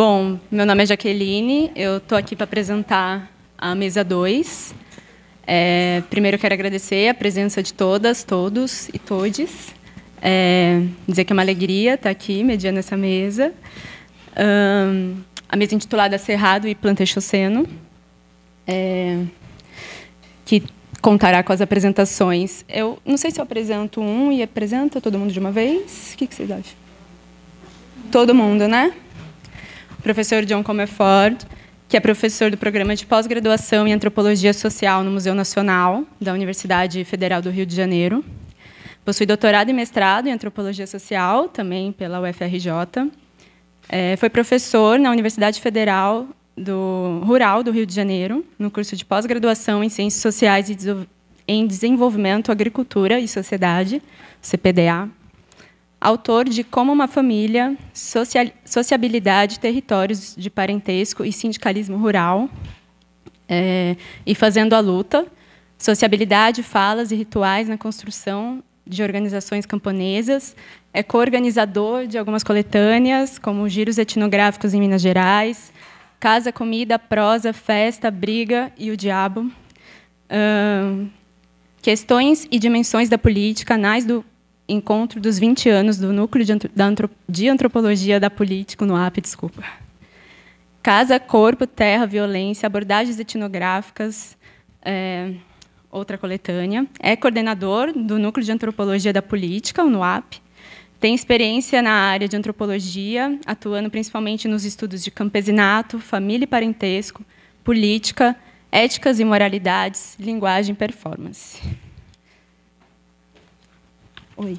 Bom, meu nome é Jaqueline, eu estou aqui para apresentar a mesa 2. É, primeiro quero agradecer a presença de todas, todos e todes. É, dizer que é uma alegria estar tá aqui mediando essa mesa. Um, a mesa intitulada Cerrado e Planta Choceno, é, que contará com as apresentações. Eu não sei se eu apresento um e apresenta todo mundo de uma vez. O que, que vocês acham? Todo mundo, né? professor John Comerford, que é professor do programa de pós-graduação em antropologia social no Museu Nacional da Universidade Federal do Rio de Janeiro. Possui doutorado e mestrado em antropologia social, também pela UFRJ. É, foi professor na Universidade Federal do, Rural do Rio de Janeiro, no curso de pós-graduação em Ciências Sociais e em Desenvolvimento, Agricultura e Sociedade, CPDA autor de Como uma Família, Sociabilidade, Territórios de Parentesco e Sindicalismo Rural, é, e Fazendo a Luta, Sociabilidade, Falas e Rituais na Construção de Organizações Camponesas, é co-organizador de algumas coletâneas, como Giros Etnográficos em Minas Gerais, Casa, Comida, Prosa, Festa, Briga e o Diabo. questões e dimensões da política, anais do encontro dos 20 anos do Núcleo de Antropologia da Política no AP, desculpa. Casa, corpo, terra, violência, abordagens etnográficas, é, outra coletânea. É coordenador do Núcleo de Antropologia da Política, o NUAP. Tem experiência na área de antropologia, atuando principalmente nos estudos de campesinato, família e parentesco, política, éticas e moralidades, linguagem e performance. Oi.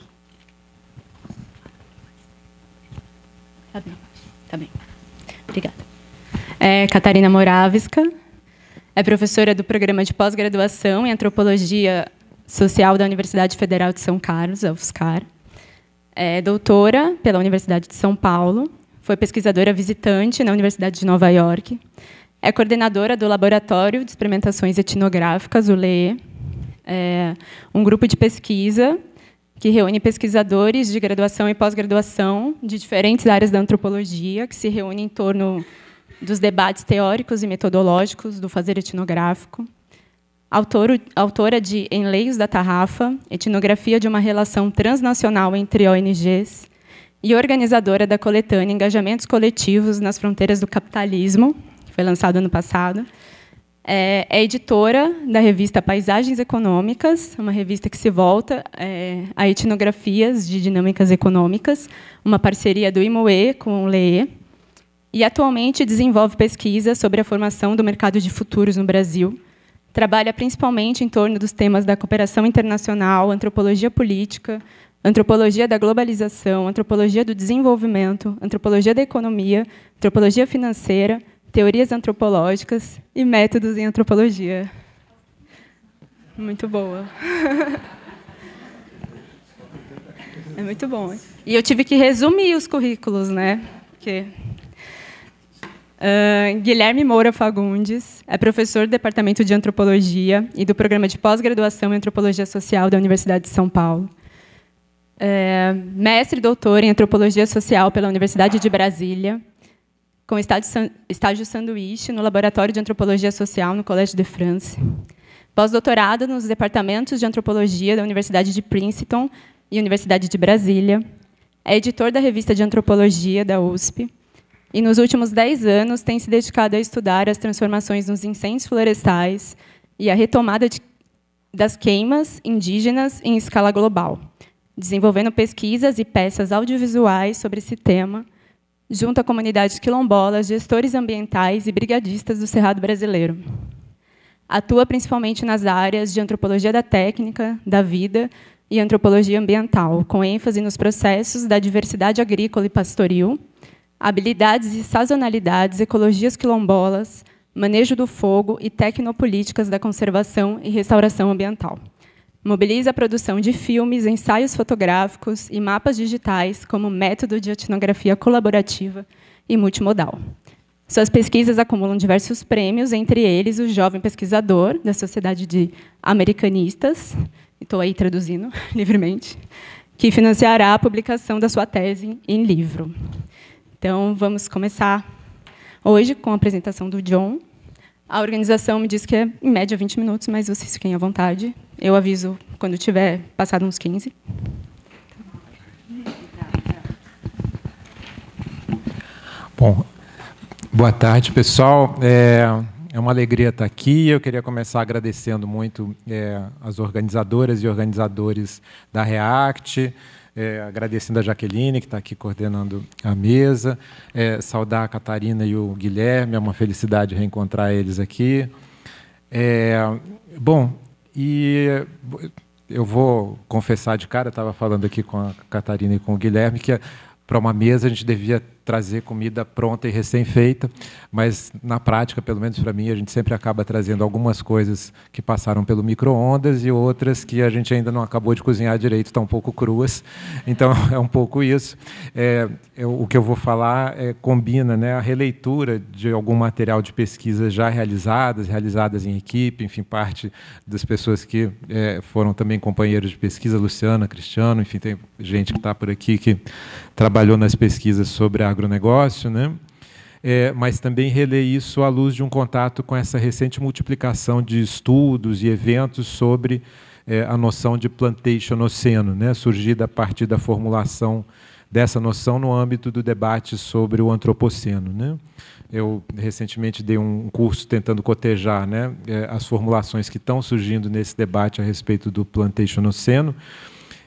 Tá bem, tá bem. Obrigada. É Catarina Moravska. é professora do programa de pós-graduação em Antropologia Social da Universidade Federal de São Carlos, a UFSCar. É doutora pela Universidade de São Paulo, foi pesquisadora visitante na Universidade de Nova York, é coordenadora do Laboratório de Experimentações Etnográficas, o LEE, é um grupo de pesquisa que reúne pesquisadores de graduação e pós-graduação de diferentes áreas da antropologia, que se reúne em torno dos debates teóricos e metodológicos do fazer etnográfico. Autor, autora de Enleios da Tarrafa, Etnografia de uma Relação Transnacional entre ONGs, e organizadora da coletânea Engajamentos Coletivos nas Fronteiras do Capitalismo, que foi lançada ano passado, é, é editora da revista Paisagens Econômicas, uma revista que se volta é, a etnografias de dinâmicas econômicas, uma parceria do IMOE com o LEE, e atualmente desenvolve pesquisa sobre a formação do mercado de futuros no Brasil. Trabalha principalmente em torno dos temas da cooperação internacional, antropologia política, antropologia da globalização, antropologia do desenvolvimento, antropologia da economia, antropologia financeira, teorias antropológicas e métodos em antropologia. Muito boa. É muito bom. E eu tive que resumir os currículos, né? Porque Uh, Guilherme Moura Fagundes é professor do Departamento de Antropologia e do Programa de Pós-Graduação em Antropologia Social da Universidade de São Paulo. É, mestre e doutor em Antropologia Social pela Universidade de Brasília com estágio sanduíche no Laboratório de Antropologia Social no Collège de France. Pós-doutorado nos departamentos de antropologia da Universidade de Princeton e Universidade de Brasília. É editor da revista de antropologia da USP. E nos últimos dez anos tem se dedicado a estudar as transformações nos incêndios florestais e a retomada de, das queimas indígenas em escala global, desenvolvendo pesquisas e peças audiovisuais sobre esse tema junto a comunidades quilombolas, gestores ambientais e brigadistas do Cerrado Brasileiro. Atua principalmente nas áreas de antropologia da técnica, da vida e antropologia ambiental, com ênfase nos processos da diversidade agrícola e pastoril, habilidades e sazonalidades, ecologias quilombolas, manejo do fogo e tecnopolíticas da conservação e restauração ambiental. Mobiliza a produção de filmes, ensaios fotográficos e mapas digitais como método de etnografia colaborativa e multimodal. Suas pesquisas acumulam diversos prêmios, entre eles o Jovem Pesquisador da Sociedade de Americanistas, estou aí traduzindo livremente, que financiará a publicação da sua tese em livro. Então, vamos começar hoje com a apresentação do John. A organização me diz que é, em média, 20 minutos, mas vocês fiquem à vontade eu aviso quando tiver passado uns 15. Bom, boa tarde, pessoal. É, é uma alegria estar aqui. Eu queria começar agradecendo muito é, as organizadoras e organizadores da REACT, é, agradecendo a Jaqueline, que está aqui coordenando a mesa, é, saudar a Catarina e o Guilherme, é uma felicidade reencontrar eles aqui. É, bom, e eu vou confessar de cara, estava falando aqui com a Catarina e com o Guilherme, que é, para uma mesa a gente devia trazer comida pronta e recém-feita, mas na prática, pelo menos para mim, a gente sempre acaba trazendo algumas coisas que passaram pelo micro-ondas e outras que a gente ainda não acabou de cozinhar direito, estão tá um pouco cruas. Então, é um pouco isso. É, eu, é, o que eu vou falar é, combina né, a releitura de algum material de pesquisas já realizadas, realizadas em equipe, enfim, parte das pessoas que é, foram também companheiros de pesquisa, Luciana, Cristiano, enfim, tem gente que está por aqui que trabalhou nas pesquisas sobre a agronegócio, né? É, mas também reler isso à luz de um contato com essa recente multiplicação de estudos e eventos sobre é, a noção de plantation né? surgida a partir da formulação dessa noção no âmbito do debate sobre o antropoceno. Né? Eu recentemente dei um curso tentando cotejar né, é, as formulações que estão surgindo nesse debate a respeito do plantation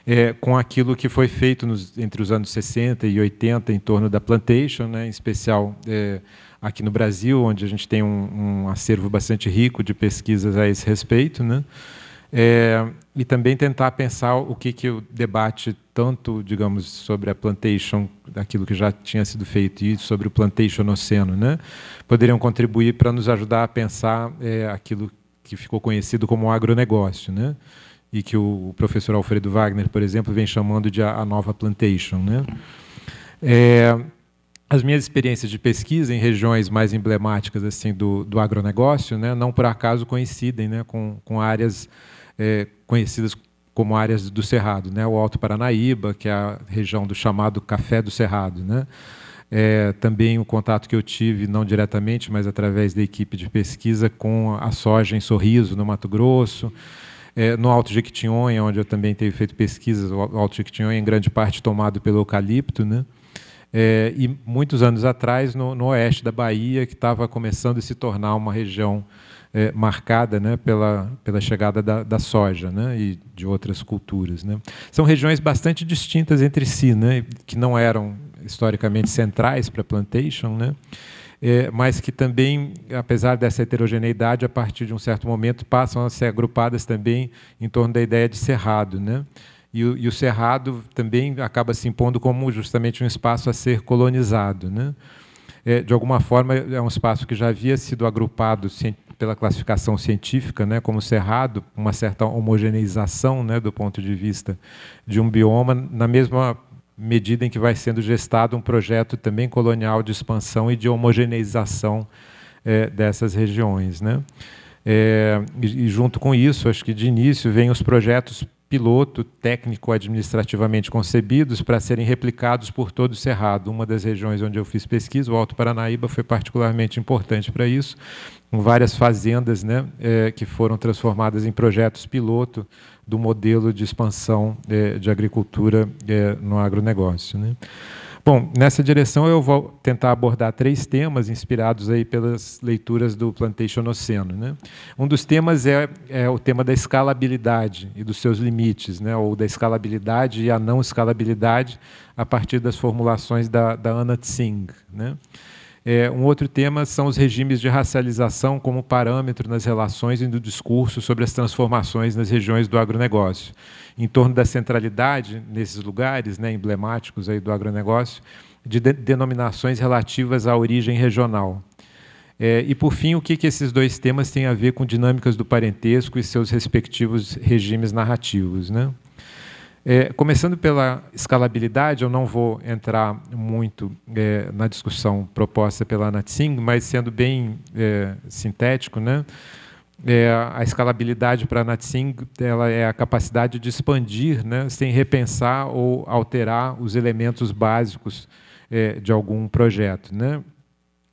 é, com aquilo que foi feito nos, entre os anos 60 e 80 em torno da plantation, né, em especial é, aqui no Brasil, onde a gente tem um, um, acervo bastante rico de pesquisas a esse respeito, né, é, e também tentar pensar o que, que o debate tanto, digamos, sobre a plantation, aquilo que já tinha sido feito e sobre o plantation oceano, né, poderiam contribuir para nos ajudar a pensar é, aquilo que ficou conhecido como agronegócio, né e que o professor Alfredo Wagner, por exemplo, vem chamando de a, nova plantation. Né? É, as minhas experiências de pesquisa em regiões mais emblemáticas assim do, do agronegócio, né, não por acaso coincidem né, com, com áreas é, conhecidas como áreas do Cerrado, né, o Alto Paranaíba, que é a região do chamado Café do Cerrado, né, é, também o contato que eu tive, não diretamente, mas através da equipe de pesquisa, com a soja em Sorriso, no Mato Grosso, é, no Alto Jequitinhonha, onde eu também tenho feito pesquisas, o Alto Jequitinhonha em grande parte tomado pelo eucalipto, né? É, e muitos anos atrás, no, no oeste da Bahia, que estava começando a se tornar uma região é, marcada né, pela, pela chegada da, da soja né, e de outras culturas. Né. São regiões bastante distintas entre si, né, que não eram historicamente centrais para a plantation, né, é, mas que também, apesar dessa heterogeneidade, a partir de um certo momento passam a ser agrupadas também em torno da ideia de cerrado. Né? E o, e o cerrado também acaba se impondo como justamente um espaço a ser colonizado. Né? É, de alguma forma, é um espaço que já havia sido agrupado pela classificação científica, né, como cerrado, uma certa homogeneização né, do ponto de vista de um bioma, na mesma medida em que vai sendo gestado um projeto também colonial de expansão e de homogeneização é, dessas regiões. Né? É, e, junto com isso, acho que de início vêm os projetos piloto técnico-administrativamente concebidos para serem replicados por todo o Cerrado. Uma das regiões onde eu fiz pesquisa, o Alto Paranaíba, foi particularmente importante para isso, com várias fazendas né, é, que foram transformadas em projetos piloto do modelo de expansão é, de agricultura eh, no agronegócio. Né? Bom, nessa direção eu vou tentar abordar três temas inspirados aí pelas leituras do Plantation Oceano. Né? Um dos temas é, é, o tema da escalabilidade e dos seus limites, né? ou da escalabilidade e a não escalabilidade a partir das formulações da, da Anna Tsing. Né? É, um outro tema são os regimes de racialização como parâmetro nas relações e no discurso sobre as transformações nas regiões do agronegócio em torno da centralidade nesses lugares né, emblemáticos aí do agronegócio de, de denominações relativas à origem regional. É, e, por fim, o que, que esses dois temas têm a ver com dinâmicas do parentesco e seus respectivos regimes narrativos. Né? É, começando pela escalabilidade, eu não vou entrar muito é, na discussão proposta pela Natsing, mas sendo bem é, sintético, né? É, a escalabilidade para NatSing ela é a capacidade de expandir né, sem repensar ou alterar os elementos básicos é, de algum projeto. Né?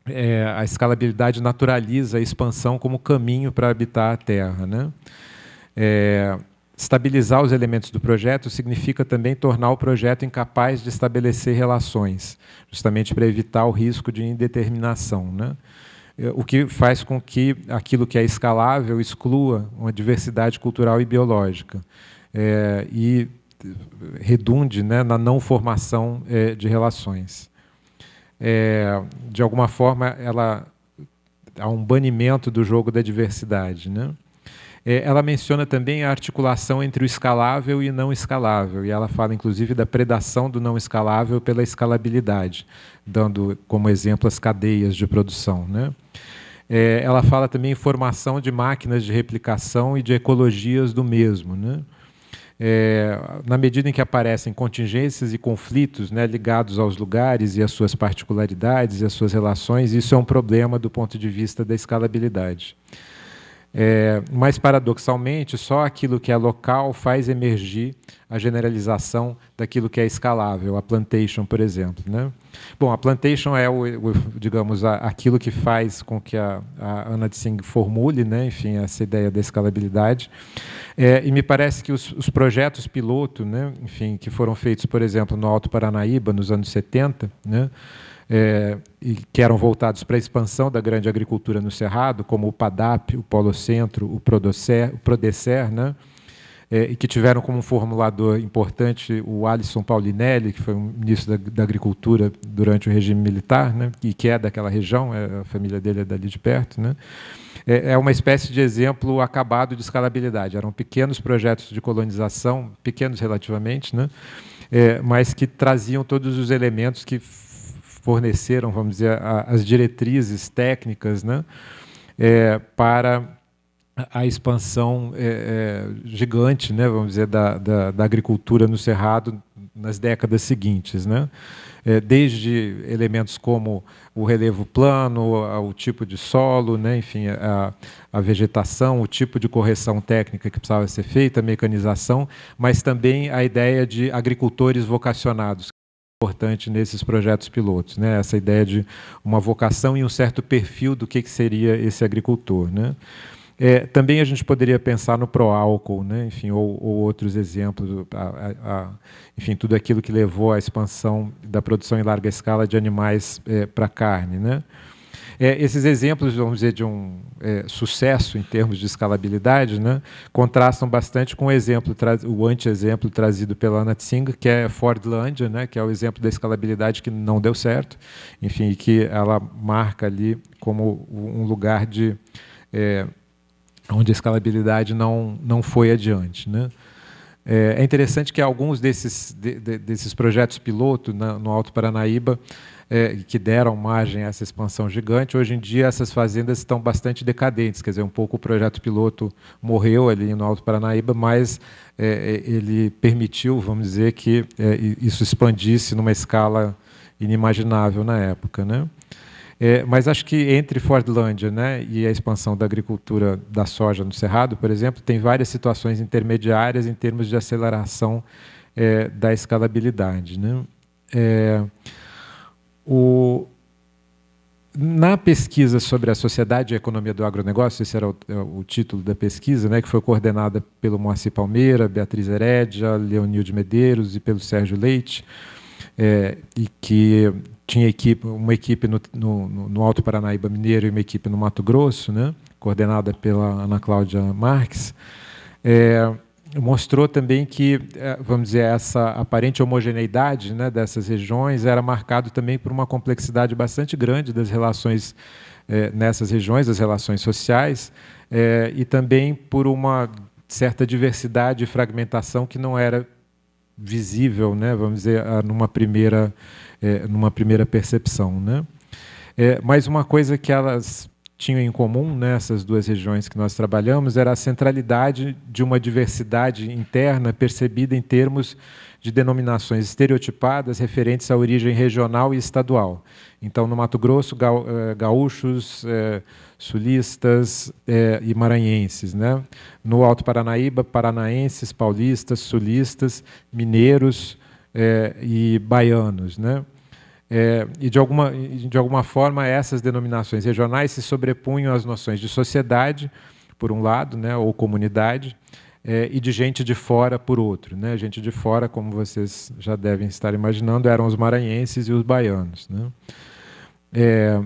É, a escalabilidade naturaliza a expansão como caminho para habitar a Terra. Né? É, estabilizar os elementos do projeto significa também tornar o projeto incapaz de estabelecer relações, justamente para evitar o risco de indeterminação. Né? É, o que faz com que aquilo que é escalável exclua uma diversidade cultural e biológica é, e redunde né, na não formação é, de relações. É, de alguma forma, ela há um banimento do jogo da diversidade, né? É, ela menciona também a articulação entre o escalável e o não escalável, e ela fala inclusive da predação do não escalável pela escalabilidade, dando como exemplo as cadeias de produção. Né? É, ela fala também em formação de máquinas de replicação e de ecologias do mesmo. Né? É, na medida em que aparecem contingências e conflitos né, ligados aos lugares e às suas particularidades e às suas relações, isso é um problema do ponto de vista da escalabilidade. É, mas, paradoxalmente, só aquilo que é local faz emergir a generalização daquilo que é escalável, a plantation, por exemplo. Né? Bom, a plantation é, o, o digamos, a, aquilo que faz com que a, a Ana de Singh formule, né? enfim, essa ideia da escalabilidade. É, e me parece que os, os projetos piloto, né? enfim, que foram feitos, por exemplo, no Alto Paranaíba, nos anos 70, né? é, que eram voltados para a expansão da grande agricultura no Cerrado, como o PADAP, o Centro, o, Prodocer, o Prodecer, né? É, e que tiveram como um formulador importante o Alisson Paulinelli, que foi um ministro da, da, Agricultura durante o regime militar, né? e que é daquela região, é, a família dele é dali de perto. Né? é, é uma espécie de exemplo acabado de escalabilidade. Eram pequenos projetos de colonização, pequenos relativamente, né? É, mas que traziam todos os elementos que forneceram, vamos dizer, a, as diretrizes técnicas né, é, para a expansão é, é, gigante, né, vamos dizer, da, da, da, agricultura no Cerrado nas décadas seguintes. Né? É, desde elementos como o relevo plano, o tipo de solo, né, enfim, a, a, vegetação, o tipo de correção técnica que precisava ser feita, a mecanização, mas também a ideia de agricultores vocacionados, importante nesses projetos pilotos, né? essa ideia de uma vocação e um certo perfil do que, que seria esse agricultor. Né? É, também a gente poderia pensar no pró-álcool, né? enfim, ou, ou, outros exemplos, a, a, a, enfim, tudo aquilo que levou à expansão da produção em larga escala de animais é, para carne. Né? É, esses exemplos, vamos dizer, de um é, sucesso em termos de escalabilidade, né, contrastam bastante com o exemplo, o anti-exemplo trazido pela Anat Singh, que é Fordlandia, né, que é o exemplo da escalabilidade que não deu certo, enfim, que ela marca ali como um lugar de é, onde a escalabilidade não, não foi adiante. Né? É, é interessante que alguns desses, de, de, desses projetos piloto na, no Alto Paranaíba, é, que deram margem a essa expansão gigante, hoje em dia essas fazendas estão bastante decadentes. Quer dizer, um pouco o projeto piloto morreu ali no Alto Paranaíba, mas é, é ele permitiu, vamos dizer, que é, isso expandisse numa escala inimaginável na época. Né? É, mas acho que entre Fordlândia né, e a expansão da agricultura da soja no Cerrado, por exemplo, tem várias situações intermediárias em termos de aceleração é, da escalabilidade. Né? É, o, na pesquisa sobre a sociedade e a economia do agronegócio, esse era o, é, o título da pesquisa, né, que foi coordenada pelo Moacir Palmeira, Beatriz Herédia, de Medeiros e pelo Sérgio Leite, é, e que tinha equipe, uma equipe no, no, no, Alto Paranaíba Mineiro e uma equipe no Mato Grosso, né, coordenada pela Ana Cláudia Marques, é, mostrou também que, é, vamos dizer, essa aparente homogeneidade né, dessas regiões era marcado também por uma complexidade bastante grande das relações é, nessas regiões, das relações sociais, é, e também por uma certa diversidade e fragmentação que não era visível, né, vamos dizer, numa primeira é, numa primeira percepção. Né? É, mas uma coisa que elas tinham em comum nessas né, duas regiões que nós trabalhamos era a centralidade de uma diversidade interna percebida em termos de denominações estereotipadas referentes à origem regional e estadual. Então, no Mato Grosso, é, gaúchos, é, sulistas é, e maranhenses. Né? No Alto Paranaíba, paranaenses, paulistas, sulistas, mineiros é, e baianos. Né? É, e, de alguma, de alguma forma, essas denominações regionais se sobrepunham às noções de sociedade, por um lado, né, ou comunidade, é, e de gente de fora, por outro. Né? Gente de fora, como vocês já devem estar imaginando, eram os maranhenses e os baianos. Né? É,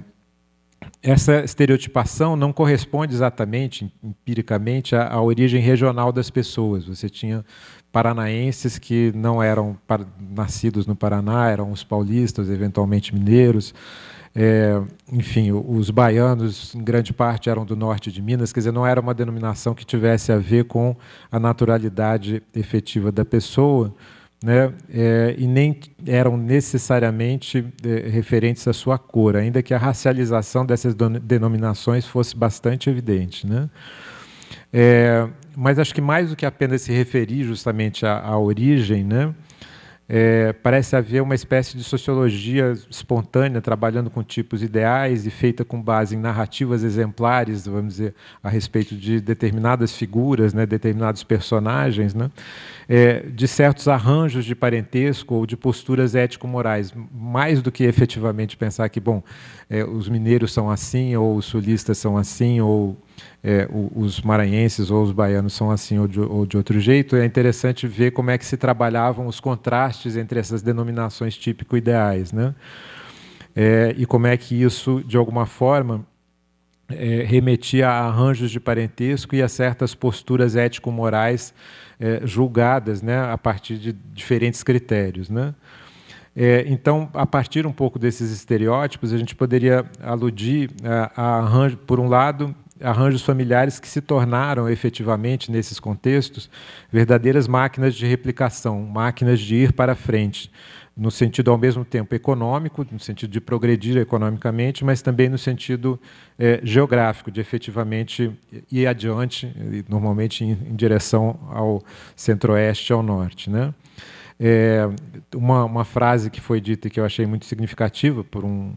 essa estereotipação não corresponde exatamente, empiricamente, à, à origem regional das pessoas. Você tinha paranaenses que não eram nascidos no Paraná, eram os paulistas, eventualmente mineiros. É, enfim, os baianos, em grande parte, eram do norte de Minas, quer dizer, não era uma denominação que tivesse a ver com a naturalidade efetiva da pessoa, né? É, e nem eram necessariamente é, referentes à sua cor, ainda que a racialização dessas denominações fosse bastante evidente. Né? É, mas acho que mais do que apenas se referir justamente à, à origem, né? É, parece haver uma espécie de sociologia espontânea, trabalhando com tipos ideais e feita com base em narrativas exemplares, vamos dizer, a respeito de determinadas figuras, né, determinados personagens, né, é, de certos arranjos de parentesco ou de posturas ético-morais, mais do que efetivamente pensar que, bom, é, os mineiros são assim, ou os sulistas são assim, ou é, os maranhenses ou os baianos são assim ou de, ou de, outro jeito, é interessante ver como é que se trabalhavam os contrastes entre essas denominações típico-ideais, né? É, e como é que isso, de alguma forma, é, remetia a arranjos de parentesco e a certas posturas ético-morais é, julgadas né, a partir de diferentes critérios. Né? É, então, a partir um pouco desses estereótipos, a gente poderia aludir a, é, a arranjo, por um lado, arranjos familiares que se tornaram efetivamente, nesses contextos, verdadeiras máquinas de replicação, máquinas de ir para frente, no sentido, ao mesmo tempo, econômico, no sentido de progredir economicamente, mas também no sentido é, geográfico, de efetivamente ir adiante, normalmente em, em direção ao centro-oeste, ao norte. Né? É, uma, uma, frase que foi dita e que eu achei muito significativa por um,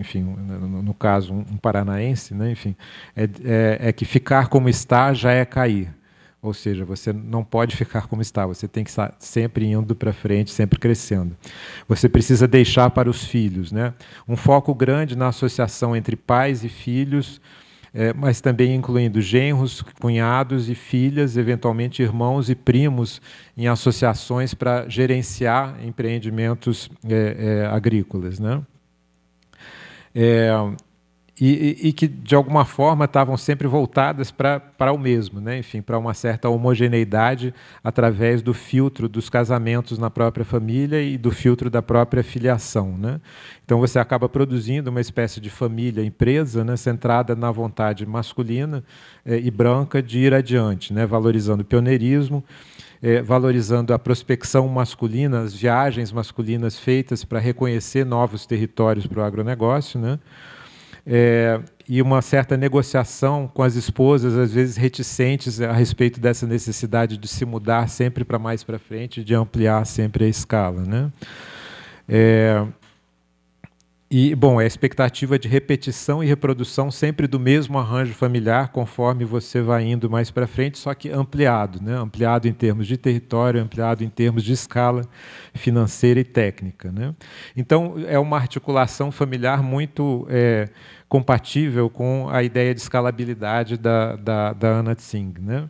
enfim, no, no caso, um, um, paranaense, né, enfim, é, é, é, que ficar como está já é cair. Ou seja, você não pode ficar como está, você tem que estar sempre indo para frente, sempre crescendo. Você precisa deixar para os filhos. Né? Um foco grande na associação entre pais e filhos é, mas também incluindo genros, cunhados e filhas, eventualmente irmãos e primos em associações para gerenciar empreendimentos é, é, agrícolas. Né? É, e, e, que, de alguma forma, estavam sempre voltadas para o mesmo, né? enfim, para uma certa homogeneidade através do filtro dos casamentos na própria família e do filtro da própria filiação. Né? Então, você acaba produzindo uma espécie de família, empresa, né? centrada na vontade masculina eh, e branca de ir adiante, né? valorizando o pioneirismo. Eh, valorizando a prospecção masculina, as viagens masculinas feitas para reconhecer novos territórios para o agronegócio, né? é, e uma certa negociação com as esposas, às vezes reticentes a respeito dessa necessidade de se mudar sempre para mais para frente, de ampliar sempre a escala. Né? É, e, bom, é a expectativa de repetição e reprodução sempre do mesmo arranjo familiar, conforme você vai indo mais para frente, só que ampliado né? ampliado em termos de território, ampliado em termos de escala financeira e técnica. Né? Então, é uma articulação familiar muito. É, compatível com a ideia de escalabilidade da, da, da Anat Singh. Né?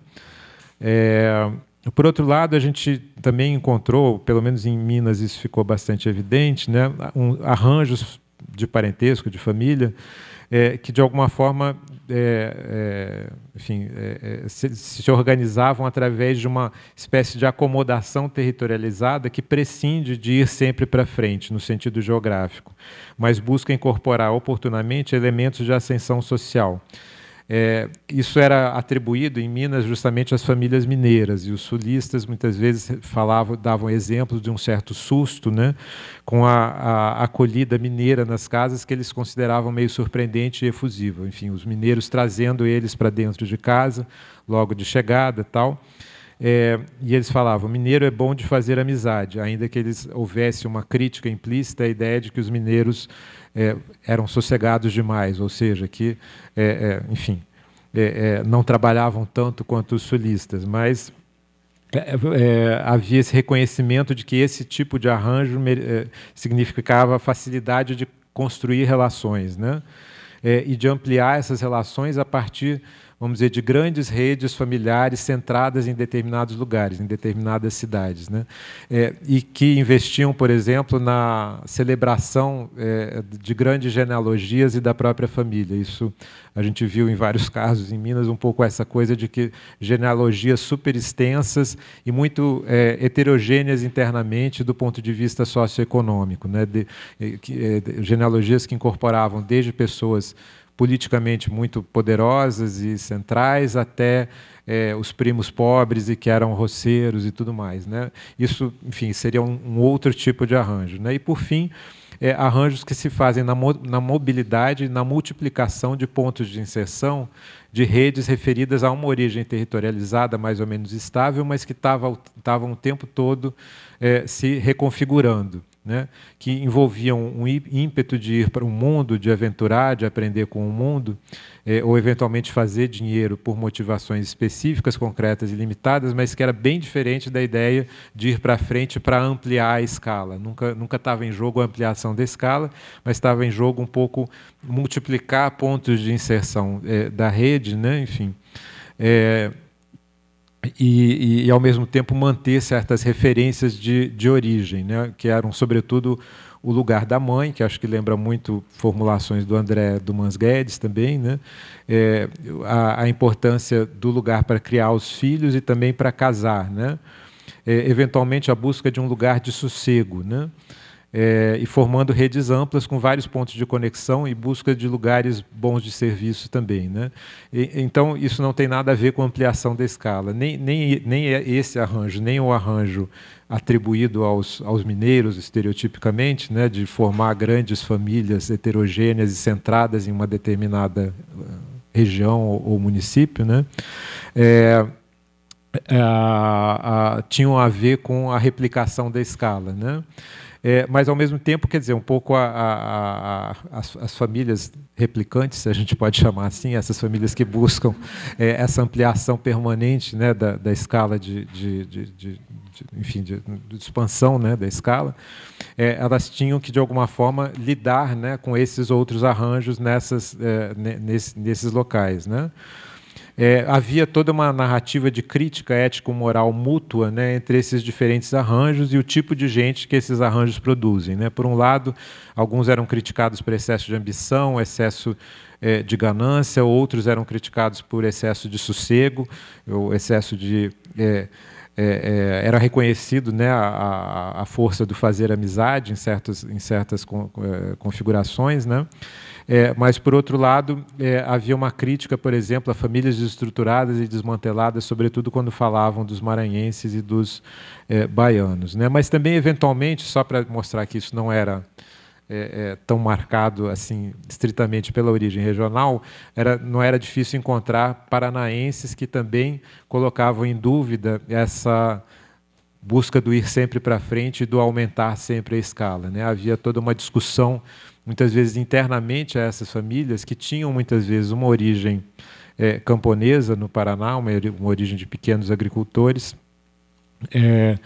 É, por outro lado, a gente também encontrou, pelo menos em Minas isso ficou bastante evidente, né, um, arranjos de parentesco, de família, é, que de alguma forma é, é, enfim, é, é, se, se, organizavam através de uma espécie de acomodação territorializada que prescinde de ir sempre para frente, no sentido geográfico, mas busca incorporar oportunamente elementos de ascensão social. É, isso era atribuído em Minas justamente às famílias mineiras e os sulistas muitas vezes falavam, davam exemplos de um certo susto, né, com a, a acolhida mineira nas casas que eles consideravam meio surpreendente e efusiva. Enfim, os mineiros trazendo eles para dentro de casa logo de chegada, tal. É, e eles falavam: mineiro é bom de fazer amizade, ainda que eles houvesse uma crítica implícita à ideia de que os mineiros é, eram sossegados demais, ou seja, que, é, é, enfim, é, é, não trabalhavam tanto quanto os sulistas, mas é, havia esse reconhecimento de que esse tipo de arranjo significava facilidade de construir relações, né? e de ampliar essas relações a partir vamos dizer, de grandes redes familiares centradas em determinados lugares, em determinadas cidades, né? É, e que investiam, por exemplo, na celebração é, de grandes genealogias e da própria família. Isso a gente viu em vários casos em Minas um pouco essa coisa de que genealogias super extensas e muito é, heterogêneas internamente do ponto de vista socioeconômico, né? De, é, é, genealogias que incorporavam desde pessoas politicamente muito poderosas e centrais, até é, os primos pobres e que eram roceiros e tudo mais. Né? Isso, enfim, seria um, um outro tipo de arranjo. Né? E, por fim, é, arranjos que se fazem na, mo na mobilidade na multiplicação de pontos de inserção de redes referidas a uma origem territorializada mais ou menos estável, mas que estavam o tempo todo é, se reconfigurando né, que envolviam um ímpeto de ir para o mundo, de aventurar, de aprender com o mundo, é, ou eventualmente fazer dinheiro por motivações específicas, concretas e limitadas, mas que era bem diferente da ideia de ir para frente para ampliar a escala. Nunca nunca estava em jogo a ampliação da escala, mas estava em jogo um pouco multiplicar pontos de inserção é, da rede, né, enfim. É, e, e, e, ao mesmo tempo manter certas referências de, de origem, né? que eram, sobretudo, o lugar da mãe, que acho que lembra muito formulações do André Dumas Guedes também, né? É, a, a, importância do lugar para criar os filhos e também para casar, né? É, eventualmente a busca de um lugar de sossego, né? é, e formando redes amplas com vários pontos de conexão e busca de lugares bons de serviço também. Né? E, então, isso não tem nada a ver com ampliação da escala, nem, nem, nem é esse arranjo, nem o é arranjo atribuído aos, aos mineiros, estereotipicamente, né, de formar grandes famílias heterogêneas e centradas em uma determinada eh, região ou, ou município. Né? É, é, a, a, tinham a ver com a replicação da escala. Né? É, mas, ao mesmo tempo, quer dizer, um pouco a, a, a, as, as, famílias replicantes, se a gente pode chamar assim, essas famílias que buscam é, essa ampliação permanente né, da, da escala de, de, de, de enfim, de, de, expansão né, da escala, é, elas tinham que, de alguma forma, lidar né, com esses outros arranjos nessas, é, nesses locais. Né? é, havia toda uma narrativa de crítica ético-moral mútua né, entre esses diferentes arranjos e o tipo de gente que esses arranjos produzem. Né? Por um lado, alguns eram criticados por excesso de ambição, excesso é, de ganância, outros eram criticados por excesso de sossego, ou excesso de. É, é, é, era reconhecido né, a, a, força do fazer amizade em certas, em certas con, é, configurações. Né? É, mas, por outro lado, é, havia uma crítica, por exemplo, a famílias desestruturadas e desmanteladas, sobretudo quando falavam dos maranhenses e dos é, baianos. Né? Mas também, eventualmente, só para mostrar que isso não era. É, é, tão marcado assim estritamente pela origem regional era não era difícil encontrar paranaenses que também colocavam em dúvida essa busca do ir sempre para frente e do aumentar sempre a escala né? havia toda uma discussão muitas vezes internamente a essas famílias que tinham muitas vezes uma origem é, camponesa no Paraná, uma, uma, origem de pequenos agricultores, é,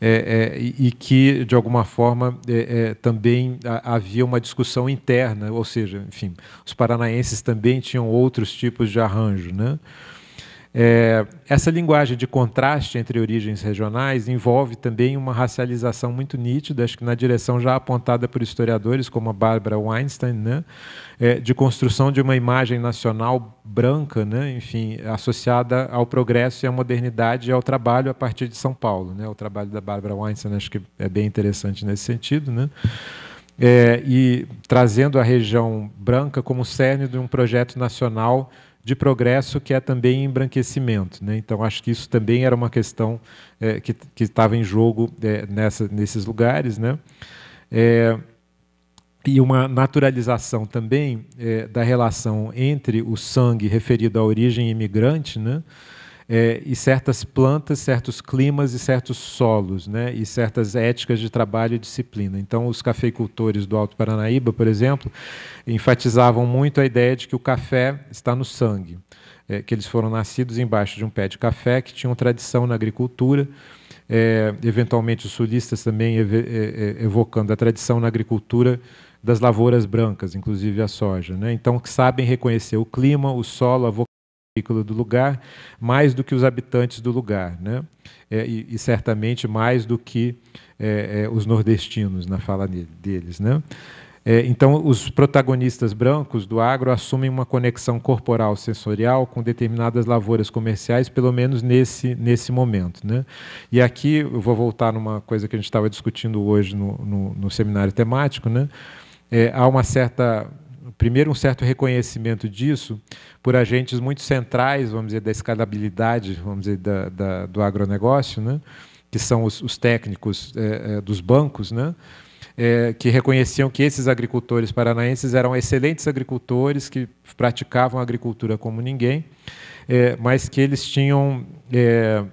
é, é e que de alguma forma é, é, também a, havia uma discussão interna, ou seja, enfim, os paranaenses também tinham outros tipos de arranjo, né? É, essa linguagem de contraste entre origens regionais envolve também uma racialização muito nítida, acho que na direção já apontada por historiadores como a Barbara Weinstein, né? é, de construção de uma imagem nacional branca, né? enfim, associada ao progresso e à modernidade e ao trabalho a partir de São Paulo. Né? O trabalho da Barbara Weinstein acho que é bem interessante nesse sentido. Né? É, e trazendo a região branca como cerne de um projeto nacional de progresso que é também embranquecimento. Né? Então, acho que isso também era uma questão é, que estava em jogo é, nessa, nesses lugares. Né? É, e uma naturalização também é, da relação entre o sangue referido à origem imigrante, né? é, e certas plantas, certos climas e certos solos, né, e certas éticas de trabalho e disciplina. Então, os cafeicultores do Alto Paranaíba, por exemplo, enfatizavam muito a ideia de que o café está no sangue, é, que eles foram nascidos embaixo de um pé de café, que tinham tradição na agricultura. É, eventualmente os sulistas também é, é, evocando a tradição na agricultura das lavouras brancas, inclusive a soja. Né? Então, que sabem reconhecer o clima, o solo, a agrícola do lugar, mais do que os habitantes do lugar, né? É, e, e, certamente mais do que é, é, os nordestinos na fala deles, né? É, então, os protagonistas brancos do agro assumem uma conexão corporal sensorial com determinadas lavouras comerciais, pelo menos nesse, nesse momento. Né? E aqui eu vou voltar numa coisa que a gente estava discutindo hoje no, no, no seminário temático. Né? É, há uma certa primeiro, um certo reconhecimento disso por agentes muito centrais, vamos dizer, da escalabilidade, vamos dizer, da, da, do agronegócio, né? que são os, os técnicos é, é dos bancos, né? É, que reconheciam que esses agricultores paranaenses eram excelentes agricultores, que praticavam agricultura como ninguém, é, mas que eles tinham é,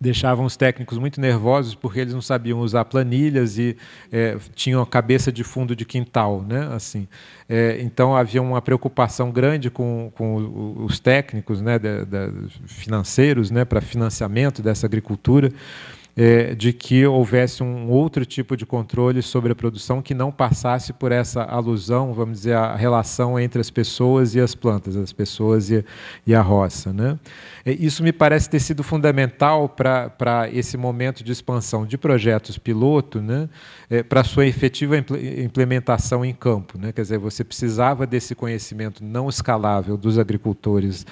deixavam os técnicos muito nervosos porque eles não sabiam usar planilhas e é, tinham a cabeça de fundo de quintal, né? Assim, é, então havia uma preocupação grande com, com os técnicos, né, da, financeiros, né, para financiamento dessa agricultura é, de que houvesse um outro tipo de controle sobre a produção que não passasse por essa alusão, vamos dizer, a relação entre as pessoas e as plantas, as pessoas e, e a roça. Né? É, isso me parece ter sido fundamental para esse momento de expansão de projetos piloto, né? É, para sua efetiva implementação em campo. Né? Quer dizer, você precisava desse conhecimento não escalável dos agricultores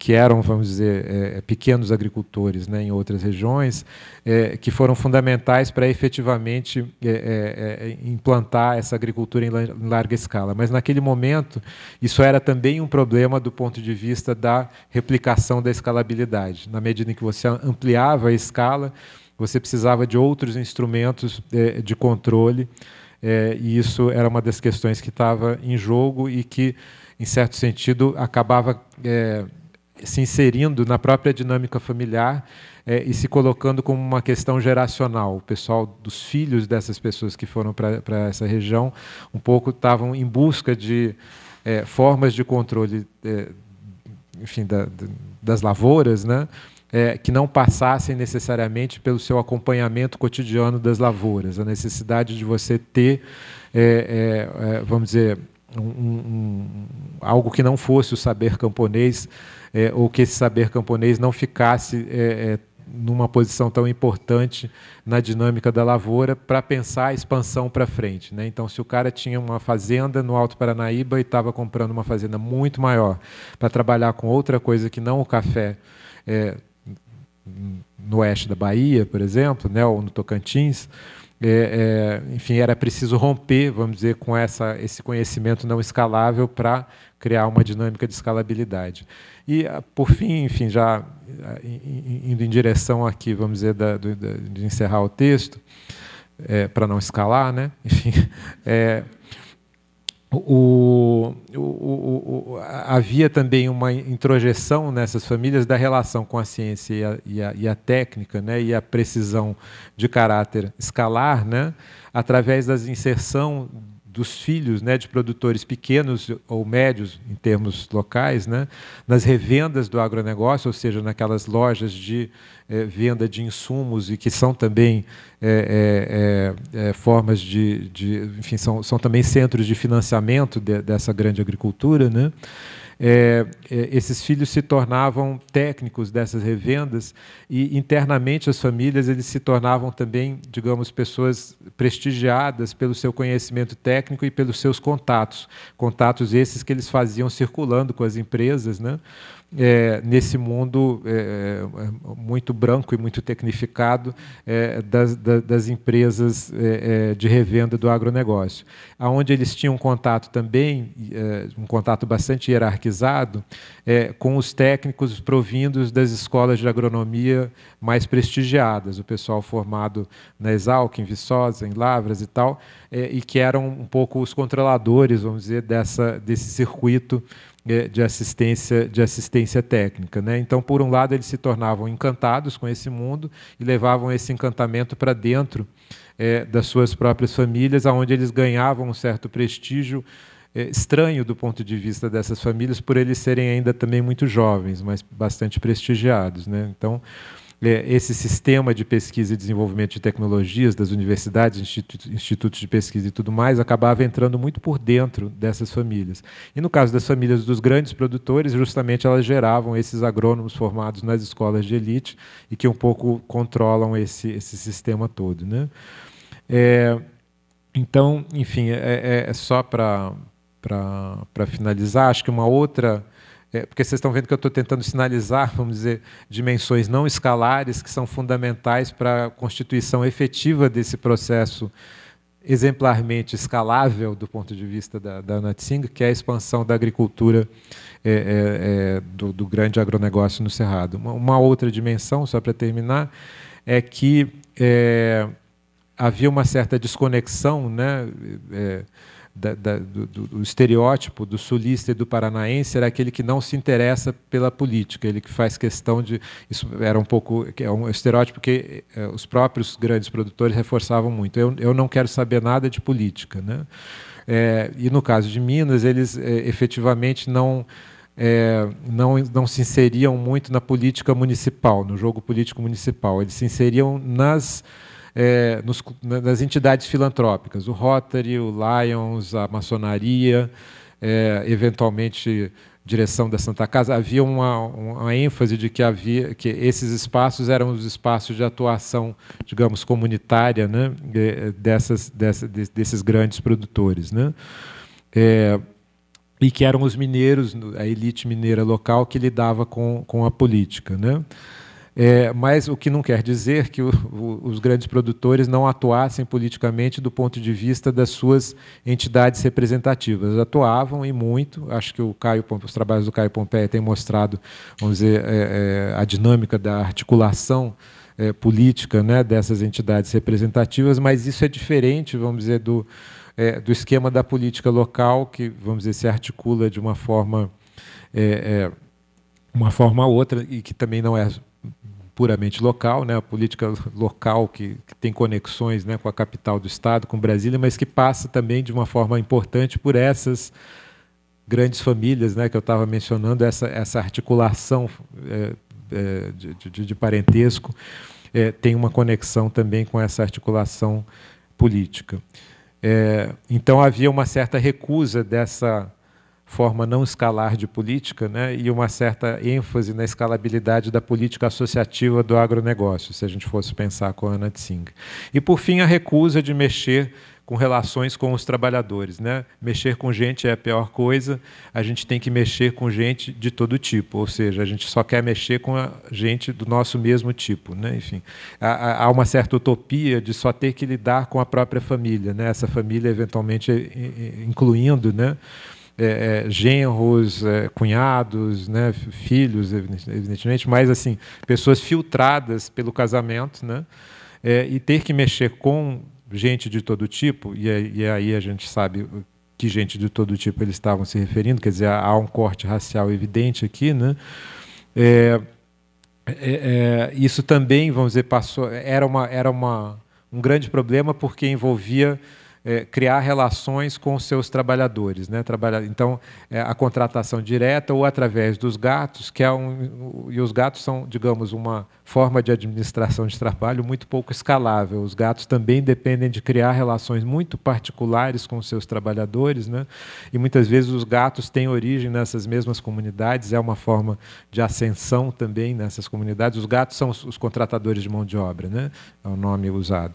que eram, vamos dizer, é, é, pequenos agricultores né, em outras regiões, é, que foram fundamentais para efetivamente é, é, é implantar essa agricultura em, em larga escala. Mas, naquele momento, isso era também um problema do ponto de vista da replicação da escalabilidade. Na medida em que você ampliava a escala, você precisava de outros instrumentos de controle, e isso era uma das questões que estava em jogo e que, em certo sentido, acabava se inserindo na própria dinâmica familiar é, e se colocando como uma questão geracional. O pessoal dos filhos dessas pessoas que foram para essa região um pouco estavam em busca de é, formas de controle, é, enfim, da, das lavouras, né? É, que não passassem necessariamente pelo seu acompanhamento cotidiano das lavouras, a necessidade de você ter, é, é, é vamos dizer, um, um, algo que não fosse o saber camponês é, ou que esse saber camponês não ficasse é, é numa posição tão importante na dinâmica da lavoura para pensar a expansão para frente. Né? Então, se o cara tinha uma fazenda no Alto Paranaíba e estava comprando uma fazenda muito maior para trabalhar com outra coisa que não o café é, no oeste da Bahia, por exemplo, né, ou no Tocantins, é, é, enfim, era preciso romper, vamos dizer, com essa, esse conhecimento não escalável para criar uma dinâmica de escalabilidade. E, ah, por fim, enfim, já ah, indo em direção aqui, vamos dizer, da, do, da, de encerrar o texto, é, para não escalar, né? enfim, é, o, o, o, havia também uma introjeção nessas famílias da relação com a ciência e a, e a, e a técnica, né, e a precisão de caráter escalar, né, através das inserção dos filhos né, de produtores pequenos ou médios, em termos locais, né, nas revendas do agronegócio, ou seja, naquelas lojas de eh, venda de insumos e que são também eh, eh, formas de, de, enfim, são, são também centros de financiamento de, dessa grande agricultura, né, é, é, esses filhos se tornavam técnicos dessas revendas e internamente as famílias eles se tornavam também, digamos, pessoas prestigiadas pelo seu conhecimento técnico e pelos seus contatos, contatos esses que eles faziam circulando com as empresas, né? é, nesse mundo é, é, é, muito branco e muito tecnificado é, das, da, das, empresas é, de revenda do agronegócio, aonde eles tinham contato também, um contato bastante hierarquizado, com os técnicos provindos das escolas de agronomia mais prestigiadas, o pessoal formado na Exalc, em Viçosa, em Lavras e tal, e que eram um pouco os controladores, vamos dizer, dessa, desse circuito é, de assistência de assistência técnica, né? Então, por um lado, eles se tornavam encantados com esse mundo e levavam esse encantamento para dentro é, das suas próprias famílias, aonde eles ganhavam um certo prestígio é, estranho do ponto de vista dessas famílias, por eles serem ainda também muito jovens, mas bastante prestigiados, né? Então, esse sistema de pesquisa e desenvolvimento de tecnologias das universidades, institutos de pesquisa e tudo mais, acabava entrando muito por dentro dessas famílias. E no caso das famílias dos grandes produtores, justamente elas geravam esses agrônomos formados nas escolas de elite e que um pouco controlam esse, esse sistema todo. Né? É, então, enfim, é, é, é só para finalizar, acho que uma outra é, porque vocês estão vendo que eu estou tentando sinalizar, vamos dizer, dimensões não escalares que são fundamentais para a constituição efetiva desse processo exemplarmente escalável do ponto de vista da, da que é a expansão da agricultura é, é, é, do, do, grande agronegócio no Cerrado. Uma, uma outra dimensão, só para terminar, é que é, havia uma certa desconexão, né? É, da, da, do, do, estereótipo do sulista e do paranaense era aquele que não se interessa pela política, ele que faz questão de. Isso era um pouco. É um estereótipo que é, os próprios grandes produtores reforçavam muito. Eu, eu não quero saber nada de política. Né? É, e no caso de Minas, eles é, efetivamente não. É, não, não se inseriam muito na política municipal, no jogo político municipal. Eles se inseriam nas é, nos, nas entidades filantrópicas, o Rotary, o Lions, a maçonaria, é, eventualmente direção da Santa Casa, havia uma, uma, ênfase de que havia que esses espaços eram os espaços de atuação, digamos, comunitária, né, é, dessas, dessa, desses grandes produtores, né, é, e que eram os mineiros, a elite mineira local, que lidava com, com a política, né. É, mas o que não quer dizer que o, o, os grandes produtores não atuassem politicamente do ponto de vista das suas entidades representativas. Atuavam e muito. Acho que Caio, os trabalhos do Caio Pompeia têm mostrado, vamos dizer, é, é, a dinâmica da articulação é, política né, dessas entidades representativas, mas isso é diferente, vamos dizer, do, é, do esquema da política local, que, vamos dizer, se articula de uma forma é, uma forma ou outra, e que também não é puramente local, né, a política local que, que, tem conexões né, com a capital do Estado, com Brasília, mas que passa também de uma forma importante por essas grandes famílias né, que eu estava mencionando, essa, essa articulação é, é, de, de, de, parentesco é, tem uma conexão também com essa articulação política. É, então havia uma certa recusa dessa forma não escalar de política né, e uma certa ênfase na escalabilidade da política associativa do agronegócio, se a gente fosse pensar com a Ana Tsing. E, por fim, a recusa de mexer com relações com os trabalhadores. Né? Mexer com gente é a pior coisa, a gente tem que mexer com gente de todo tipo, ou seja, a gente só quer mexer com gente do nosso mesmo tipo. Né? Enfim, há uma certa utopia de só ter que lidar com a própria família, né? essa família eventualmente incluindo. Né? é, é, genros, é, cunhados, né, filhos, evidentemente, mas assim pessoas filtradas pelo casamento, né, é, e ter que mexer com gente de todo tipo e, é, e aí a gente sabe que gente de todo tipo eles estavam se referindo, quer dizer há um corte racial evidente aqui, né? É, é, isso também, vamos dizer, passou, era, uma, era uma, um grande problema porque envolvia é, criar relações com seus trabalhadores. Né? então, é, a contratação direta ou através dos gatos, que é um, e os gatos são, digamos, uma forma de administração de trabalho muito pouco escalável. Os gatos também dependem de criar relações muito particulares com seus trabalhadores, né? e muitas vezes os gatos têm origem nessas mesmas comunidades, é uma forma de ascensão também nessas comunidades. Os gatos são os, os contratadores de mão de obra, né? é o nome usado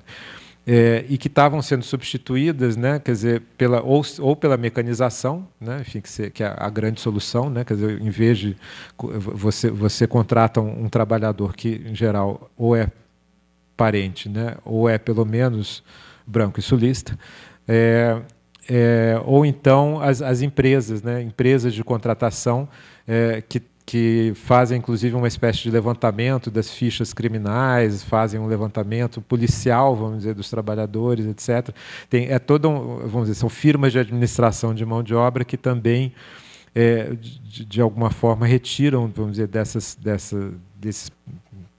é, e que estavam sendo substituídas, né, quer dizer, pela, ou, ou pela mecanização, né, enfim, que, que é a grande solução, né, quer dizer, em vez de você, você contrata um, um trabalhador que, em geral, ou é parente, né, ou é pelo menos branco e sulista, é, é, ou então as, as empresas, né, empresas de contratação é, que que fazem inclusive uma espécie de levantamento das fichas criminais, fazem um levantamento policial, vamos dizer, dos trabalhadores, etc. Tem, é todo um, vamos dizer, são firmas de administração de mão de obra que também é, de, de, alguma forma retiram, vamos dizer, dessas, dessa, desses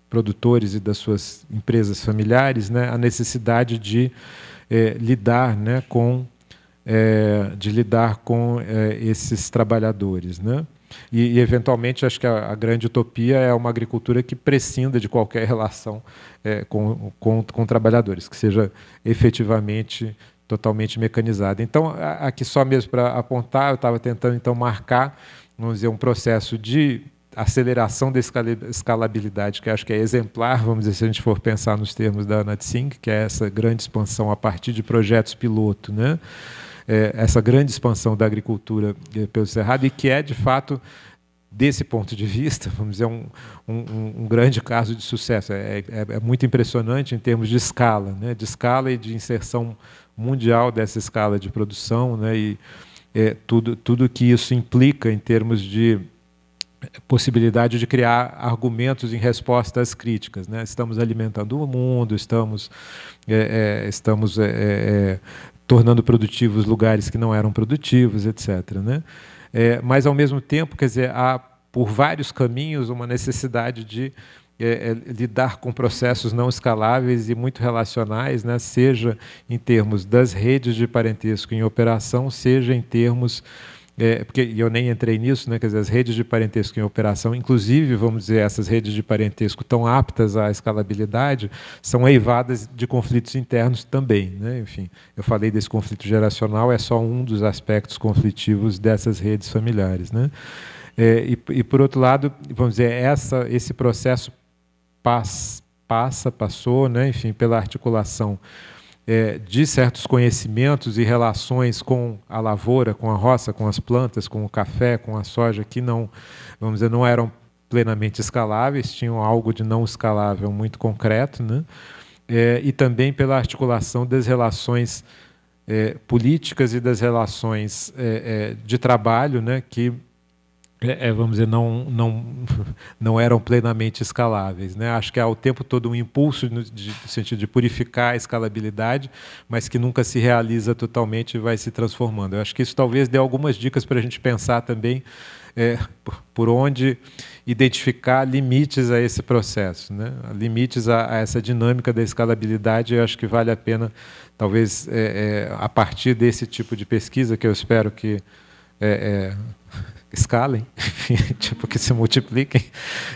produtores e das suas empresas familiares, né, a necessidade de é, lidar, né, com é, de lidar com é, esses trabalhadores, né? E, e eventualmente, acho que a, a, grande utopia é uma agricultura que prescinda de qualquer relação é, com, com, com trabalhadores, que seja efetivamente totalmente mecanizada. Então, aqui só mesmo para apontar, eu estava tentando então marcar, vamos dizer, um processo de aceleração da escalabilidade, que acho que é exemplar, vamos dizer, se a gente for pensar nos termos da Natsing, que é essa grande expansão a partir de projetos piloto, né? É, essa grande expansão da agricultura é, pelo Cerrado e que é, de fato, desse ponto de vista, vamos dizer, um, um, um grande caso de sucesso. É, é, é, muito impressionante em termos de escala, né? de escala e de inserção mundial dessa escala de produção, né? e é, tudo, tudo que isso implica em termos de é, possibilidade de criar argumentos em resposta às críticas. Né? Estamos alimentando o mundo, estamos, é, é, estamos é, tornando produtivos lugares que não eram produtivos, etc. Né? É, mas, ao mesmo tempo, quer dizer, há, por vários caminhos, uma necessidade de é, é, lidar com processos não escaláveis e muito relacionais, né? seja em termos das redes de parentesco em operação, seja em termos é, porque eu nem entrei nisso, né? Quer dizer, as redes de parentesco em operação, inclusive, vamos dizer, essas redes de parentesco tão aptas à escalabilidade, são eivadas de conflitos internos também, né? Enfim, eu falei desse conflito geracional, é só um dos aspectos conflitivos dessas redes familiares, né? É, e, e, por outro lado, vamos dizer, essa, esse processo passa, passa, passou, né? Enfim, pela articulação é, de certos conhecimentos e relações com a lavoura, com a roça, com as plantas, com o café, com a soja, que não, vamos dizer, não eram plenamente escaláveis, tinham algo de não escalável muito concreto, né? É, e também pela articulação das relações é, políticas e das relações é, é, de trabalho, né, que é, é, vamos dizer, não, não, não eram plenamente escaláveis. Né? Acho que há o tempo todo um impulso no, de, no, sentido de purificar a escalabilidade, mas que nunca se realiza totalmente e vai se transformando. Eu acho que isso talvez dê algumas dicas para a gente pensar também é, por onde identificar limites a esse processo, né? limites a, a, essa dinâmica da escalabilidade. Eu acho que vale a pena, talvez, é, é a partir desse tipo de pesquisa, que eu espero que é, escalem, tipo, que se multipliquem,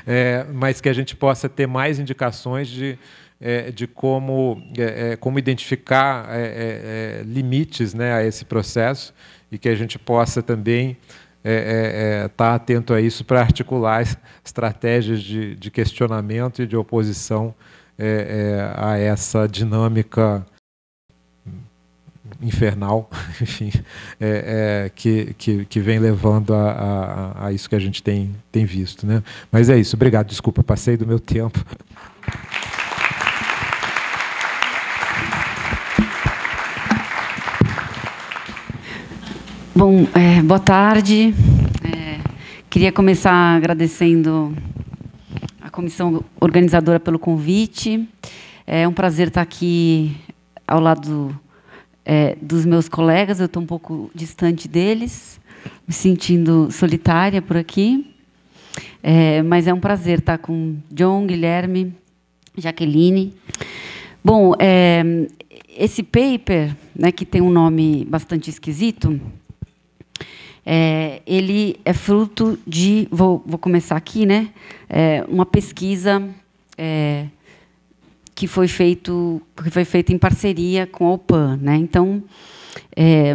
é, mas que a gente possa ter mais indicações de, é, de como, é, é como identificar é, é, limites né, a esse processo e que a gente possa também estar tá atento a isso para articular estratégias de, de questionamento e de oposição a essa dinâmica infernal, enfim, é, é, que, que, que, vem levando a, a, a, isso que a gente tem, tem visto. Né? Mas é isso, obrigado, desculpa, passei do meu tempo. Bom, é, boa tarde. É, queria começar agradecendo a comissão organizadora pelo convite. É um prazer estar aqui ao lado é, dos meus colegas, eu estou um pouco distante deles, me sentindo solitária por aqui. É, mas é um prazer estar com John, Guilherme, Jaqueline. Bom, é, esse paper, né, que tem um nome bastante esquisito, é, ele é fruto de, vou, vou começar aqui, né, é, uma pesquisa é, que foi feito que foi feito em parceria com a OPAN. Né? Então, é,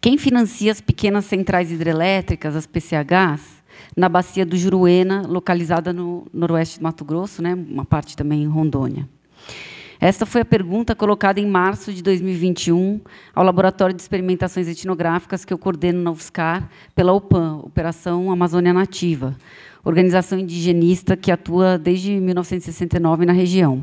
quem financia as pequenas centrais hidrelétricas, as PCHs, na bacia do Juruena, localizada no noroeste do Mato Grosso, né? uma parte também em Rondônia. Esta foi a pergunta colocada em março de 2021 ao Laboratório de Experimentações Etnográficas que eu coordeno na UFSCar pela OPAN, Operação Amazônia Nativa, organização indigenista que atua desde 1969 na região.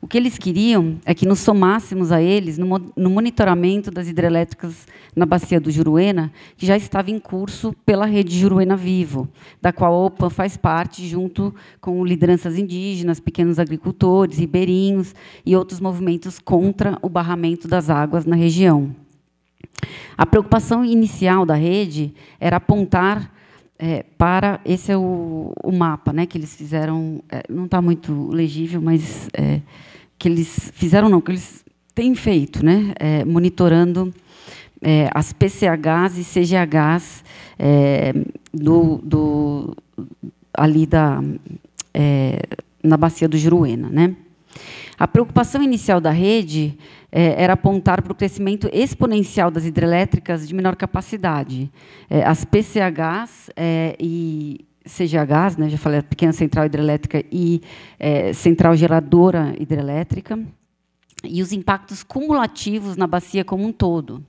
O que eles queriam é que nos somássemos a eles no, monitoramento das hidrelétricas na bacia do Juruena, que já estava em curso pela rede Juruena Vivo, da qual a OPA faz parte, junto com lideranças indígenas, pequenos agricultores, ribeirinhos e outros movimentos contra o barramento das águas na região. A preocupação inicial da rede era apontar é, para esse é o, o, mapa, né, que eles fizeram, é, não está muito legível, mas é, que eles fizeram não, que eles têm feito, né, é, monitorando é, as PCHs e CGHs é, do, do, ali da na bacia do Juruena, né. A preocupação inicial da rede é, era apontar para o crescimento exponencial das hidrelétricas de menor capacidade. É, as PCHs é, e CGHs, né, já falei, a pequena central hidrelétrica e é, central geradora hidrelétrica, e os impactos cumulativos na bacia como um todo.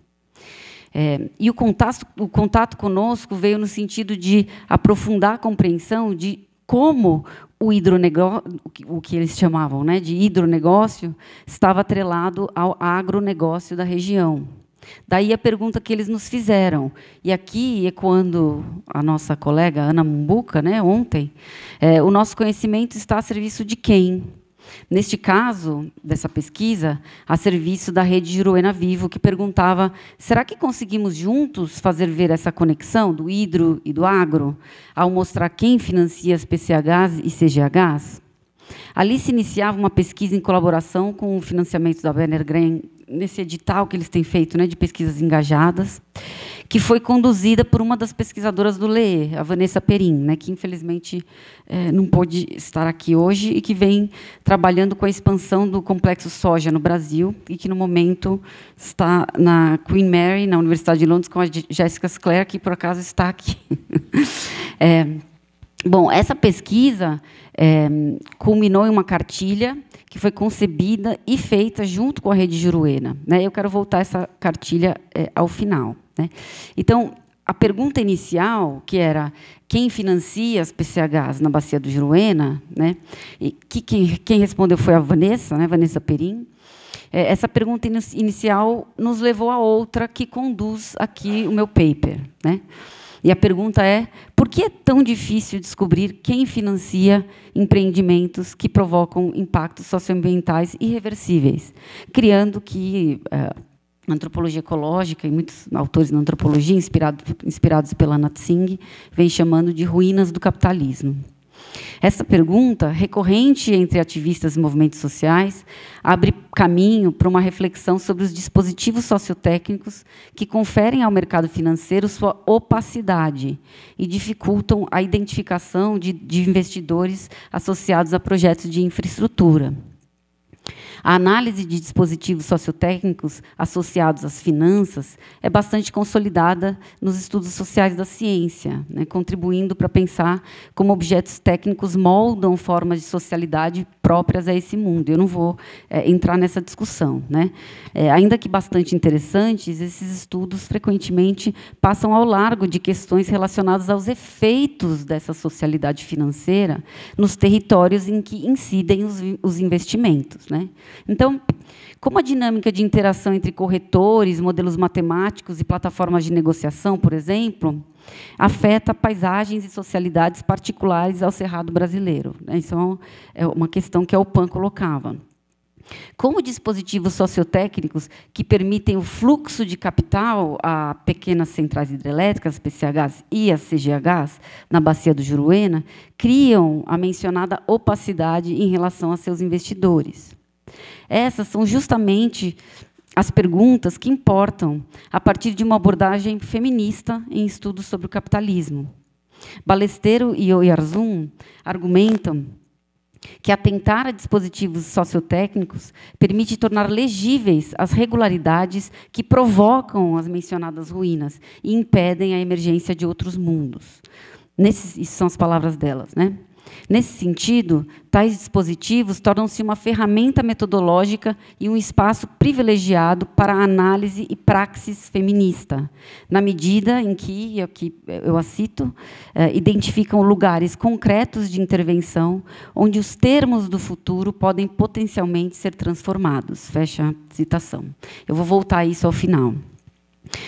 É, e o contato, o contato conosco veio no sentido de aprofundar a compreensão de como o hidronegócio, o que eles chamavam né, de hidronegócio, estava atrelado ao agronegócio da região. Daí a pergunta que eles nos fizeram. E aqui é quando a nossa colega Ana Mumbuca, né, ontem, é, o nosso conhecimento está a serviço de quem? Neste caso dessa pesquisa, a serviço da rede Juruena Vivo, que perguntava: será que conseguimos juntos fazer ver essa conexão do hidro e do agro, ao mostrar quem financia as PCHs e CGHs? Ali se iniciava uma pesquisa em colaboração com o financiamento da Werner Graham, nesse edital que eles têm feito né, de pesquisas engajadas, que foi conduzida por uma das pesquisadoras do LE, a Vanessa Perim, né, que infelizmente é, não pôde estar aqui hoje e que vem trabalhando com a expansão do complexo soja no Brasil e que no momento está na Queen Mary, na Universidade de Londres, com a Jessica Clare, que por acaso está aqui. é, Bom, essa pesquisa é, culminou em uma cartilha que foi concebida e feita junto com a Rede Juruena. Né? Eu quero voltar essa cartilha é, ao final. Né? Então, a pergunta inicial, que era quem financia as PCHs na Bacia do Juruena, né? e que, quem, quem respondeu foi a Vanessa, né? Vanessa Perim, é, essa pergunta inicial nos levou a outra que conduz aqui o meu paper. Né? E a pergunta é: por que é tão difícil descobrir quem financia empreendimentos que provocam impactos socioambientais irreversíveis, criando que uh, antropologia ecológica e muitos autores na antropologia inspirado, inspirados pela Natsing vêm chamando de ruínas do capitalismo? Essa pergunta, recorrente entre ativistas e movimentos sociais, abre caminho para uma reflexão sobre os dispositivos sociotécnicos que conferem ao mercado financeiro sua opacidade e dificultam a identificação de, de investidores associados a projetos de infraestrutura. A análise de dispositivos sociotécnicos associados às finanças é bastante consolidada nos estudos sociais da ciência, né, contribuindo para pensar como objetos técnicos moldam formas de socialidade próprias a esse mundo. Eu não vou é, entrar nessa discussão. Né? É, ainda que bastante interessantes, esses estudos frequentemente passam ao largo de questões relacionadas aos efeitos dessa socialidade financeira nos territórios em que incidem os, os investimentos. Né? Então, como a dinâmica de interação entre corretores, modelos matemáticos e plataformas de negociação, por exemplo, afeta paisagens e socialidades particulares ao cerrado brasileiro. Né? Isso é, é uma questão que a OPAN colocava. Como dispositivos sociotécnicos que permitem o fluxo de capital a pequenas centrais hidrelétricas, PCHs e a CGHs, na bacia do Juruena, criam a mencionada opacidade em relação a seus investidores. Essas são justamente as perguntas que importam a partir de uma abordagem feminista em estudos sobre o capitalismo. Balesteiro e Oyarzun argumentam que atentar a dispositivos sociotécnicos permite tornar legíveis as regularidades que provocam as mencionadas ruínas e impedem a emergência de outros mundos. Nesses, isso são as palavras delas, né? Nesse sentido, tais dispositivos tornam-se uma ferramenta metodológica e um espaço privilegiado para análise e praxis feminista, na medida em que, aqui é eu a cito, eh, identificam lugares concretos de intervenção onde os termos do futuro podem potencialmente ser transformados. Fecha a citação. Eu vou voltar a isso ao final.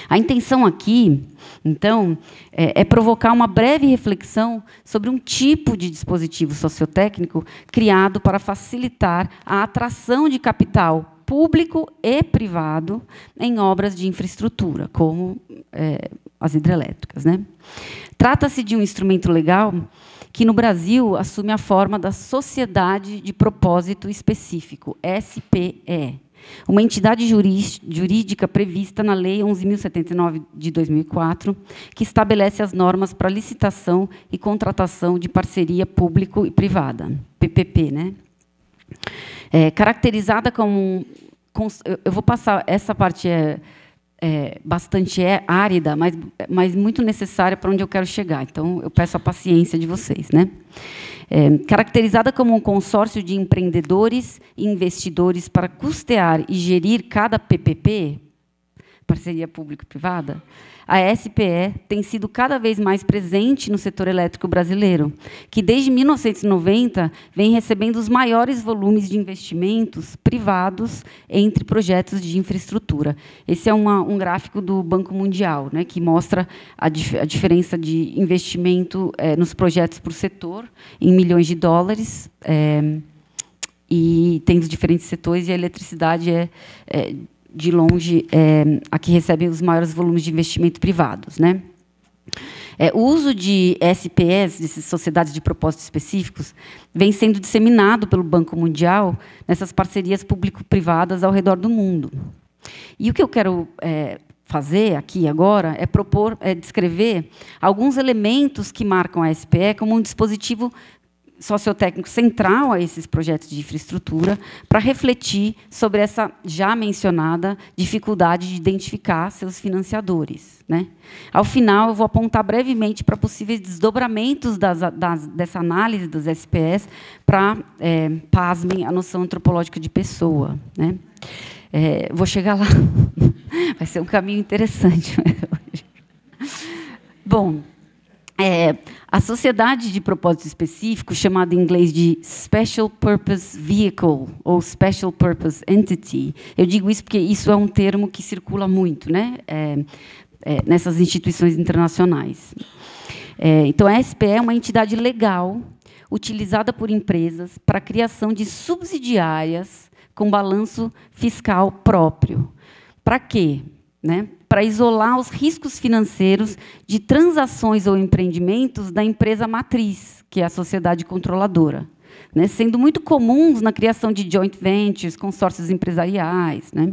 A intenção aqui, então, é, é, provocar uma breve reflexão sobre um tipo de dispositivo sociotécnico criado para facilitar a atração de capital público e privado em obras de infraestrutura, como é, as hidrelétricas. Né? Trata-se de um instrumento legal que no Brasil assume a forma da Sociedade de Propósito Específico, SPE, uma entidade jurídica prevista na Lei 11.079 de 2004, que estabelece as normas para licitação e contratação de parceria público e privada, PPP. Né? É, caracterizada como... eu vou passar... Essa parte é é, bastante é, árida, mas, mas muito necessária para onde eu quero chegar. Então, eu peço a paciência de vocês. Né? É, caracterizada como um consórcio de empreendedores e investidores para custear e gerir cada PPP, parceria público-privada, a SPE tem sido cada vez mais presente no setor elétrico brasileiro, que desde 1990 vem recebendo os maiores volumes de investimentos privados entre projetos de infraestrutura. Esse é uma, um gráfico do Banco Mundial, né, que mostra a, dif a diferença de investimento é, nos projetos por setor, em milhões de dólares. É, e tem os diferentes setores e a eletricidade é, é, de longe, é, a que recebe os maiores volumes de investimento privados. Né? É, o uso de SPS, de sociedades de propósitos específicos, vem sendo disseminado pelo Banco Mundial nessas parcerias público-privadas ao redor do mundo. E o que eu quero é, fazer aqui agora é propor, é descrever alguns elementos que marcam a SPE como um dispositivo sociotécnico central a esses projetos de infraestrutura para refletir sobre essa já mencionada dificuldade de identificar seus financiadores. Né? Ao final, eu vou apontar brevemente para possíveis desdobramentos das, das, dessa análise dos SPS para, é, pasmem, a noção antropológica de pessoa. Né? É, vou chegar lá. Vai ser um caminho interessante. Bom, é, a sociedade de propósito específico, chamada em inglês de Special Purpose Vehicle ou Special Purpose Entity, eu digo isso porque isso é um termo que circula muito né? É, é, nessas instituições internacionais. É, então, a SPE é uma entidade legal utilizada por empresas para a criação de subsidiárias com balanço fiscal próprio. Para quê? Né? para isolar os riscos financeiros de transações ou empreendimentos da empresa matriz, que é a sociedade controladora. Né, sendo muito comuns na criação de joint ventures, consórcios empresariais. Né?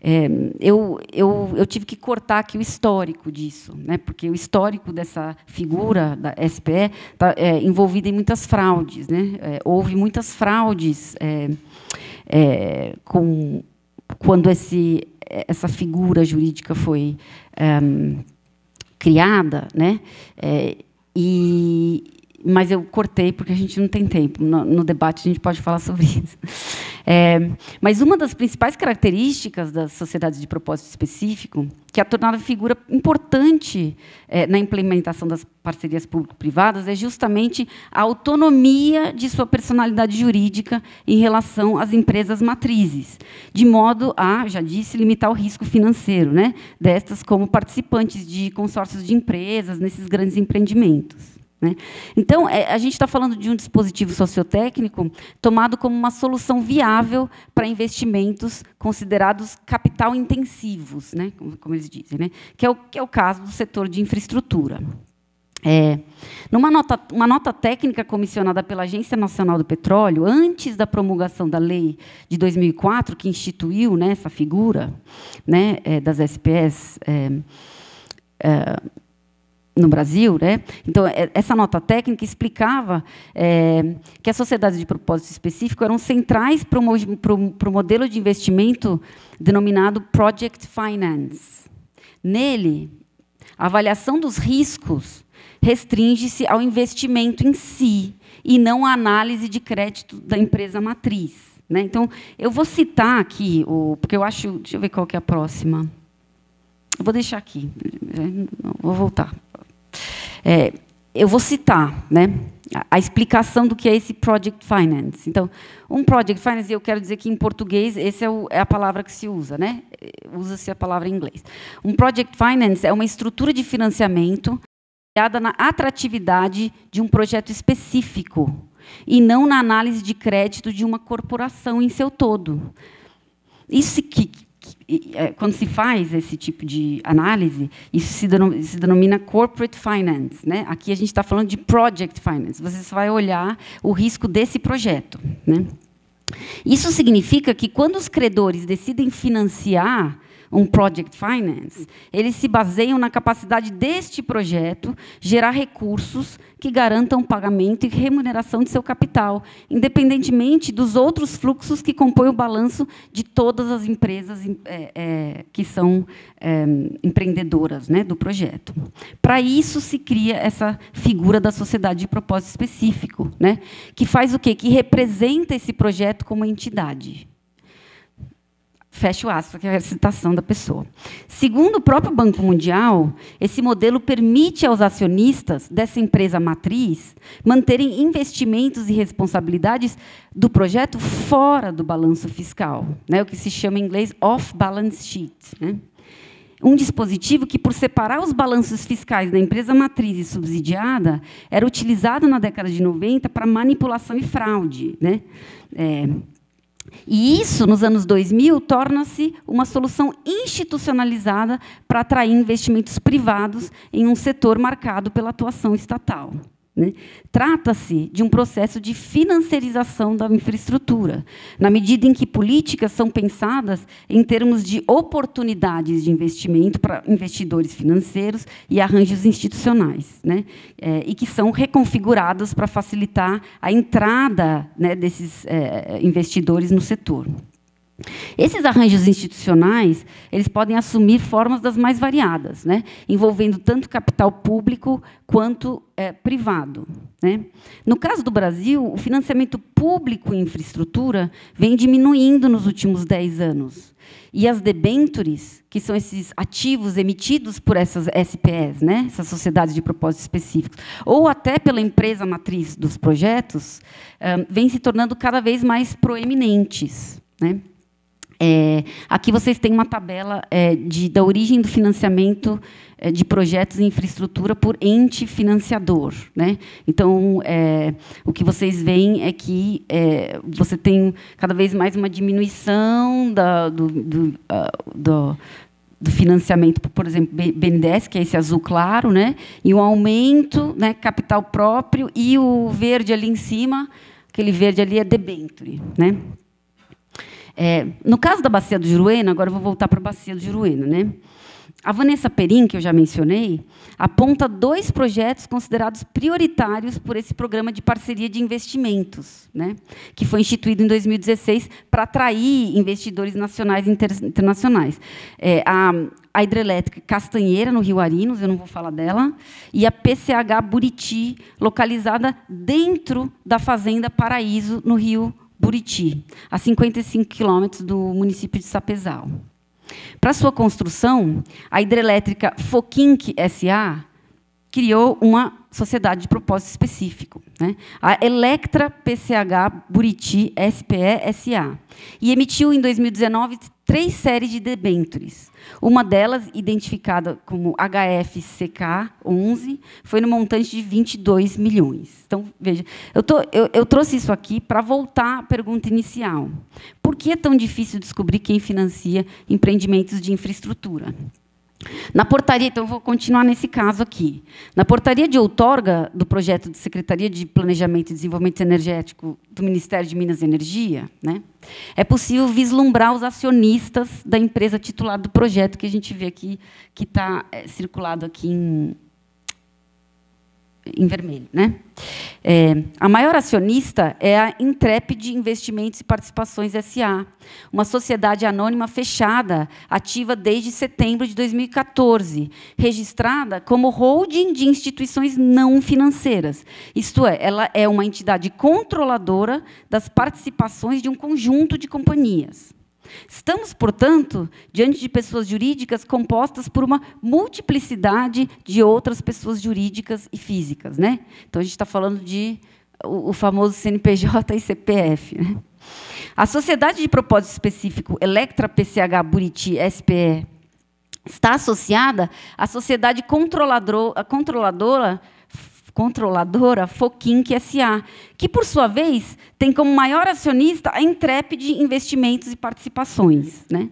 É, eu, eu, eu, tive que cortar aqui o histórico disso, né, porque o histórico dessa figura da SPE está é, envolvida em muitas fraudes. Né? É, houve muitas fraudes é, é, com quando esse, essa figura jurídica foi um, ehm, criada, né? É, e, mas eu cortei porque a gente não tem tempo. No, no debate a gente pode falar sobre isso. É, mas uma das principais características das sociedades de propósito específico, que a tornaram figura importante é, na implementação das parcerias público-privadas, é justamente a autonomia de sua personalidade jurídica em relação às empresas matrizes, de modo a, já disse, limitar o risco financeiro né, destas como participantes de consórcios de empresas nesses grandes empreendimentos. Né? Então, é, a gente está falando de um dispositivo sociotécnico tomado como uma solução viável para investimentos considerados capital intensivos, né? como, como eles dizem, né? que, é o, que é o caso do setor de infraestrutura. É, numa nota, uma nota técnica comissionada pela Agência Nacional do Petróleo, antes da promulgação da lei de 2004, que instituiu né, essa figura né, é, das SPS, é, é no Brasil, né? Então é, essa nota técnica explicava é, que as sociedades de propósito específico eram centrais para o modelo de investimento denominado project finance. Nele, a avaliação dos riscos restringe-se ao investimento em si e não à análise de crédito da empresa matriz. Né? Então eu vou citar aqui o, porque eu acho, deixa eu ver qual que é a próxima. Vou deixar aqui, é, vou voltar. É, eu vou citar né, a explicação do que é esse project finance. Então, um project finance, eu quero dizer que em português essa é, o, é a palavra que se usa, né? Usa-se a palavra em inglês. Um project finance é uma estrutura de financiamento baseada na atratividade de um projeto específico e não na análise de crédito de uma corporação em seu todo. Isso que, é, quando se faz esse tipo de análise, isso se, se denomina corporate finance. Né? Aqui a gente está falando de project finance. Você só vai olhar o risco desse projeto. Né? Isso significa que quando os credores decidem financiar um project finance, eles se baseiam na capacidade deste projeto gerar recursos que garantam pagamento e remuneração de seu capital, independentemente dos outros fluxos que compõem o balanço de todas as empresas é, é, que são é, empreendedoras né, do projeto. Para isso se cria essa figura da sociedade de propósito específico, né, que faz o quê? Que representa esse projeto como entidade. Fecha o aspas, que é a citação da pessoa. Segundo o próprio Banco Mundial, esse modelo permite aos acionistas dessa empresa matriz manterem investimentos e responsabilidades do projeto fora do balanço fiscal, né, o que se chama em inglês off-balance sheet. Né? um dispositivo que, por separar os balanços fiscais da empresa matriz e subsidiada, era utilizado na década de 90 para manipulação e fraude. Né? É, e isso, nos anos 2000, torna-se uma solução institucionalizada para atrair investimentos privados em um setor marcado pela atuação estatal. Né? Trata-se de um processo de financiarização da infraestrutura, na medida em que políticas são pensadas em termos de oportunidades de investimento para investidores financeiros e arranjos institucionais, né? É, e que são reconfiguradas para facilitar a entrada né, desses é, investidores no setor. Esses arranjos institucionais, eles podem assumir formas das mais variadas, né? envolvendo tanto capital público quanto é, privado. Né? No caso do Brasil, o financiamento público em infraestrutura vem diminuindo nos últimos 10 anos. E as debentures, que são esses ativos emitidos por essas SPS, né? essas sociedades de propósitos específicos, ou até pela empresa matriz dos projetos, um, eh, vêm se tornando cada vez mais proeminentes. Né? É, aqui vocês têm uma tabela é, de, da origem do financiamento é, de projetos de infraestrutura por ente financiador. Né? Então, é, o que vocês veem é que é, você tem cada vez mais uma diminuição da, do, do, uh, do do financiamento, por exemplo, BNDES, que é esse azul claro, né? e um aumento, né, capital próprio, e o verde ali em cima, aquele verde ali é debenture. Né? É, no caso da Bacia do Juruena, agora vou voltar para a Bacia do Juruena, né? A Vanessa Perim, que eu já mencionei, aponta dois projetos considerados prioritários por esse programa de parceria de investimentos, né, que foi instituído em 2016 para atrair investidores nacionais e internacionais. É, a, a hidrelétrica Castanheira, no Rio Arinos, eu não vou falar dela, e a PCH Buriti, localizada dentro da Fazenda Paraíso, no Rio Arinos Buriti, a 55 quilômetros do município de Sapezal. Para sua construção, a hidrelétrica Foquinque SA criou uma sociedade de propósito específico. Né? A Electra PCH Buriti SPE SA. E emitiu, em 2019, três séries de debêntures. Uma delas, identificada como HFCK11, foi no montante de 22 milhões. Então, veja, eu, tô, eu, eu trouxe isso aqui para voltar à pergunta inicial. Por que é tão difícil descobrir quem financia empreendimentos de infraestrutura? Na portaria, então eu vou continuar nesse caso aqui. Na portaria de outorga do projeto de Secretaria de Planejamento e Desenvolvimento Energético do Ministério de Minas e Energia, né, é possível vislumbrar os acionistas da empresa titular do projeto que a gente vê aqui, que está é, eh, circulado aqui em, em vermelho. Né? É, a maior acionista é a Intrepid Investimentos e Participações SA, uma sociedade anônima fechada, ativa desde setembro de 2014, registrada como holding de instituições não financeiras. Isto é, ela é uma entidade controladora das participações de um conjunto de companhias. Estamos, portanto, diante de pessoas jurídicas compostas por uma multiplicidade de outras pessoas jurídicas e físicas. Né? Então, a gente está falando de o, famoso CNPJ e CPF. Né? A Sociedade de Propósito Específico Electra PCH Buriti SPE está associada à Sociedade Controladora controladora Foquinc SA, que, por sua vez, tem como maior acionista a Intrep de Investimentos e Participações. Né?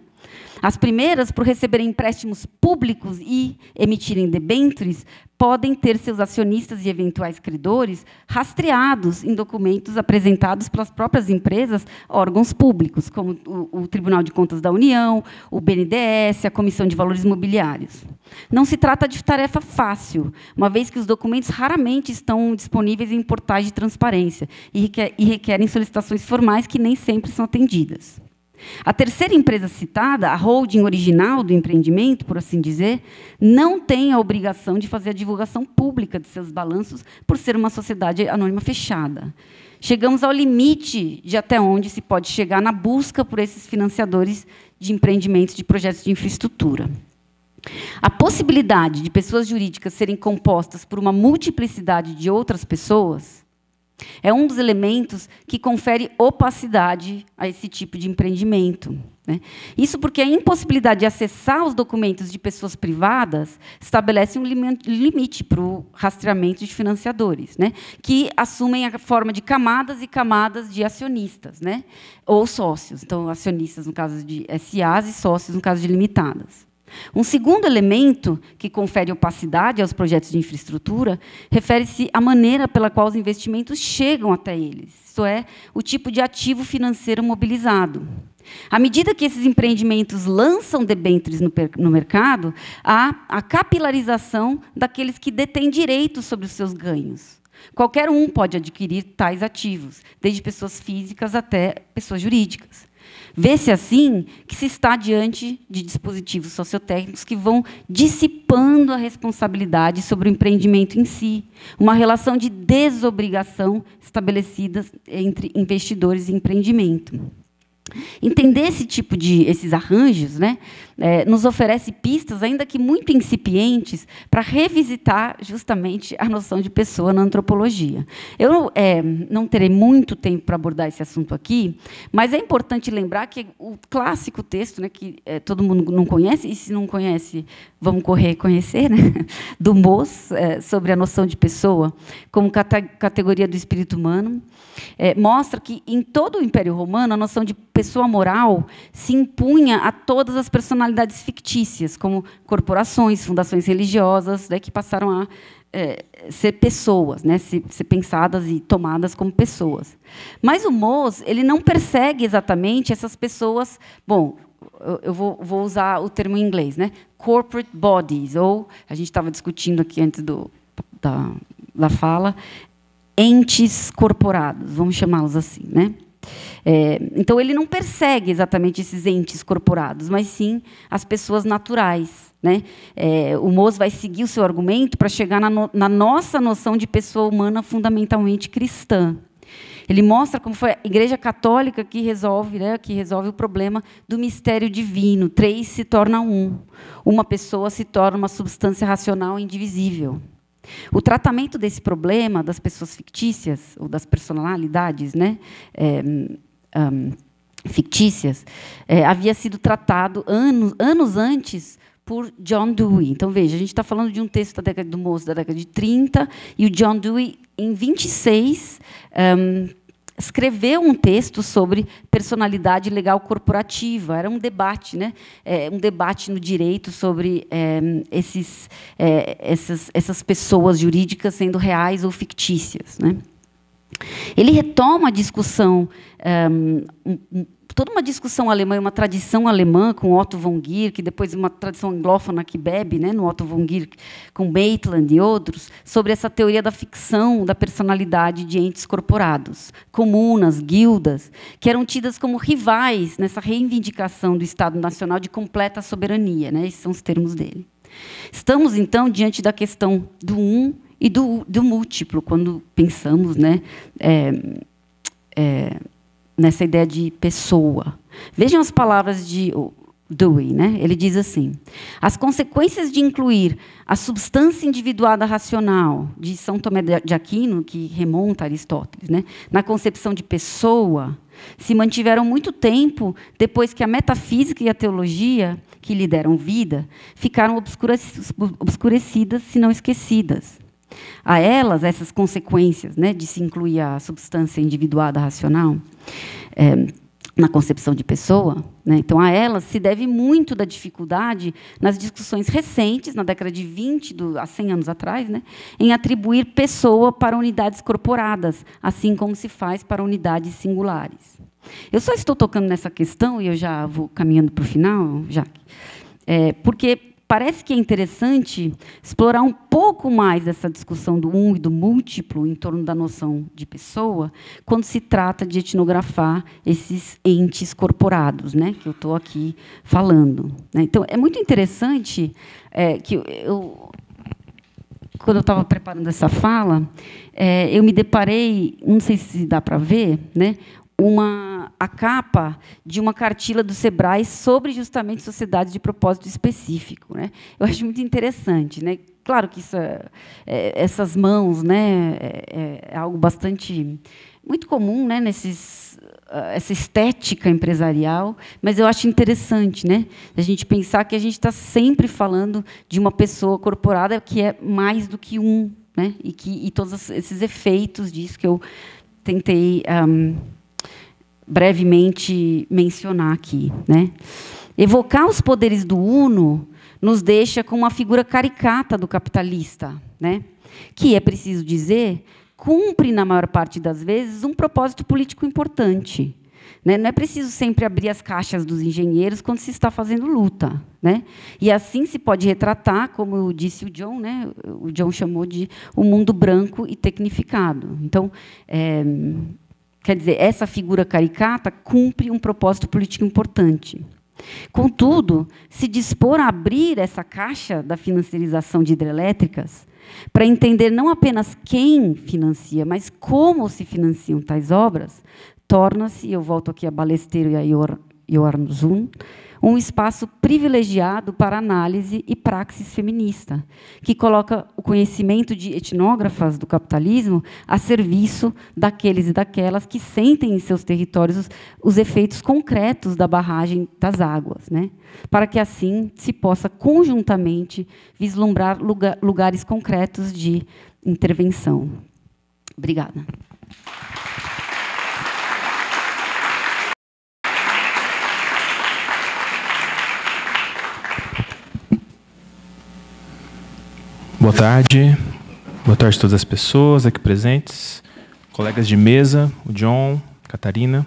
As primeiras por receberem empréstimos públicos e emitirem debêntures podem ter seus acionistas e eventuais credores rastreados em documentos apresentados pelas próprias empresas, órgãos públicos, como o, o Tribunal de Contas da União, o BNDES, a Comissão de Valores Imobiliários. Não se trata de tarefa fácil, uma vez que os documentos raramente estão disponíveis em portais de transparência e, requer, e requerem solicitações formais que nem sempre são atendidas. A terceira empresa citada, a holding original do empreendimento, por assim dizer, não tem a obrigação de fazer a divulgação pública de seus balanços por ser uma sociedade anônima fechada. Chegamos ao limite de até onde se pode chegar na busca por esses financiadores de empreendimentos de projetos de infraestrutura. A possibilidade de pessoas jurídicas serem compostas por uma multiplicidade de outras pessoas é um dos elementos que confere opacidade a esse tipo de empreendimento. Né? Isso porque a impossibilidade de acessar os documentos de pessoas privadas estabelece um limite para o rastreamento de financiadores, né? que assumem a forma de camadas e camadas de acionistas, né? ou sócios. Então, acionistas no caso de SAs e sócios no caso de limitadas. Um segundo elemento que confere opacidade aos projetos de infraestrutura refere-se à maneira pela qual os investimentos chegam até eles, isto é, o tipo de ativo financeiro mobilizado. À medida que esses empreendimentos lançam debêntures no, no mercado, há a capilarização daqueles que detêm direitos sobre os seus ganhos. Qualquer um pode adquirir tais ativos, desde pessoas físicas até pessoas jurídicas. Vê-se assim que se está diante de dispositivos sociotécnicos que vão dissipando a responsabilidade sobre o empreendimento em si, uma relação de desobrigação estabelecida entre investidores e empreendimento. Entender esse tipo de esses arranjos, né, é, nos oferece pistas, ainda que muito incipientes, para revisitar justamente a noção de pessoa na antropologia. Eu é, não terei muito tempo para abordar esse assunto aqui, mas é importante lembrar que o clássico texto, né, que é, todo mundo não conhece, e se não conhece, vamos correr conhecer, né, do Moss, é, sobre a noção de pessoa como cata categoria do espírito humano, é, mostra que em todo o Império Romano a noção de pessoa moral se impunha a todas as personalidades personalidades fictícias, como corporações, fundações religiosas, né, que passaram a é, ser pessoas, né, ser, ser, pensadas e tomadas como pessoas. Mas o Moos ele não persegue exatamente essas pessoas. Bom, eu vou, vou usar o termo em inglês, né? Corporate bodies, ou a gente estava discutindo aqui antes do, da, da fala, entes corporados, vamos chamá-los assim, né? É, então, ele não persegue exatamente esses entes corporados, mas sim as pessoas naturais. Né? É, o Moos vai seguir o seu argumento para chegar na, no, na nossa noção de pessoa humana fundamentalmente cristã. Ele mostra como foi a Igreja Católica que resolve, né, que resolve o problema do mistério divino. Três se torna um. Uma pessoa se torna uma substância racional indivisível. O tratamento desse problema das pessoas fictícias, ou das personalidades né, é, um, hum, fictícias, é, havia sido tratado anos, anos antes por John Dewey. Então, veja, a gente está falando de um texto da década do moço da década de 30, e o John Dewey, em 26, um, escreveu um texto sobre personalidade legal corporativa. Era um debate, né? É, um debate no direito sobre é, esses, é, essas, essas pessoas jurídicas sendo reais ou fictícias. Né? Ele retoma a discussão é, um, um, toda uma discussão alemã, uma tradição alemã com Otto von Guericke, depois uma tradição anglófona que bebe né, no Otto von Guericke, com Maitland e outros, sobre essa teoria da ficção da personalidade de entes corporados, comunas, guildas, que eram tidas como rivais nessa reivindicação do Estado Nacional de completa soberania. Né, esses são os termos dele. Estamos, então, diante da questão do um e do, do múltiplo, quando pensamos né, é, é, nessa ideia de pessoa. Vejam as palavras de Dewey, né? Ele diz assim: as consequências de incluir a substância individuada racional de São Tomé de Aquino, que remonta a Aristóteles, né, na concepção de pessoa, se mantiveram muito tempo depois que a metafísica e a teologia, que lhe deram vida, ficaram obscurecidas, se não esquecidas. A elas, essas consequências né, de se incluir a substância individuada racional, é, na concepção de pessoa. Né? Então, a ela se deve muito da dificuldade nas discussões recentes, na década de 20, do, há 100 anos atrás, né? em atribuir pessoa para unidades corporadas, assim como se faz para unidades singulares. Eu só estou tocando nessa questão, e eu já vou caminhando para o final, já, é, porque parece que é interessante explorar um pouco mais essa discussão do um e do múltiplo em torno da noção de pessoa, quando se trata de etnografar esses entes corporados, né, que eu estou aqui falando. Né. Então, é muito interessante é, que eu, quando eu estava preparando essa fala, é, eu me deparei, não sei se dá para ver, né, uma, a capa de uma cartilha do Sebrae sobre justamente sociedades de propósito específico. Né? Eu acho muito interessante. Né? Claro que isso é, é, essas mãos né, é, é, algo bastante muito comum né, nesses ah, essa estética empresarial, mas eu acho interessante, né? A gente pensar que a gente está sempre falando de uma pessoa corporada que é mais do que um, né? E que e todos esses efeitos disso que eu tentei um, ah, brevemente mencionar aqui. Né? Evocar os poderes do Uno nos deixa com uma figura caricata do capitalista, né? que, é preciso dizer, cumpre, na maior parte das vezes, um propósito político importante. Né? Não é preciso sempre abrir as caixas dos engenheiros quando se está fazendo luta. Né? E assim se pode retratar, como disse o John, né? o John chamou de o um mundo branco e tecnificado. Então, é, Quer dizer, essa figura caricata cumpre um propósito político importante. Contudo, se dispor a abrir essa caixa da financiarização de hidrelétricas para entender não apenas quem financia, mas como se financiam tais obras, torna-se, eu volto aqui a Balesteiro e a Ior, um espaço privilegiado para análise e praxis feminista, que coloca o conhecimento de etnógrafas do capitalismo a serviço daqueles e daquelas que sentem em seus territórios os, os efeitos concretos da barragem das águas, né? para que assim se possa conjuntamente vislumbrar lugar, lugares concretos de intervenção. Obrigada. Boa tarde. Boa tarde a todas as pessoas aqui presentes, colegas de mesa, o John, Catarina.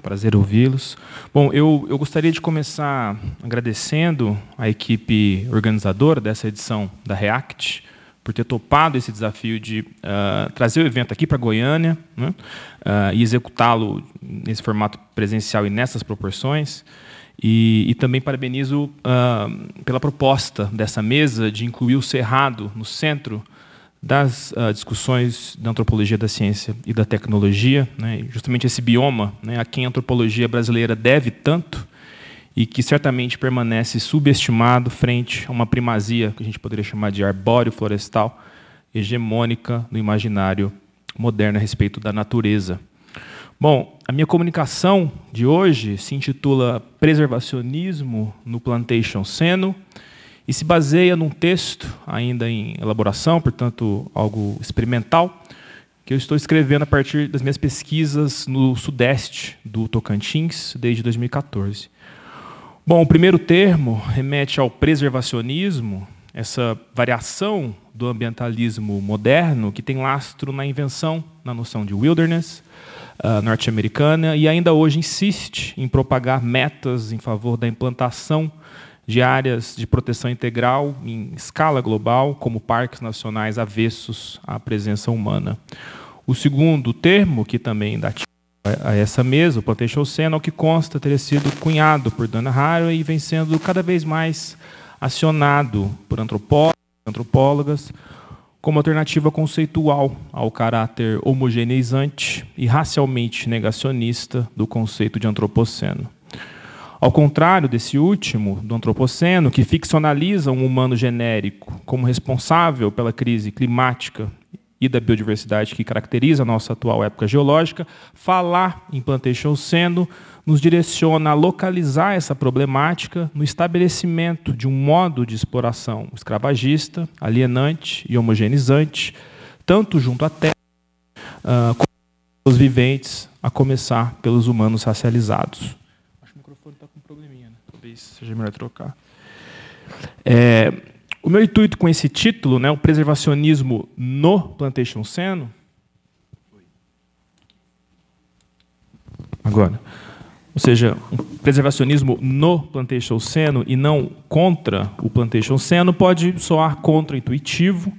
Prazer ouvi-los. Bom, eu, eu gostaria de começar agradecendo a equipe organizadora dessa edição da React por ter topado esse desafio de uh, trazer o evento aqui para Goiânia né, uh, e executá-lo nesse formato presencial e nessas proporções. E, e também parabenizo ah, pela proposta dessa mesa de incluir o Cerrado no centro das ah, discussões da antropologia da ciência e da tecnologia, né? justamente esse bioma né, a quem a antropologia brasileira deve tanto e que certamente permanece subestimado frente a uma primazia que a gente poderia chamar de arbóreo florestal hegemônica no imaginário moderno a respeito da natureza. Bom, a minha comunicação de hoje se intitula Preservacionismo no Plantation Seno e se baseia num texto ainda em elaboração, portanto, algo experimental, que eu estou escrevendo a partir das minhas pesquisas no sudeste do Tocantins desde 2014. Bom, o primeiro termo remete ao preservacionismo, essa variação do ambientalismo moderno que tem lastro na invenção, na noção de wilderness, ah, norte-americana e ainda hoje insiste em propagar metas em favor da implantação de áreas de proteção integral em escala global, como parques nacionais avessos à presença humana. O segundo termo, que também dá a essa mesa, o Plantation Senna, é o que consta ter sido cunhado por Dana Haraway e vem sendo cada vez mais acionado por antropólogos, antropólogas, como alternativa conceitual ao caráter homogeneizante e racialmente negacionista do conceito de antropoceno. Ao contrário desse último, do antropoceno, que ficcionaliza um humano genérico como responsável pela crise climática e da biodiversidade que caracteriza a nossa atual época geológica, falar em Plantation Seno nos direciona a localizar essa problemática no estabelecimento de um modo de exploração escravagista, alienante e homogeneizante, tanto junto à terra uh, como os viventes, a começar pelos humanos racializados. Acho que o microfone está com um probleminha, né? talvez seja melhor trocar. É, o meu intuito com esse título, né, o preservacionismo no Plantation Seno, agora ou seja, um preservacionismo no plantation seno e não contra o plantation seno pode soar contra-intuitivo.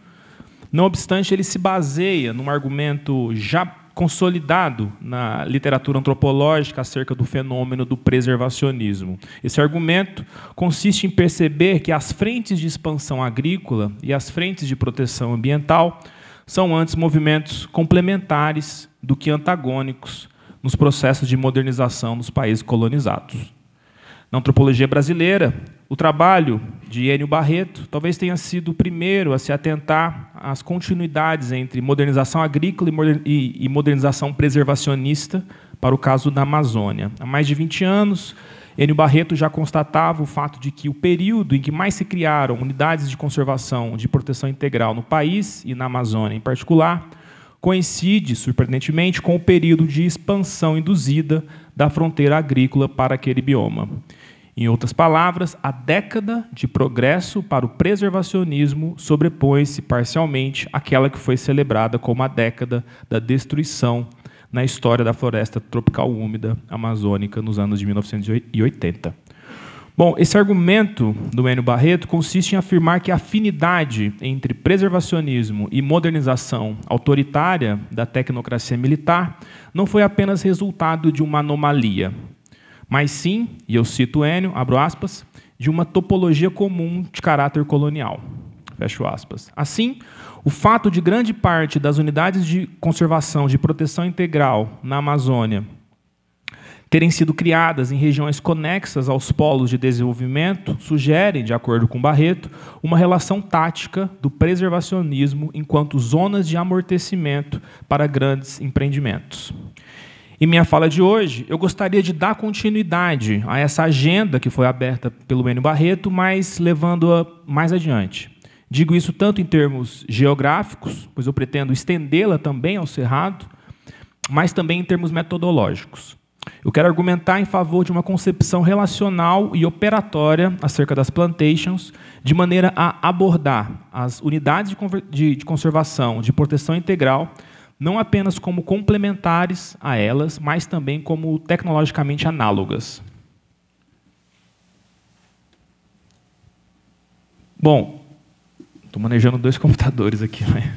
Não obstante, ele se baseia num argumento já consolidado na literatura antropológica acerca do fenômeno do preservacionismo. Esse argumento consiste em perceber que as frentes de expansão agrícola e as frentes de proteção ambiental são antes movimentos complementares do que antagônicos nos processos de modernização dos países colonizados. Na antropologia brasileira, o trabalho de Enio Barreto talvez tenha sido o primeiro a se atentar às continuidades entre modernização agrícola e modernização preservacionista para o caso da Amazônia. Há mais de 20 anos, Enio Barreto já constatava o fato de que o período em que mais se criaram unidades de conservação de proteção integral no país e na Amazônia em particular coincide, surpreendentemente, com o período de expansão induzida da fronteira agrícola para aquele bioma. Em outras palavras, a década de progresso para o preservacionismo sobrepõe-se parcialmente àquela que foi celebrada como a década da destruição na história da floresta tropical úmida amazônica nos anos de 1980. Bom, esse argumento do Enio Barreto consiste em afirmar que a afinidade entre preservacionismo e modernização autoritária da tecnocracia militar não foi apenas resultado de uma anomalia, mas sim, e eu cito Enio, abro aspas, de uma topologia comum de caráter colonial. Fecho aspas. Assim, o fato de grande parte das unidades de conservação de proteção integral na Amazônia terem sido criadas em regiões conexas aos polos de desenvolvimento sugerem, de acordo com Barreto, uma relação tática do preservacionismo enquanto zonas de amortecimento para grandes empreendimentos. Em minha fala de hoje, eu gostaria de dar continuidade a essa agenda que foi aberta pelo Enio Barreto, mas levando-a mais adiante. Digo isso tanto em termos geográficos, pois eu pretendo estendê-la também ao Cerrado, mas também em termos metodológicos. Eu quero argumentar em favor de uma concepção relacional e operatória acerca das plantations, de maneira a abordar as unidades de conservação de proteção integral, não apenas como complementares a elas, mas também como tecnologicamente análogas. Bom, estou manejando dois computadores aqui. Né?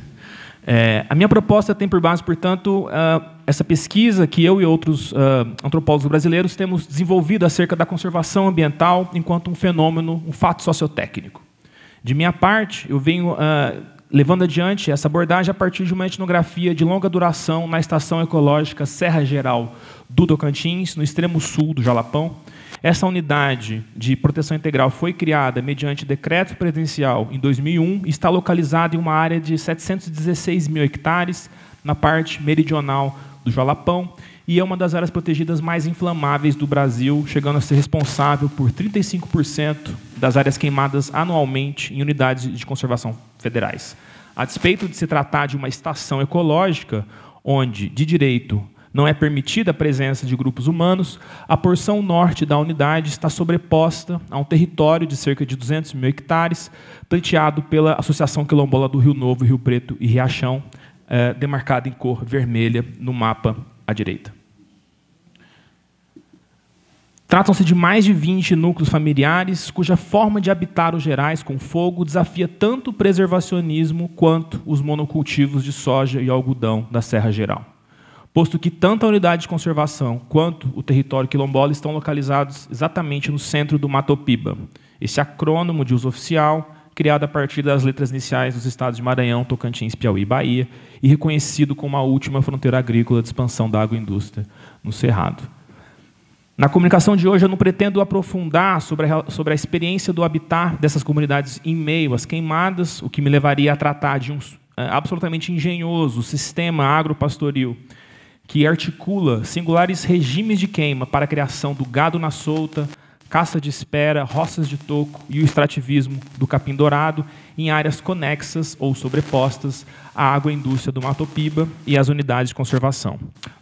É, a minha proposta tem por base, portanto, ah, essa pesquisa que eu e outros uh, antropólogos brasileiros temos desenvolvido acerca da conservação ambiental enquanto um fenômeno, um fato sociotécnico. De minha parte, eu venho uh, levando adiante essa abordagem a partir de uma etnografia de longa duração na Estação Ecológica Serra Geral do Tocantins, no extremo sul do Jalapão. Essa unidade de proteção integral foi criada mediante decreto presidencial em 2001 e está localizada em uma área de 716 mil hectares na parte meridional do Jalapão e é uma das áreas protegidas mais inflamáveis do Brasil, chegando a ser responsável por 35% das áreas queimadas anualmente em unidades de conservação federais. A despeito de se tratar de uma estação ecológica, onde, de direito, não é permitida a presença de grupos humanos, a porção norte da unidade está sobreposta a um território de cerca de 200 mil hectares, planteado pela Associação Quilombola do Rio Novo, Rio Preto e Riachão, é, demarcada em cor vermelha no mapa à direita. Tratam-se de mais de 20 núcleos familiares cuja forma de habitar os gerais com fogo desafia tanto o preservacionismo quanto os monocultivos de soja e algodão da Serra Geral, posto que tanto a unidade de conservação quanto o território quilombola estão localizados exatamente no centro do Matopiba, esse acrônomo de uso oficial criado a partir das letras iniciais dos estados de Maranhão, Tocantins, Piauí e Bahia, e reconhecido como a última fronteira agrícola de expansão da agroindústria no Cerrado. Na comunicação de hoje, eu não pretendo aprofundar sobre a, sobre a experiência do habitar dessas comunidades em meio às queimadas, o que me levaria a tratar de um é, absolutamente engenhoso sistema agropastoril que articula singulares regimes de queima para a criação do gado na solta, caça de espera, roças de toco e o extrativismo do capim dourado em áreas conexas ou sobrepostas à água-indústria do Mato Piba e às unidades de conservação.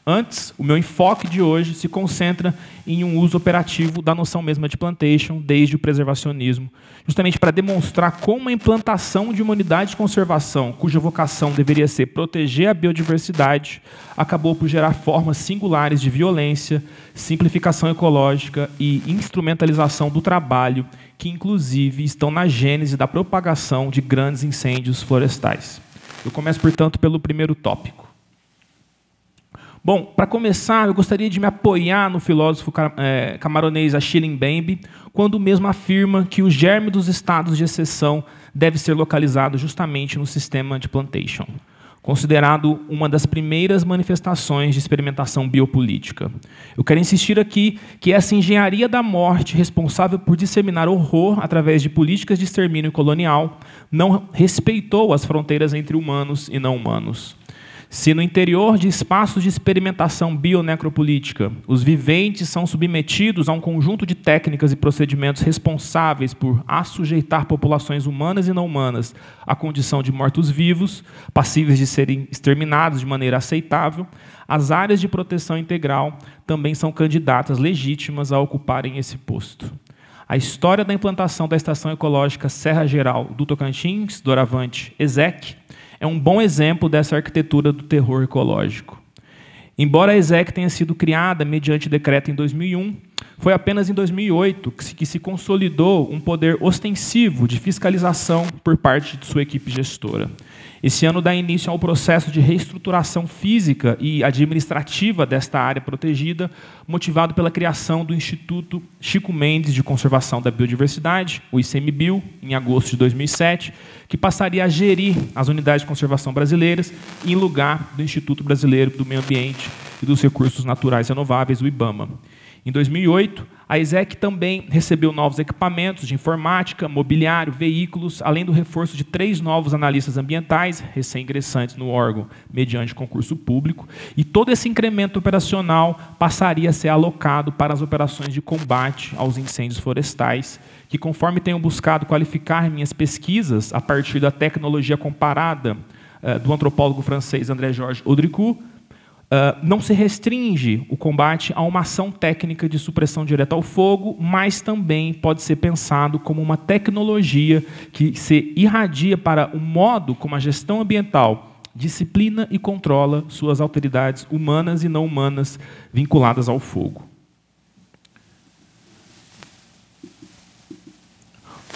Antes, o meu enfoque de hoje se concentra em um uso operativo da noção mesma de plantation desde o preservacionismo, justamente para demonstrar como a implantação de uma unidade de conservação cuja vocação deveria ser proteger a biodiversidade acabou por gerar formas singulares de violência, simplificação ecológica e instrumentalização do trabalho que inclusive estão na gênese da propagação de grandes incêndios florestais. Eu começo, portanto, pelo primeiro tópico. Bom, para começar, eu gostaria de me apoiar no filósofo é, camaronês Achille Mbembe, quando mesmo afirma que o germe dos estados de exceção deve ser localizado justamente no sistema de plantation considerado uma das primeiras manifestações de experimentação biopolítica. Eu quero insistir aqui que essa engenharia da morte, responsável por disseminar horror através de políticas de extermínio colonial, não respeitou as fronteiras entre humanos e não humanos. Se no interior de espaços de experimentação bionecropolítica, os viventes são submetidos a um conjunto de técnicas e procedimentos responsáveis por assujeitar populações humanas e não humanas à condição de mortos-vivos, passíveis de serem exterminados de maneira aceitável, as áreas de proteção integral também são candidatas legítimas a ocuparem esse posto. A história da implantação da Estação Ecológica Serra Geral do Tocantins, Doravante, ESEC, é um bom exemplo dessa arquitetura do terror ecológico. Embora a ESEC tenha sido criada mediante decreto em 2001, foi apenas em 2008 que se, que se consolidou um poder ostensivo de fiscalização por parte de sua equipe gestora. Esse ano dá início ao processo de reestruturação física e administrativa desta área protegida, motivado pela criação do Instituto Chico Mendes de Conservação da Biodiversidade, o ICMBio, em agosto de 2007, que passaria a gerir as unidades de conservação brasileiras em lugar do Instituto Brasileiro do Meio Ambiente e dos Recursos Naturais Renováveis, o IBAMA. Em 2008, a ESEC também recebeu novos equipamentos de informática, mobiliário, veículos, além do reforço de três novos analistas ambientais recém-ingressantes no órgão mediante concurso público, e todo esse incremento operacional passaria a ser alocado para as operações de combate aos incêndios florestais, que conforme tenho buscado qualificar minhas pesquisas a partir da tecnologia comparada eh, do antropólogo francês André Georges Audricourt, ah, não se restringe o combate a uma ação técnica de supressão direta ao fogo, mas também pode ser pensado como uma tecnologia que se irradia para o modo como a gestão ambiental disciplina e controla suas autoridades humanas e não humanas vinculadas ao fogo.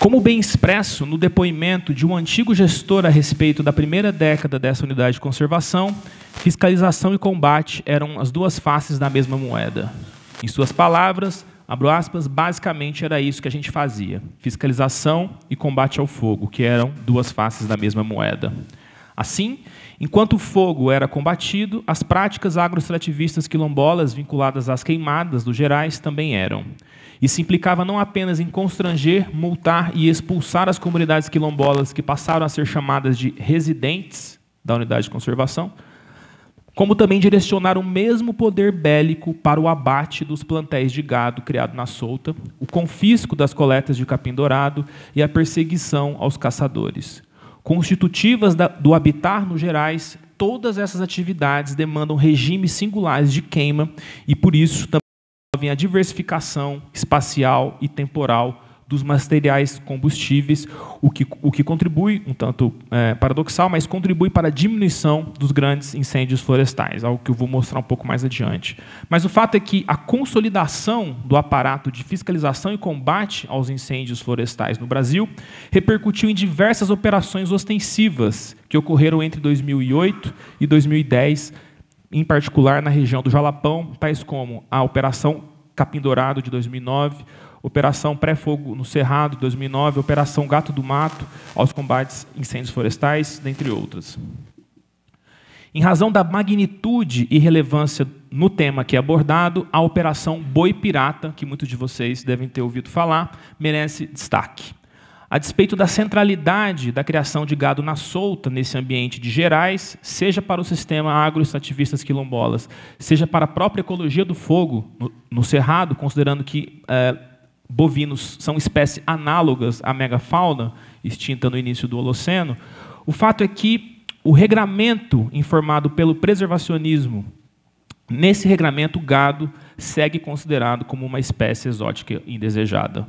Como bem expresso no depoimento de um antigo gestor a respeito da primeira década dessa unidade de conservação, fiscalização e combate eram as duas faces da mesma moeda. Em suas palavras, abro aspas, basicamente era isso que a gente fazia: fiscalização e combate ao fogo, que eram duas faces da mesma moeda. Assim, enquanto o fogo era combatido, as práticas agroextrativistas quilombolas vinculadas às queimadas dos Gerais também eram e se implicava não apenas em constranger, multar e expulsar as comunidades quilombolas que passaram a ser chamadas de residentes da unidade de conservação, como também direcionar o mesmo poder bélico para o abate dos plantéis de gado criado na solta, o confisco das coletas de capim-dourado e a perseguição aos caçadores. Constitutivas do habitar no Gerais, todas essas atividades demandam regimes singulares de queima e, por isso, promove a diversificação espacial e temporal dos materiais combustíveis, o que, o que contribui, um tanto é, paradoxal, mas contribui para a diminuição dos grandes incêndios florestais, algo que eu vou mostrar um pouco mais adiante. Mas o fato é que a consolidação do aparato de fiscalização e combate aos incêndios florestais no Brasil repercutiu em diversas operações ostensivas que ocorreram entre 2008 e 2010 em particular na região do Jalapão, tais como a Operação Capim Dourado de 2009, Operação Pré-Fogo no Cerrado de 2009, Operação Gato do Mato aos combates incêndios florestais, dentre outras. Em razão da magnitude e relevância no tema que é abordado, a Operação Boi Pirata, que muitos de vocês devem ter ouvido falar, merece destaque. A despeito da centralidade da criação de gado na solta nesse ambiente de Gerais, seja para o sistema agroestativistas quilombolas, seja para a própria ecologia do fogo no, no Cerrado, considerando que é, bovinos são espécies análogas à megafauna, extinta no início do Holoceno, o fato é que o regramento informado pelo preservacionismo, nesse regramento o gado segue considerado como uma espécie exótica indesejada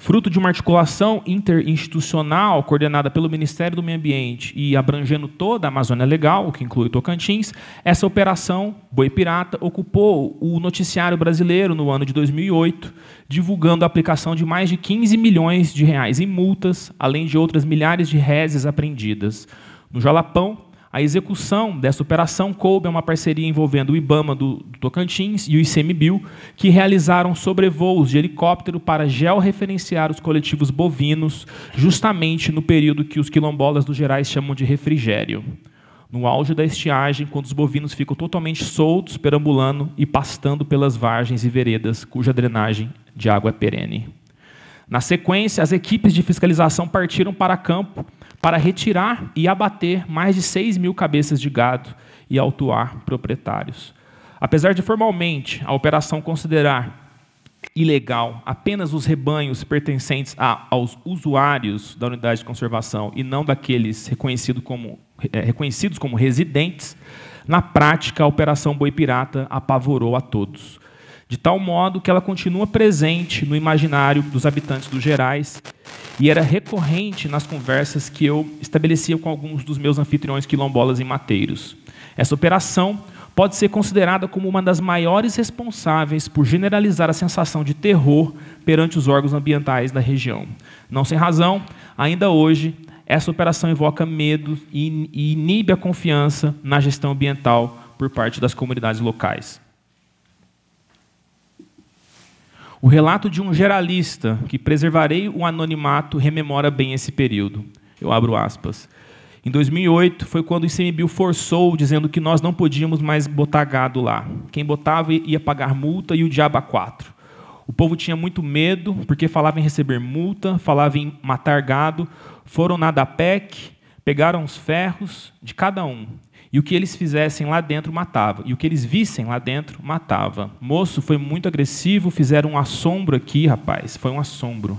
fruto de uma articulação interinstitucional coordenada pelo Ministério do Meio Ambiente e abrangendo toda a Amazônia Legal, o que inclui Tocantins, essa operação Boi Pirata ocupou o noticiário brasileiro no ano de 2008, divulgando a aplicação de mais de 15 milhões de reais em multas, além de outras milhares de reses apreendidas. No Jalapão, a execução dessa operação coube a uma parceria envolvendo o IBAMA do, do Tocantins e o ICMBio, que realizaram sobrevoos de helicóptero para georreferenciar os coletivos bovinos, justamente no período que os quilombolas do Gerais chamam de refrigério. No auge da estiagem, quando os bovinos ficam totalmente soltos, perambulando e pastando pelas vargens e veredas, cuja drenagem de água é perene. Na sequência, as equipes de fiscalização partiram para campo para retirar e abater mais de 6 mil cabeças de gado e autuar proprietários. Apesar de formalmente a operação considerar ilegal apenas os rebanhos pertencentes a, aos usuários da unidade de conservação e não daqueles reconhecido como, é, reconhecidos como residentes, na prática, a Operação Boi Pirata apavorou a todos de tal modo que ela continua presente no imaginário dos habitantes dos Gerais e era recorrente nas conversas que eu estabelecia com alguns dos meus anfitriões quilombolas e mateiros. Essa operação pode ser considerada como uma das maiores responsáveis por generalizar a sensação de terror perante os órgãos ambientais da região. Não sem razão, ainda hoje, essa operação evoca medo e inibe a confiança na gestão ambiental por parte das comunidades locais. O relato de um geralista que preservarei o anonimato rememora bem esse período. Eu abro aspas. Em 2008 foi quando o ICMBio forçou, dizendo que nós não podíamos mais botar gado lá. Quem botava ia pagar multa e o diabo a quatro. O povo tinha muito medo, porque falava em receber multa, falava em matar gado. Foram na da PEC, pegaram os ferros de cada um. E o que eles fizessem lá dentro matava, e o que eles vissem lá dentro matava. Moço, foi muito agressivo, fizeram um assombro aqui, rapaz, foi um assombro.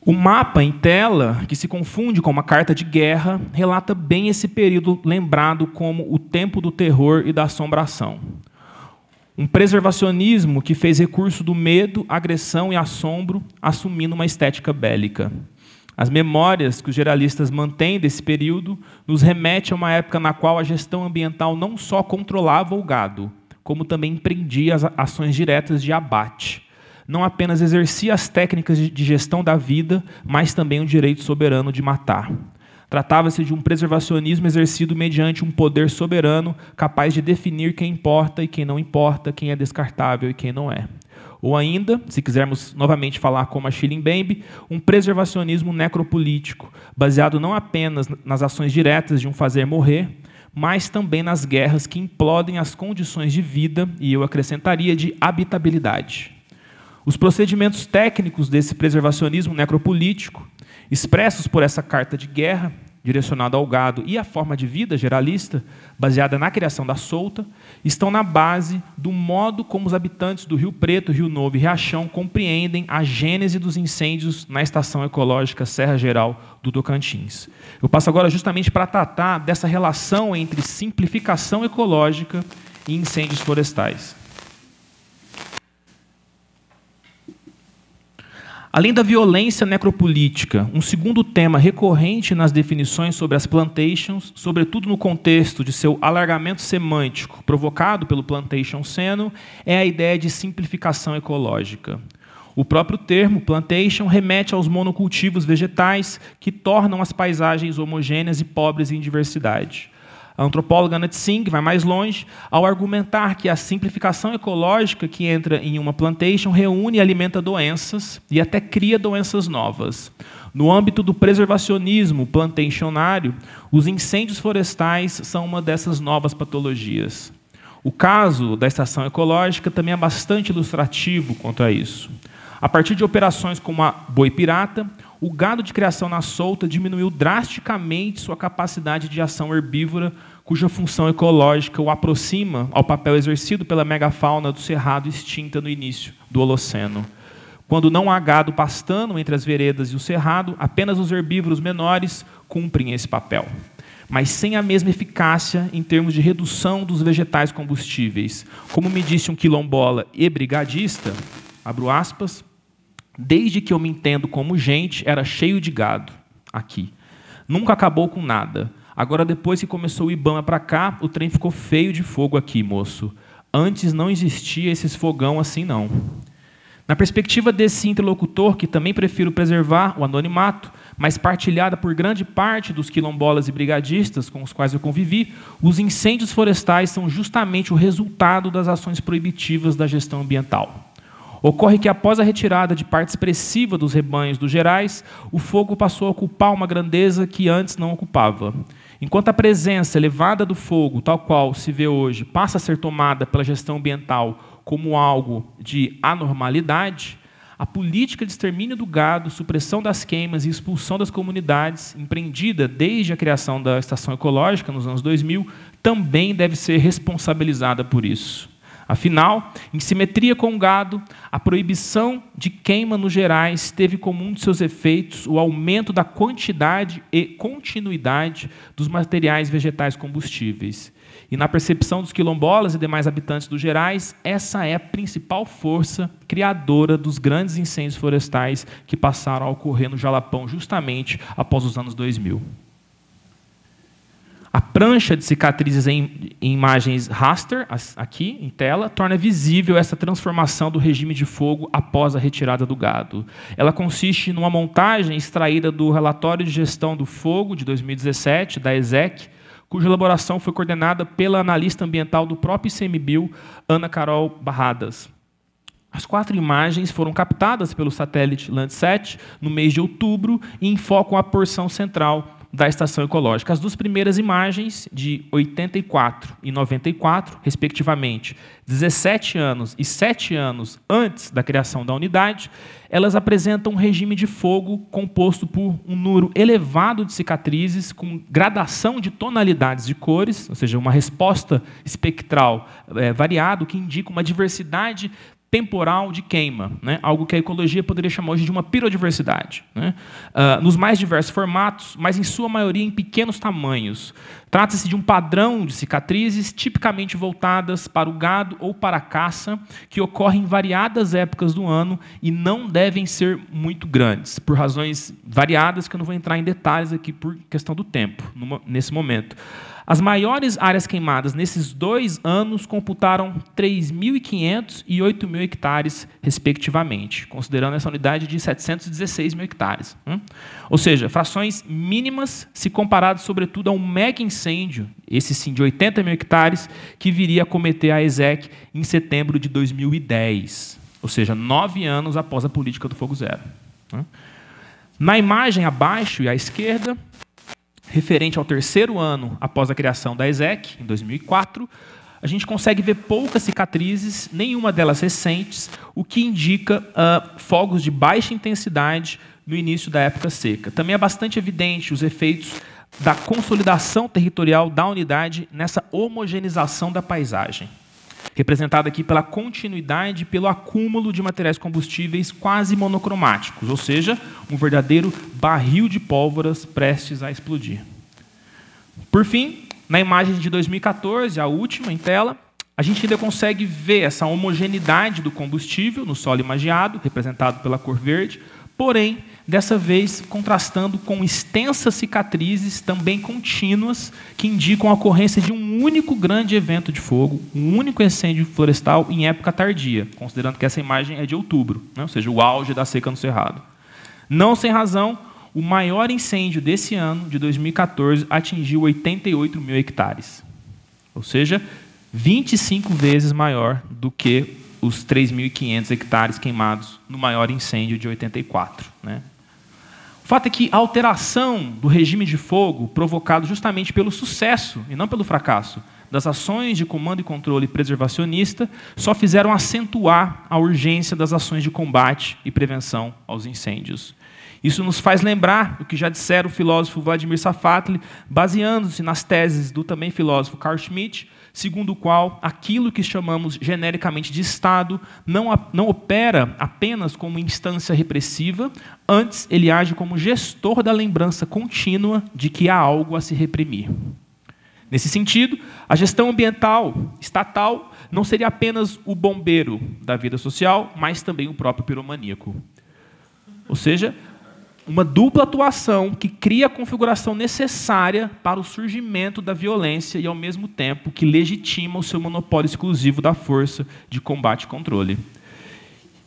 O mapa em tela, que se confunde com uma carta de guerra, relata bem esse período lembrado como o tempo do terror e da assombração. Um preservacionismo que fez recurso do medo, agressão e assombro, assumindo uma estética bélica. As memórias que os geralistas mantêm desse período nos remete a uma época na qual a gestão ambiental não só controlava o gado, como também empreendia as ações diretas de abate. Não apenas exercia as técnicas de gestão da vida, mas também o direito soberano de matar. Tratava-se de um preservacionismo exercido mediante um poder soberano capaz de definir quem importa e quem não importa, quem é descartável e quem não é. Ou ainda, se quisermos novamente falar como a Chilimbembe, um preservacionismo necropolítico, baseado não apenas nas ações diretas de um fazer morrer, mas também nas guerras que implodem as condições de vida e eu acrescentaria de habitabilidade. Os procedimentos técnicos desse preservacionismo necropolítico, expressos por essa carta de guerra, direcionado ao gado e a forma de vida geralista, baseada na criação da solta, estão na base do modo como os habitantes do Rio Preto, Rio Novo e Riachão compreendem a gênese dos incêndios na estação ecológica Serra Geral do Tocantins. Eu passo agora justamente para tratar dessa relação entre simplificação ecológica e incêndios florestais. Além da violência necropolítica, um segundo tema recorrente nas definições sobre as plantations, sobretudo no contexto de seu alargamento semântico provocado pelo plantation seno, é a ideia de simplificação ecológica. O próprio termo plantation remete aos monocultivos vegetais que tornam as paisagens homogêneas e pobres em diversidade. A antropóloga Annette Singh vai mais longe ao argumentar que a simplificação ecológica que entra em uma plantation reúne e alimenta doenças e até cria doenças novas. No âmbito do preservacionismo plantationário, os incêndios florestais são uma dessas novas patologias. O caso da estação ecológica também é bastante ilustrativo quanto a isso. A partir de operações como a Boi Pirata, o gado de criação na solta diminuiu drasticamente sua capacidade de ação herbívora, cuja função ecológica o aproxima ao papel exercido pela megafauna do cerrado extinta no início do Holoceno. Quando não há gado pastando entre as veredas e o cerrado, apenas os herbívoros menores cumprem esse papel. Mas sem a mesma eficácia em termos de redução dos vegetais combustíveis. Como me disse um quilombola e brigadista, abro aspas, Desde que eu me entendo como gente, era cheio de gado aqui. Nunca acabou com nada. Agora, depois que começou o Ibama para cá, o trem ficou feio de fogo aqui, moço. Antes não existia esses fogão assim, não. Na perspectiva desse interlocutor, que também prefiro preservar o anonimato, mas partilhada por grande parte dos quilombolas e brigadistas com os quais eu convivi, os incêndios florestais são justamente o resultado das ações proibitivas da gestão ambiental. Ocorre que após a retirada de parte expressiva dos rebanhos dos gerais, o fogo passou a ocupar uma grandeza que antes não ocupava. Enquanto a presença elevada do fogo, tal qual se vê hoje, passa a ser tomada pela gestão ambiental como algo de anormalidade, a política de extermínio do gado, supressão das queimas e expulsão das comunidades, empreendida desde a criação da estação ecológica nos anos 2000, também deve ser responsabilizada por isso. Afinal, em simetria com o gado, a proibição de queima nos gerais teve como um de seus efeitos o aumento da quantidade e continuidade dos materiais vegetais combustíveis. E na percepção dos quilombolas e demais habitantes dos gerais, essa é a principal força criadora dos grandes incêndios florestais que passaram a ocorrer no Jalapão justamente após os anos 2000. A prancha de cicatrizes em, em imagens raster, aqui em tela, torna visível essa transformação do regime de fogo após a retirada do gado. Ela consiste numa montagem extraída do relatório de gestão do fogo de 2017, da ESEC, cuja elaboração foi coordenada pela analista ambiental do próprio ICMBio, Ana Carol Barradas. As quatro imagens foram captadas pelo satélite Landsat no mês de outubro e enfocam a porção central da estação ecológica. As duas primeiras imagens, de 84 e 94, respectivamente, 17 anos e 7 anos antes da criação da unidade, elas apresentam um regime de fogo composto por um número elevado de cicatrizes, com gradação de tonalidades de cores, ou seja, uma resposta espectral é, variada, que indica uma diversidade temporal de queima, né? algo que a ecologia poderia chamar hoje de uma pirodiversidade, né? uh, nos mais diversos formatos, mas em sua maioria em pequenos tamanhos. Trata-se de um padrão de cicatrizes tipicamente voltadas para o gado ou para a caça, que ocorre em variadas épocas do ano e não devem ser muito grandes, por razões variadas que eu não vou entrar em detalhes aqui por questão do tempo numa, nesse momento. As maiores áreas queimadas nesses dois anos computaram 3.500 e 8.000 hectares, respectivamente, considerando essa unidade de 716 mil hectares. Hum? Ou seja, frações mínimas se comparado, sobretudo, a um mega incêndio, esse sim de 80 mil hectares, que viria a cometer a ESEC em setembro de 2010. Ou seja, nove anos após a política do Fogo Zero. Hum? Na imagem abaixo e à esquerda, referente ao terceiro ano após a criação da ESEC, em 2004, a gente consegue ver poucas cicatrizes, nenhuma delas recentes, o que indica uh, fogos de baixa intensidade no início da época seca. Também é bastante evidente os efeitos da consolidação territorial da unidade nessa homogeneização da paisagem representada aqui pela continuidade e pelo acúmulo de materiais combustíveis quase monocromáticos, ou seja, um verdadeiro barril de pólvoras prestes a explodir. Por fim, na imagem de 2014, a última em tela, a gente ainda consegue ver essa homogeneidade do combustível no solo imagiado, representado pela cor verde, porém, dessa vez contrastando com extensas cicatrizes, também contínuas, que indicam a ocorrência de um único grande evento de fogo, um único incêndio florestal em época tardia, considerando que essa imagem é de outubro, né? ou seja, o auge da seca no Cerrado. Não sem razão, o maior incêndio desse ano, de 2014, atingiu 88 mil hectares, ou seja, 25 vezes maior do que os 3.500 hectares queimados no maior incêndio de 84. Né? O fato é que a alteração do regime de fogo, provocado justamente pelo sucesso e não pelo fracasso das ações de comando e controle preservacionista só fizeram acentuar a urgência das ações de combate e prevenção aos incêndios. Isso nos faz lembrar o que já dissera o filósofo Vladimir Safatli, baseando-se nas teses do também filósofo Carl Schmitt, segundo o qual aquilo que chamamos genericamente de Estado não, não opera apenas como instância repressiva, antes ele age como gestor da lembrança contínua de que há algo a se reprimir. Nesse sentido, a gestão ambiental estatal não seria apenas o bombeiro da vida social, mas também o próprio piromaníaco. Ou seja, uma dupla atuação que cria a configuração necessária para o surgimento da violência e, ao mesmo tempo, que legitima o seu monopólio exclusivo da força de combate e controle.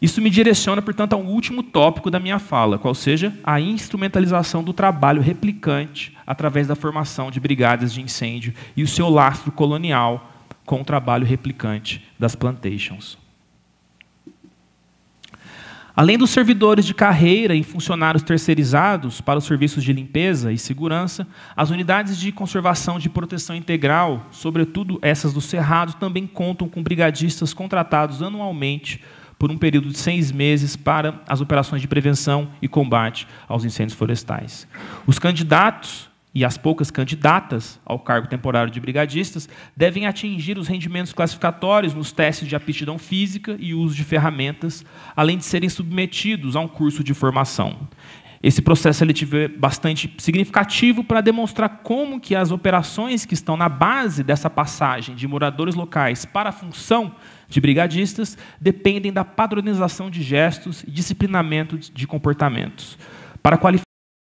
Isso me direciona, portanto, ao último tópico da minha fala, qual seja a instrumentalização do trabalho replicante através da formação de brigadas de incêndio e o seu lastro colonial com o trabalho replicante das plantations. Além dos servidores de carreira e funcionários terceirizados para os serviços de limpeza e segurança, as unidades de conservação de proteção integral, sobretudo essas do Cerrado, também contam com brigadistas contratados anualmente por um período de seis meses para as operações de prevenção e combate aos incêndios florestais. Os candidatos e as poucas candidatas ao cargo temporário de brigadistas devem atingir os rendimentos classificatórios nos testes de aptidão física e uso de ferramentas, além de serem submetidos a um curso de formação. Esse processo seletivo é bastante significativo para demonstrar como que as operações que estão na base dessa passagem de moradores locais para a função de brigadistas dependem da padronização de gestos e disciplinamento de comportamentos. Para qualificar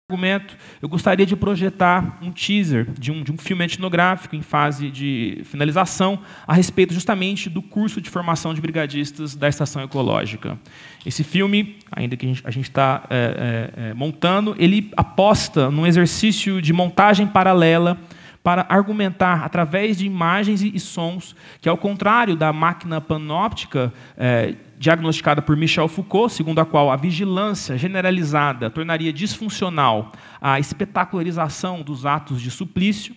o argumento, eu gostaria de projetar um teaser de um, de um filme etnográfico em fase de finalização a respeito justamente do curso de formação de brigadistas da Estação Ecológica. Esse filme, ainda que a gente está é, é, montando, ele aposta num exercício de montagem paralela para argumentar através de imagens e sons, que, ao contrário da máquina panóptica eh, diagnosticada por Michel Foucault, segundo a qual a vigilância generalizada tornaria disfuncional a espetacularização dos atos de suplício,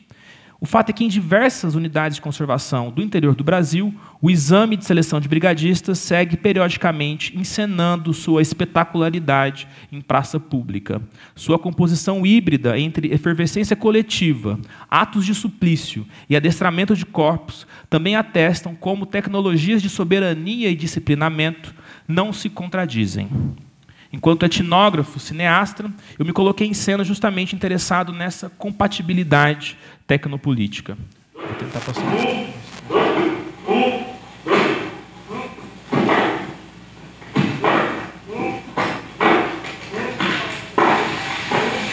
o fato é que, em diversas unidades de conservação do interior do Brasil, o exame de seleção de brigadistas segue periodicamente encenando sua espetacularidade em praça pública. Sua composição híbrida entre efervescência coletiva, atos de suplício e adestramento de corpos também atestam como tecnologias de soberania e disciplinamento não se contradizem. Enquanto etnógrafo, cineasta, eu me coloquei em cena justamente interessado nessa compatibilidade tecnopolítica. Vou tentar passar.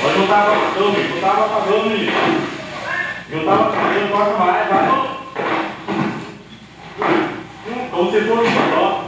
Eu tava apagando, eu tava apagando, gente. Eu tava apagando, toca mais, vai. Então você for, ó.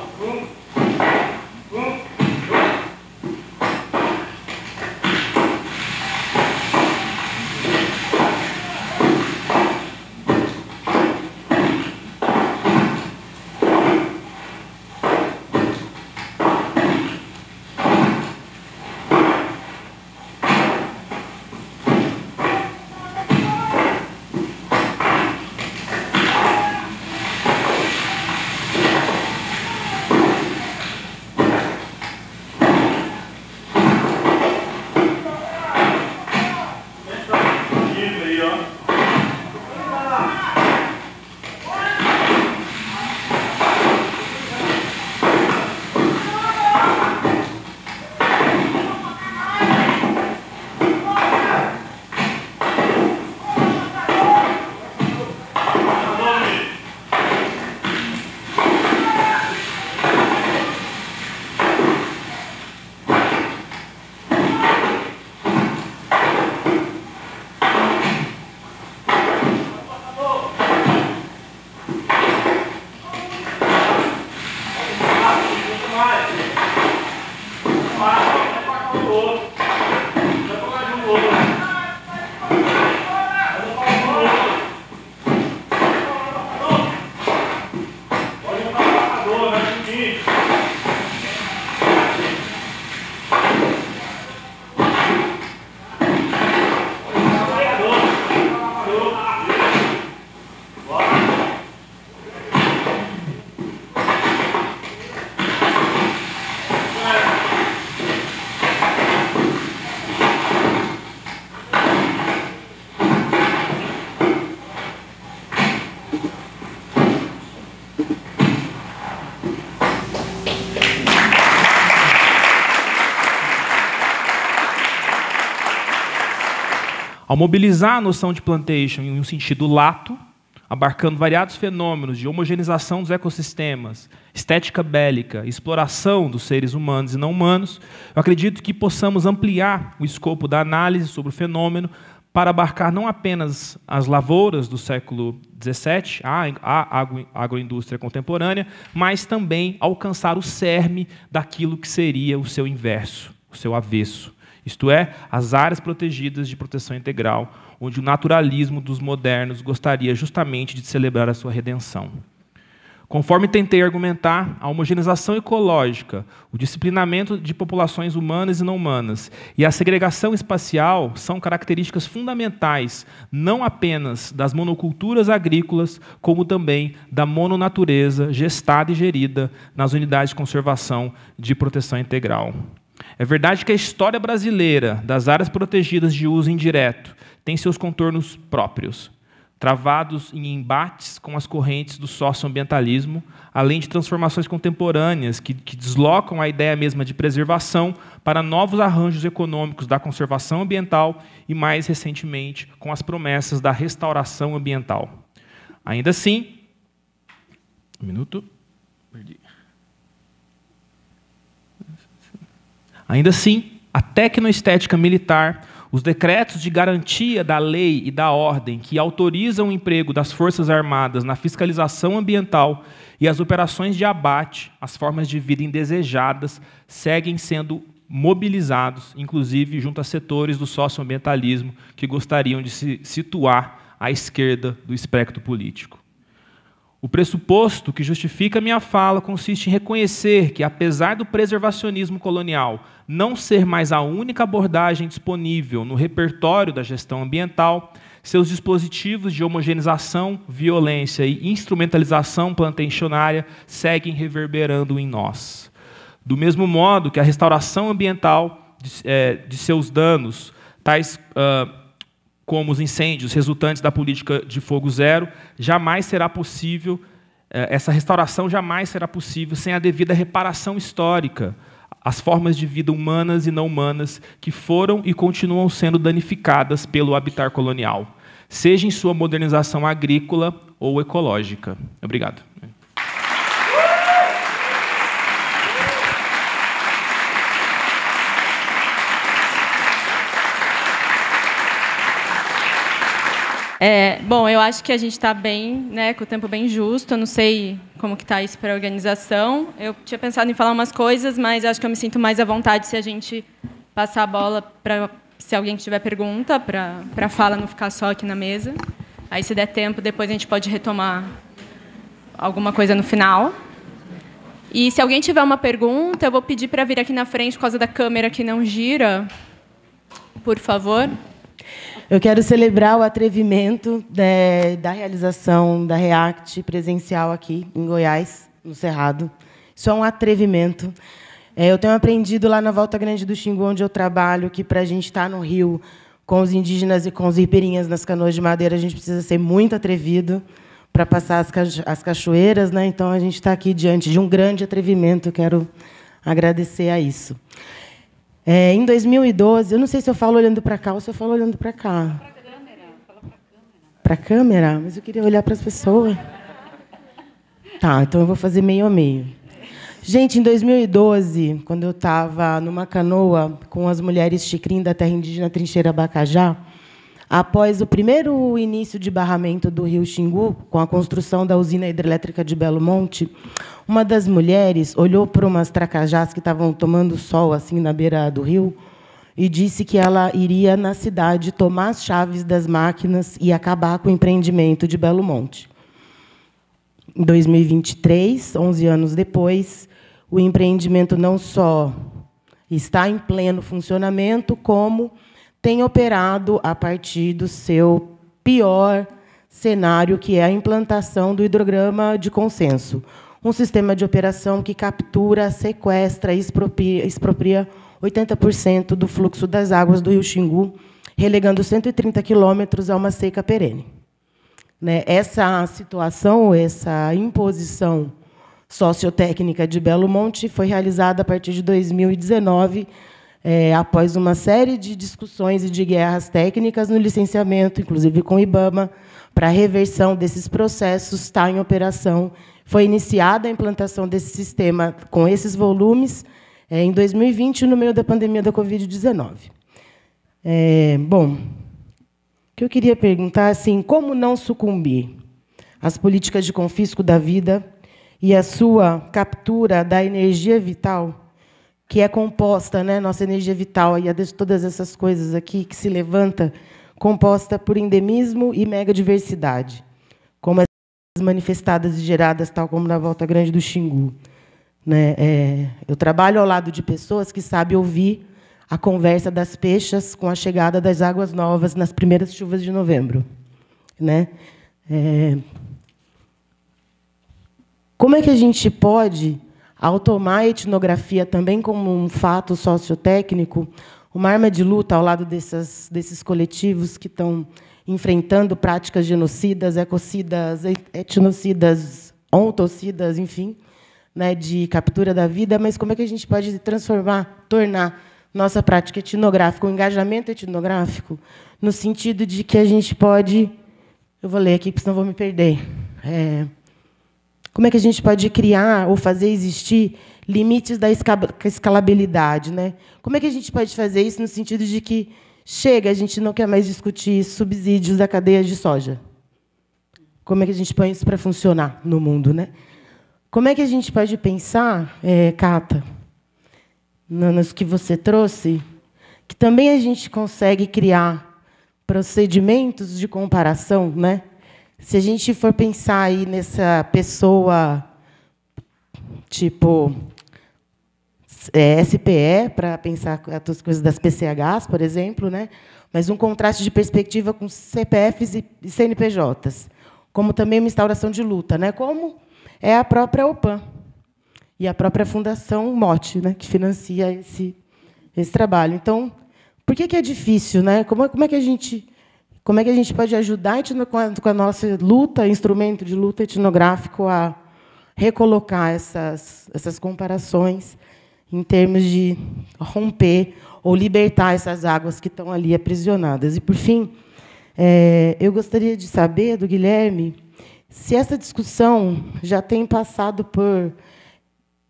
Ao mobilizar a noção de plantation em um sentido lato, abarcando variados fenômenos de homogeneização dos ecossistemas, estética bélica, exploração dos seres humanos e não humanos, eu acredito que possamos ampliar o escopo da análise sobre o fenômeno para abarcar não apenas as lavouras do século XVII, a agroindústria contemporânea, mas também alcançar o cerne daquilo que seria o seu inverso, o seu avesso, isto é, as áreas protegidas de proteção integral, onde o naturalismo dos modernos gostaria justamente de celebrar a sua redenção. Conforme tentei argumentar, a homogeneização ecológica, o disciplinamento de populações humanas e não humanas e a segregação espacial são características fundamentais não apenas das monoculturas agrícolas, como também da mononatureza gestada e gerida nas unidades de conservação de proteção integral. É verdade que a história brasileira das áreas protegidas de uso indireto tem seus contornos próprios, travados em embates com as correntes do socioambientalismo, além de transformações contemporâneas que, que, deslocam a ideia mesma de preservação para novos arranjos econômicos da conservação ambiental e, mais recentemente, com as promessas da restauração ambiental. Ainda assim, um minuto, perdi. Ainda assim, a tecnoestética militar, os decretos de garantia da lei e da ordem que autorizam o emprego das Forças Armadas na fiscalização ambiental e as operações de abate, as formas de vida indesejadas, seguem sendo mobilizados, inclusive junto a setores do socioambientalismo que gostariam de se situar à esquerda do espectro político. O pressuposto que justifica minha fala consiste em reconhecer que, apesar do preservacionismo colonial não ser mais a única abordagem disponível no repertório da gestão ambiental, seus dispositivos de homogeneização, violência e instrumentalização plantacionária seguem reverberando em nós. Do mesmo modo que a restauração ambiental de, é, de seus danos, tais. Uh, como os incêndios resultantes da política de fogo zero, jamais será possível, eh, essa restauração jamais será possível sem a devida reparação histórica às formas de vida humanas e não humanas que foram e continuam sendo danificadas pelo habitat colonial, seja em sua modernização agrícola ou ecológica. Obrigado. É, bom, eu acho que a gente está bem, né, com o tempo bem justo. Eu não sei como que está isso para a organização. Eu tinha pensado em falar umas coisas, mas acho que eu me sinto mais à vontade se a gente passar a bola para se alguém tiver pergunta para a fala não ficar só aqui na mesa. Aí, se der tempo, depois a gente pode retomar alguma coisa no final. E se alguém tiver uma pergunta, eu vou pedir para vir aqui na frente por causa da câmera que não gira. Por favor. Eu quero celebrar o atrevimento de, né, da realização da React presencial aqui em Goiás, no Cerrado. Isso é um atrevimento. É, eu tenho aprendido lá na Volta Grande do Xingu, onde eu trabalho, que para a gente estar tá no Rio com os indígenas e com os ribeirinhas nas canoas de madeira, a gente precisa ser muito atrevido para passar as, ca as cachoeiras. Né? Então, a gente está aqui diante de um grande atrevimento. Quero agradecer a isso. É, em 2012, eu não sei se eu falo olhando para cá ou se eu falo olhando para cá. Para a câmera? Mas eu queria olhar para as pessoas. Tá, então eu vou fazer meio a meio. Gente, em 2012, quando eu estava numa canoa com as mulheres chicrin da terra indígena Trincheira Bacajá, Após o primeiro início de barramento do rio Xingu, com a construção da usina hidrelétrica de Belo Monte, uma das mulheres olhou para umas tracajás que estavam tomando sol assim na beira do rio e disse que ela iria na cidade tomar as chaves das máquinas e acabar com o empreendimento de Belo Monte. Em 2023, 11 anos depois, o empreendimento não só está em pleno funcionamento, como tem operado a partir do seu pior cenário, que é a implantação do hidrograma de consenso, um sistema de operação que captura, sequestra e expropria, expropria 80% do fluxo das águas do rio Xingu, relegando 130 quilômetros a uma seca perene. Né, essa situação, essa imposição sociotécnica de Belo Monte foi realizada a partir de 2019 é, após uma série de discussões e de guerras técnicas no licenciamento, inclusive com o IBAMA, para a reversão desses processos, está em operação. Foi iniciada a implantação desse sistema com esses volumes é, em 2020, no meio da pandemia da Covid-19. É, bom, o que eu queria perguntar assim, como não sucumbir às políticas de confisco da vida e à sua captura da energia vital que é composta, né, nossa energia vital e todas essas coisas aqui que se levanta, composta por endemismo e megadiversidade, como as manifestadas e geradas, tal como na Volta Grande do Xingu. Né? É, eu trabalho ao lado de pessoas que sabem ouvir a conversa das peixas com a chegada das águas novas nas primeiras chuvas de novembro. Né? É, como é que a gente pode ao tomar a etnografia também como um fato sociotécnico, uma arma de luta ao lado dessas, desses coletivos que estão enfrentando práticas genocidas, ecocidas, etnocidas, ontocidas, enfim, né, de captura da vida, mas como é que a gente pode transformar, tornar nossa prática etnográfica, o um engajamento etnográfico, no sentido de que a gente pode. Eu vou ler aqui, porque senão vou me perder. É, como é que a gente pode criar ou fazer existir limites da escalabilidade? Né? Como é que a gente pode fazer isso no sentido de que chega, a gente não quer mais discutir subsídios da cadeia de soja? Como é que a gente põe isso para funcionar no mundo? Né? Como é que a gente pode pensar, é, Cata, nos que você trouxe, que também a gente consegue criar procedimentos de comparação, né? se a gente for pensar aí nessa pessoa tipo é, SPE, para pensar as coisas das PCHs, por exemplo, né? mas um contraste de perspectiva com CPFs e CNPJs, como também uma instauração de luta, né? como é a própria OPAN e a própria Fundação MOTE, né? que financia esse, esse trabalho. Então, por que, que é difícil? Né? Como, é, como é que a gente como é que a gente pode ajudar com a nossa luta, instrumento de luta etnográfico, a recolocar essas, essas comparações em termos de romper ou libertar essas águas que estão ali aprisionadas? E, por fim, é, eu gostaria de saber do Guilherme se essa discussão já tem passado por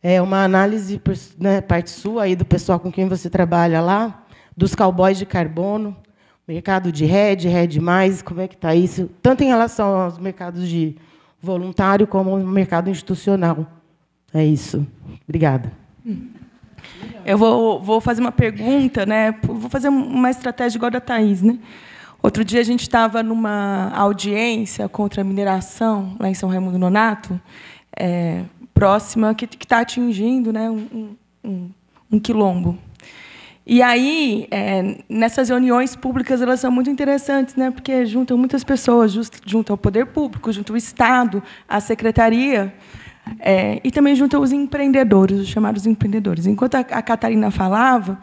é, uma análise por né, parte sua e do pessoal com quem você trabalha lá, dos cowboys de carbono, mercado de rede, rede mais, como é que está isso, tanto em relação aos mercados de voluntário como no mercado institucional. É isso. Obrigada. Eu vou, vou fazer uma pergunta, né? Vou fazer uma estratégia igual a da Thais. né? Outro dia a gente estava numa audiência contra a mineração lá em São Raimundo Nonato, é, próxima que está atingindo, né, um, um, um quilombo. E aí, é, nessas reuniões públicas, elas são muito interessantes, né? porque juntam muitas pessoas, juntam o poder público, juntam o Estado, a secretaria, é, e também juntam os empreendedores, os chamados empreendedores. Enquanto a, a Catarina falava,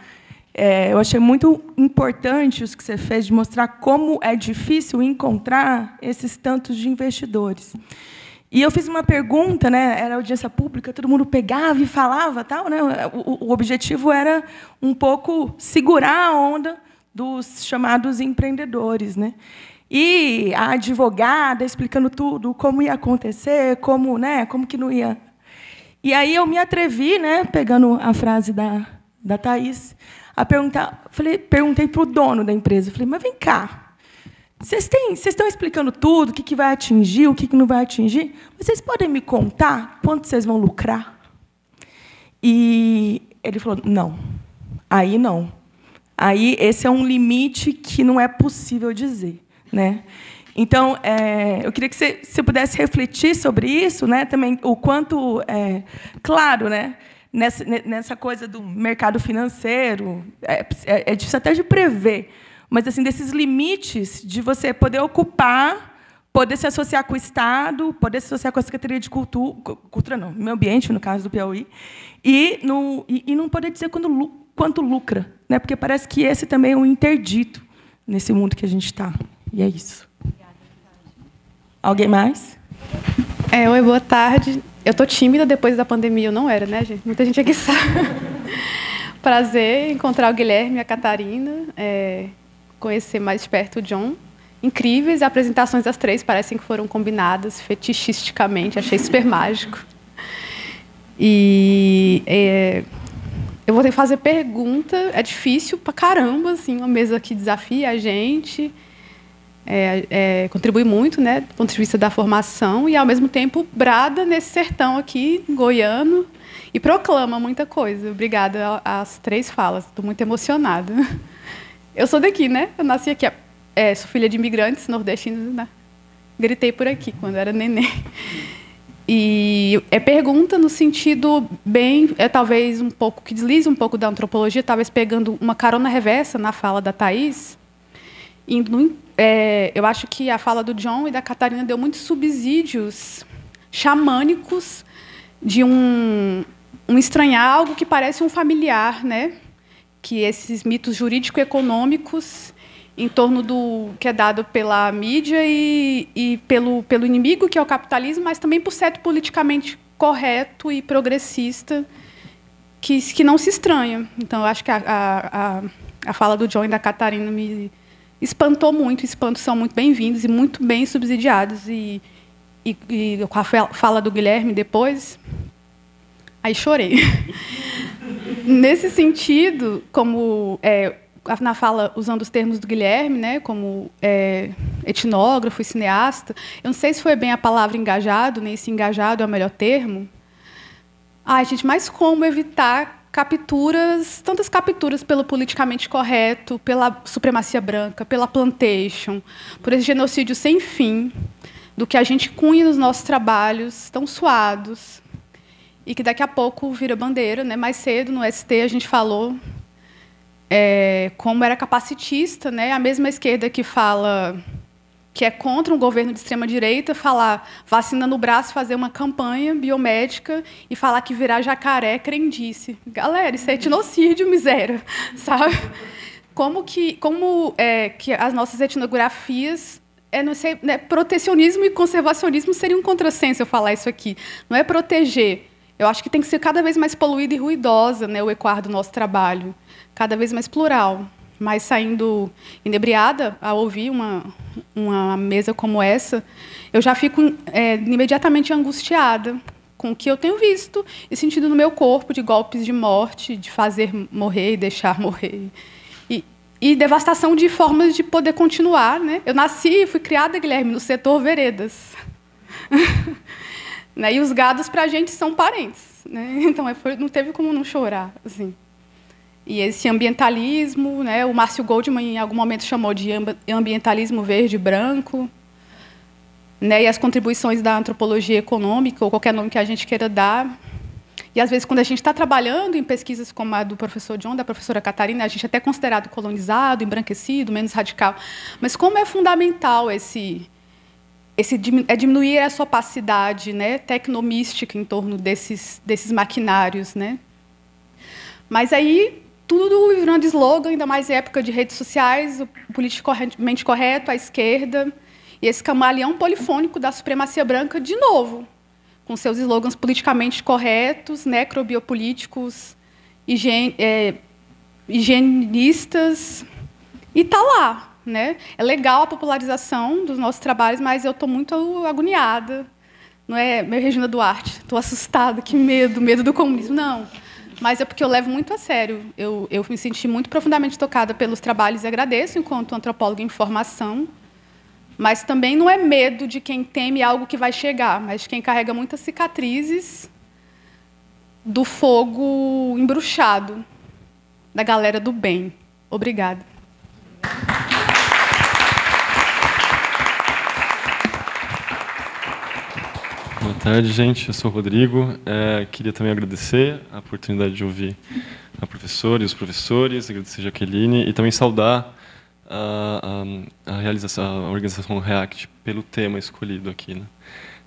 é, eu achei muito importante os que você fez, de mostrar como é difícil encontrar esses tantos de investidores. E eu fiz uma pergunta, né? Era audiência pública, todo mundo pegava e falava, tal, né? O, o objetivo era um pouco segurar a onda dos chamados empreendedores, né? E a advogada explicando tudo, como ia acontecer, como, né? Como que não ia. E aí eu me atrevi, né? Pegando a frase da da Thaís, a perguntar, falei, perguntei para o dono da empresa, falei, mas vem cá, vocês têm, vocês estão explicando tudo, o que, que vai atingir, o que, que não vai atingir. Vocês podem me contar quanto vocês vão lucrar? E ele falou: não, aí não. Aí esse é um limite que não é possível dizer, né? Então, é, eu queria que você, você, pudesse refletir sobre isso, né? Também o quanto, é, claro, né? Nessa, nessa coisa do mercado financeiro, é, é, é difícil até de prever, mas assim desses limites de você poder ocupar, poder se associar com o Estado, poder se associar com a Secretaria de Cultura, cultura não, meio ambiente no caso do Piauí, e, e, e não poder dizer quando, quanto lucra, né? Porque parece que esse também é um interdito nesse mundo que a gente está. E é isso. Alguém mais? É, oi, boa tarde. Eu tô tímida depois da pandemia, eu não era, né, gente? Muita gente aqui sabe. Prazer encontrar o Guilherme e a Catarina. É, conhecer mais perto o John. Incríveis, apresentações das três parecem que foram combinadas fetichisticamente, achei super mágico. E é, eu vou ter que fazer pergunta, é difícil pra caramba, assim, uma mesa que desafia a gente, é, é, contribui muito, né, do ponto de vista da formação, e ao mesmo tempo brada nesse sertão aqui, goiano, e proclama muita coisa. Obrigada às três falas, estou muito emocionada. Eu sou daqui, né? Eu nasci aqui. É, sou filha de imigrantes nordestinos, né? Gritei por aqui quando era neném. E é pergunta no sentido bem, é talvez um pouco que deslize um pouco da antropologia, talvez pegando uma carona reversa na fala da Thais. é, eu acho que a fala do John e da Catarina deu muitos subsídios xamânicos de um, um estranhar algo que parece um familiar, né? que esses mitos jurídico-econômicos em torno do que é dado pela mídia e, e pelo, pelo inimigo que é o capitalismo, mas também por certo politicamente correto e progressista que, que não se estranha. Então, eu acho que a, a, a fala do John e da Catarina me espantou muito. Espantos são muito bem-vindos e muito bem subsidiados. E, e, e com a fala do Guilherme depois, Aí chorei. Nesse sentido, como é, na fala, usando os termos do Guilherme, né, como é, etnógrafo e cineasta, eu não sei se foi bem a palavra engajado, nem se engajado é o melhor termo. Ai, gente, mas como evitar capturas, tantas capturas pelo politicamente correto, pela supremacia branca, pela plantation, por esse genocídio sem fim, do que a gente cunha nos nossos trabalhos tão suados, e que daqui a pouco vira bandeira. Né? Mais cedo, no ST, a gente falou é, como era capacitista, né? a mesma esquerda que fala que é contra um governo de extrema direita, falar vacina no braço, fazer uma campanha biomédica e falar que virar jacaré é crendice. Galera, isso é etnocídio, miséria, sabe? Como que, como é, que as nossas etnografias é, não sei, né, protecionismo e conservacionismo seria um contrassenso eu falar isso aqui. Não é proteger eu acho que tem que ser cada vez mais poluída e ruidosa né, o equar do nosso trabalho, cada vez mais plural. Mas saindo inebriada ao ouvir uma, uma mesa como essa, eu já fico é, imediatamente angustiada com o que eu tenho visto e sentido no meu corpo de golpes de morte, de fazer morrer e deixar morrer. E, e devastação de formas de poder continuar. Né? Eu nasci e fui criada, Guilherme, no setor veredas. Né? E os gados, para a gente, são parentes. Né? Então, foi, é não teve como não chorar. Assim. E esse ambientalismo, né? o Márcio Goldman, em algum momento, chamou de ambientalismo verde-branco. Né? E as contribuições da antropologia econômica, ou qualquer nome que a gente queira dar. E, às vezes, quando a gente está trabalhando em pesquisas como a do professor John, da professora Catarina, a gente é até considerado colonizado, embranquecido, menos radical. Mas como é fundamental esse esse é diminuir essa opacidade né, tecnomística em torno desses, desses maquinários. Né? Mas aí tudo virando slogan, ainda mais em época de redes sociais, o politicamente correto, a esquerda, e esse camaleão polifônico da supremacia branca de novo, com seus slogans politicamente corretos, necrobiopolíticos, higien, é, higienistas, e tá lá, né? É legal a popularização dos nossos trabalhos, mas eu estou muito agoniada. Não é, meu Regina Duarte, estou assustada, que medo, medo do comunismo. Não, mas é porque eu levo muito a sério. Eu, eu me senti muito profundamente tocada pelos trabalhos e agradeço enquanto antropóloga em formação. Mas também não é medo de quem teme algo que vai chegar, mas de quem carrega muitas cicatrizes do fogo embruxado da galera do bem. Obrigada. tarde, gente. Eu sou o Rodrigo. É, queria também agradecer a oportunidade de ouvir a professora e os professores, agradecer a Jaqueline e também saudar a, a, a, realização, a organização React pelo tema escolhido aqui. Né?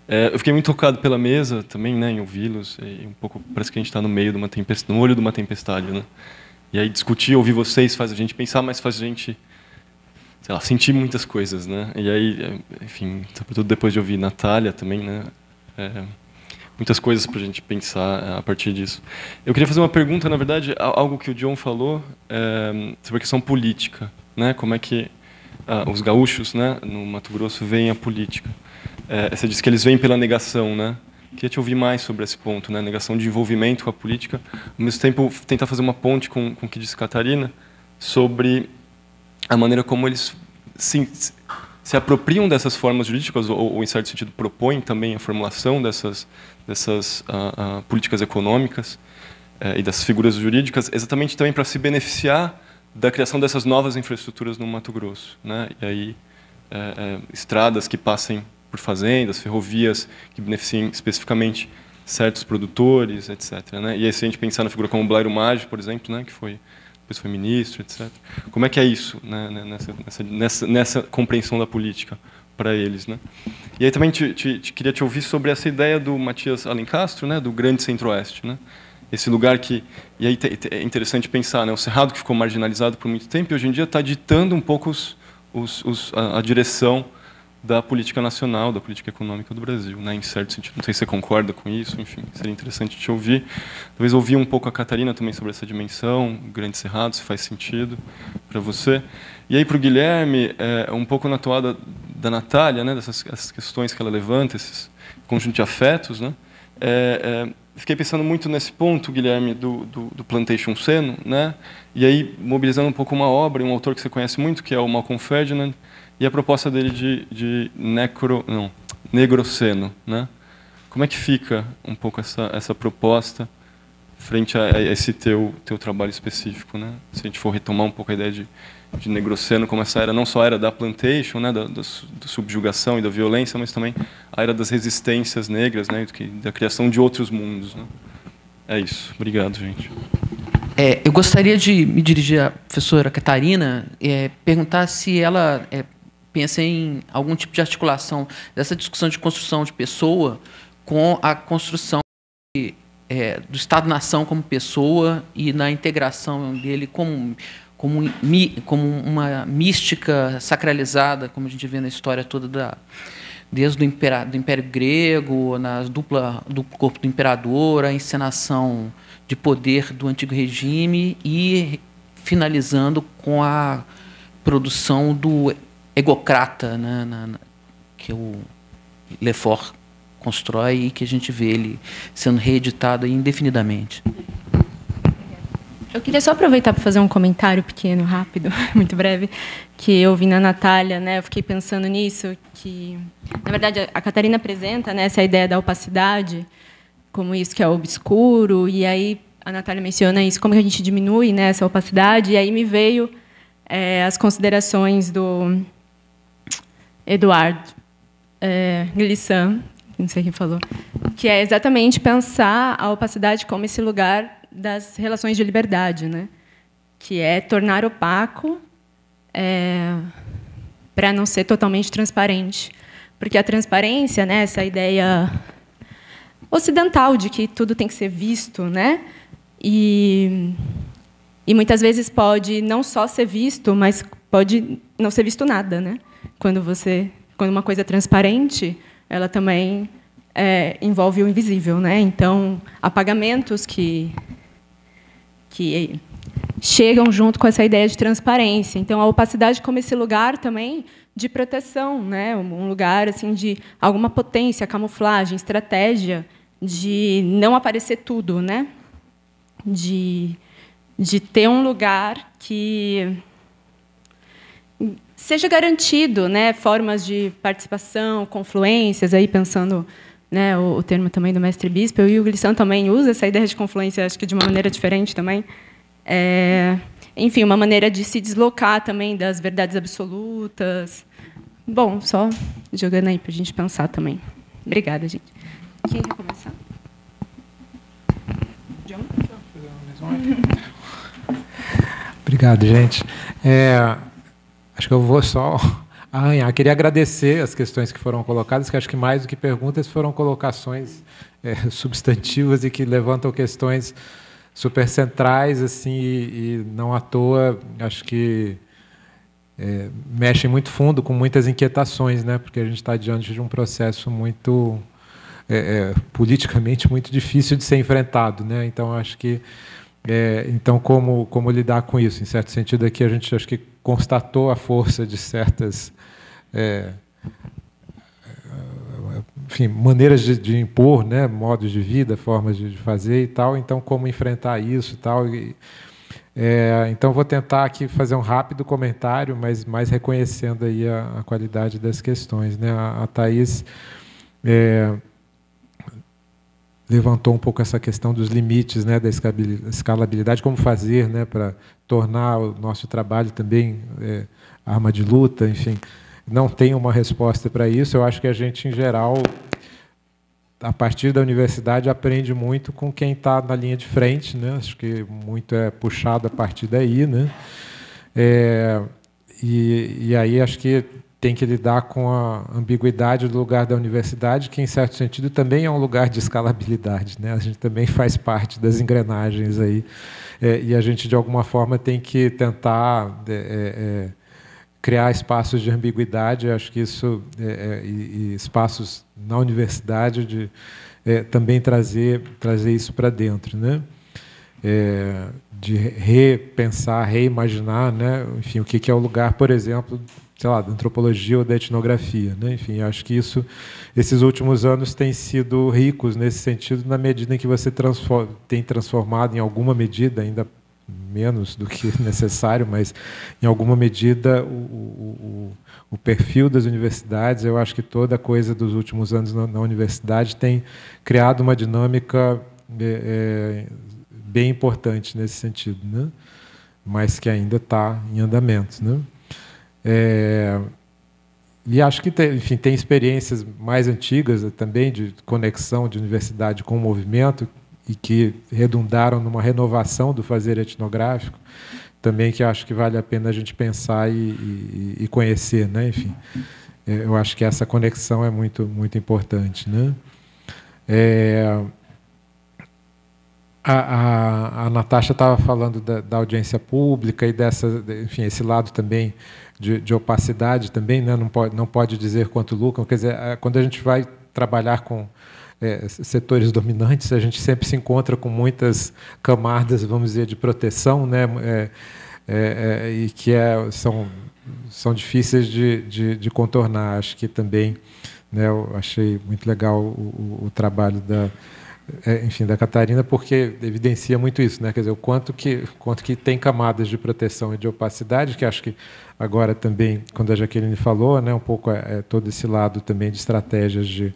É, eu fiquei muito tocado pela mesa também, né, em ouvi-los. um pouco parece que a gente está no meio de uma tempestade, no olho de uma tempestade, né? E aí discutir, ouvir vocês faz a gente pensar, mas faz a gente sei lá, muitas coisas, né? E aí, enfim, sobretudo depois de ouvir Natália também, né? é, muitas coisas para a gente pensar é, a partir disso. Eu queria fazer uma pergunta, na verdade, algo que o John falou é, sobre a questão política, né? Como é que ah, os gaúchos, né, no Mato Grosso, veem a política? É, você disse que eles veem pela negação, né? Queria te ouvir mais sobre esse ponto, né? Negação de envolvimento com a política, ao mesmo tempo tentar fazer uma ponte com, com o que disse Catarina sobre a maneira como eles se, se apropriam dessas formas jurídicas, ou, ou em certo sentido propõem também a formulação dessas, dessas uh, uh, políticas econômicas uh, e das figuras jurídicas, exatamente também para se beneficiar da criação dessas novas infraestruturas no Mato Grosso. Né? E aí, eh, eh, estradas que passem por fazendas, ferrovias que beneficiem especificamente certos produtores, etc. Né? E aí, se a gente pensar na figura como Blairo Maggi, por exemplo, né, que foi depois foi ministro, etc. Como é que é isso né, né, nessa, nessa, nessa, nessa compreensão da política para eles? Né? E aí também te, te, te, queria te ouvir sobre essa ideia do Matias Alencastro, né, do grande centro-oeste. Né? Esse lugar que... E aí é interessante pensar, né, o Cerrado que ficou marginalizado por muito tempo e hoje em dia está ditando um pouco os, os, os, a, a direção da política nacional, da política econômica do Brasil, né, em certo sentido. Não sei se você concorda com isso, enfim, seria interessante te ouvir. Talvez ouvir um pouco a Catarina também sobre essa dimensão, Grande Cerrado, se faz sentido para você. E aí, para o Guilherme, é, um pouco na toada da Natália, né, dessas essas questões que ela levanta, esses conjunto de afetos, né, é, é, fiquei pensando muito nesse ponto, Guilherme, do, do, do, Plantation Seno, né? E aí mobilizando um pouco uma obra, um autor que você conhece muito, que é o Malcolm Ferdinand, e a proposta dele de, de necro, não, negroceno. Né? Como é que fica um pouco essa, essa proposta frente a, a esse teu, teu trabalho específico? Né? Se a gente for retomar um pouco a ideia de, de negroceno como essa era, não só a era da plantation, né, da, da, da subjugação e da violência, mas também a era das resistências negras, né, da criação de outros mundos. Né? É isso. Obrigado, gente. É, eu gostaria de me dirigir à professora Catarina, é, perguntar se ela é, pensa em algum tipo de articulação dessa discussão de construção de pessoa com a construção de, é, do Estado-nação como pessoa e na integração dele como, como, como uma mística sacralizada, como a gente vê na história toda da, desde o império, do Império Grego, na dupla do corpo do imperador, a encenação de poder do antigo regime e finalizando com a produção do egocrata né, na, na, que o Lefort constrói e que a gente vê ele sendo reeditado indefinidamente. Eu queria só aproveitar para fazer um comentário pequeno, rápido, muito breve, que eu vi na Natália, né? Eu fiquei pensando nisso, que na verdade a Catarina apresenta né, essa ideia da opacidade, como isso que é obscuro, e aí a Natália menciona isso, como que a gente diminui né, essa opacidade, e aí me veio é, as considerações do Eduardo é, Glissan, não sei quem falou, que é exatamente pensar a opacidade como esse lugar das relações de liberdade, né? que é tornar opaco é, eh, para não ser totalmente transparente. Porque a transparência, né, essa ideia ocidental de que tudo tem que ser visto, né? E, e muitas vezes pode não só ser visto, mas pode não ser visto nada, né? Quando você, quando uma coisa é transparente, ela também é, envolve o invisível, né? Então, apagamentos que que chegam junto com essa ideia de transparência. Então, a opacidade como esse lugar também de proteção, né? Um lugar assim de alguma potência, camuflagem, estratégia de não aparecer tudo, né? De de ter um lugar que seja garantido, né, formas de participação, confluências, aí pensando né, o, o, termo também do mestre bispo, e o Glissão também usa essa ideia de confluência, acho que de uma maneira diferente também. É, enfim, uma maneira de se deslocar também das verdades absolutas. Bom, só jogando aí para a gente pensar também. Obrigada, gente. Quem quer começar? John? Obrigado, gente. É... Acho que eu vou só arranhar. Queria agradecer as questões que foram colocadas, que acho que mais do que perguntas foram colocações é, substantivas e que levantam questões super centrais assim e, e não à toa acho que é, mexem muito fundo com muitas inquietações, né? Porque a gente está diante de um processo muito é, é, politicamente muito difícil de ser enfrentado, né? Então acho que é, então como como lidar com isso? Em certo sentido aqui a gente acho que constatou a força de certas é, enfim, maneiras de, de, impor, né, modos de vida, formas de, de, fazer e tal. Então, como enfrentar isso e tal. é, então, vou tentar aqui fazer um rápido comentário, mas mais reconhecendo aí a, a qualidade das questões. Né? A, a Thais é, levantou um pouco essa questão dos limites né, da escalabilidade, como fazer né, para tornar o nosso trabalho também é, arma de luta, enfim. Não tem uma resposta para isso. Eu acho que a gente, em geral, a partir da universidade, aprende muito com quem está na linha de frente. Né? Acho que muito é puxado a partir daí. Né? É, e, e aí acho que tem que lidar com a ambiguidade do lugar da universidade, que em certo sentido também é um lugar de escalabilidade, né? A gente também faz parte das engrenagens aí é, e a gente de alguma forma tem que tentar é, é, é criar espaços de ambiguidade. Eu acho que isso é, é, e, e, espaços na universidade de também trazer trazer isso para dentro, né? de repensar, reimaginar, né? enfim, o que é o lugar, por exemplo, sei lá, da antropologia ou da etnografia. Né? Enfim, acho que isso, esses últimos anos têm sido ricos nesse sentido, na medida em que você transforma, tem transformado, em alguma medida, ainda menos do que necessário, mas em alguma medida o, o, o, perfil das universidades, eu acho que toda a coisa dos últimos anos na, na universidade tem criado uma dinâmica é, é bem importante nesse sentido, né? mas que ainda está em andamento. Né? É, e acho que tem, enfim, tem experiências mais antigas eh, também de conexão de universidade com o movimento e que redundaram numa renovação do fazer etnográfico também que acho que vale a pena a gente pensar e, e, e conhecer, né? Enfim, é, eu acho que essa conexão é muito muito importante, né? É, a, a, a Natasha estava falando da, da, audiência pública e dessa, enfim, esse lado também de, de opacidade também, né? não, pode, não pode dizer quanto lucram. Quer dizer, eh, quando a gente vai trabalhar com é, setores dominantes, a gente sempre se encontra com muitas camadas, vamos dizer, de proteção, né? É, é, e que é, são, são difíceis de, de, de, contornar. Acho que também né, eu achei muito legal o, o, o trabalho da, enfim, da Catarina, porque evidencia muito isso, né? Quer dizer, o quanto que, quanto que tem camadas de proteção e de opacidade, que acho que agora também, quando a Jaqueline falou, né, um pouco é, é todo esse lado também de estratégias de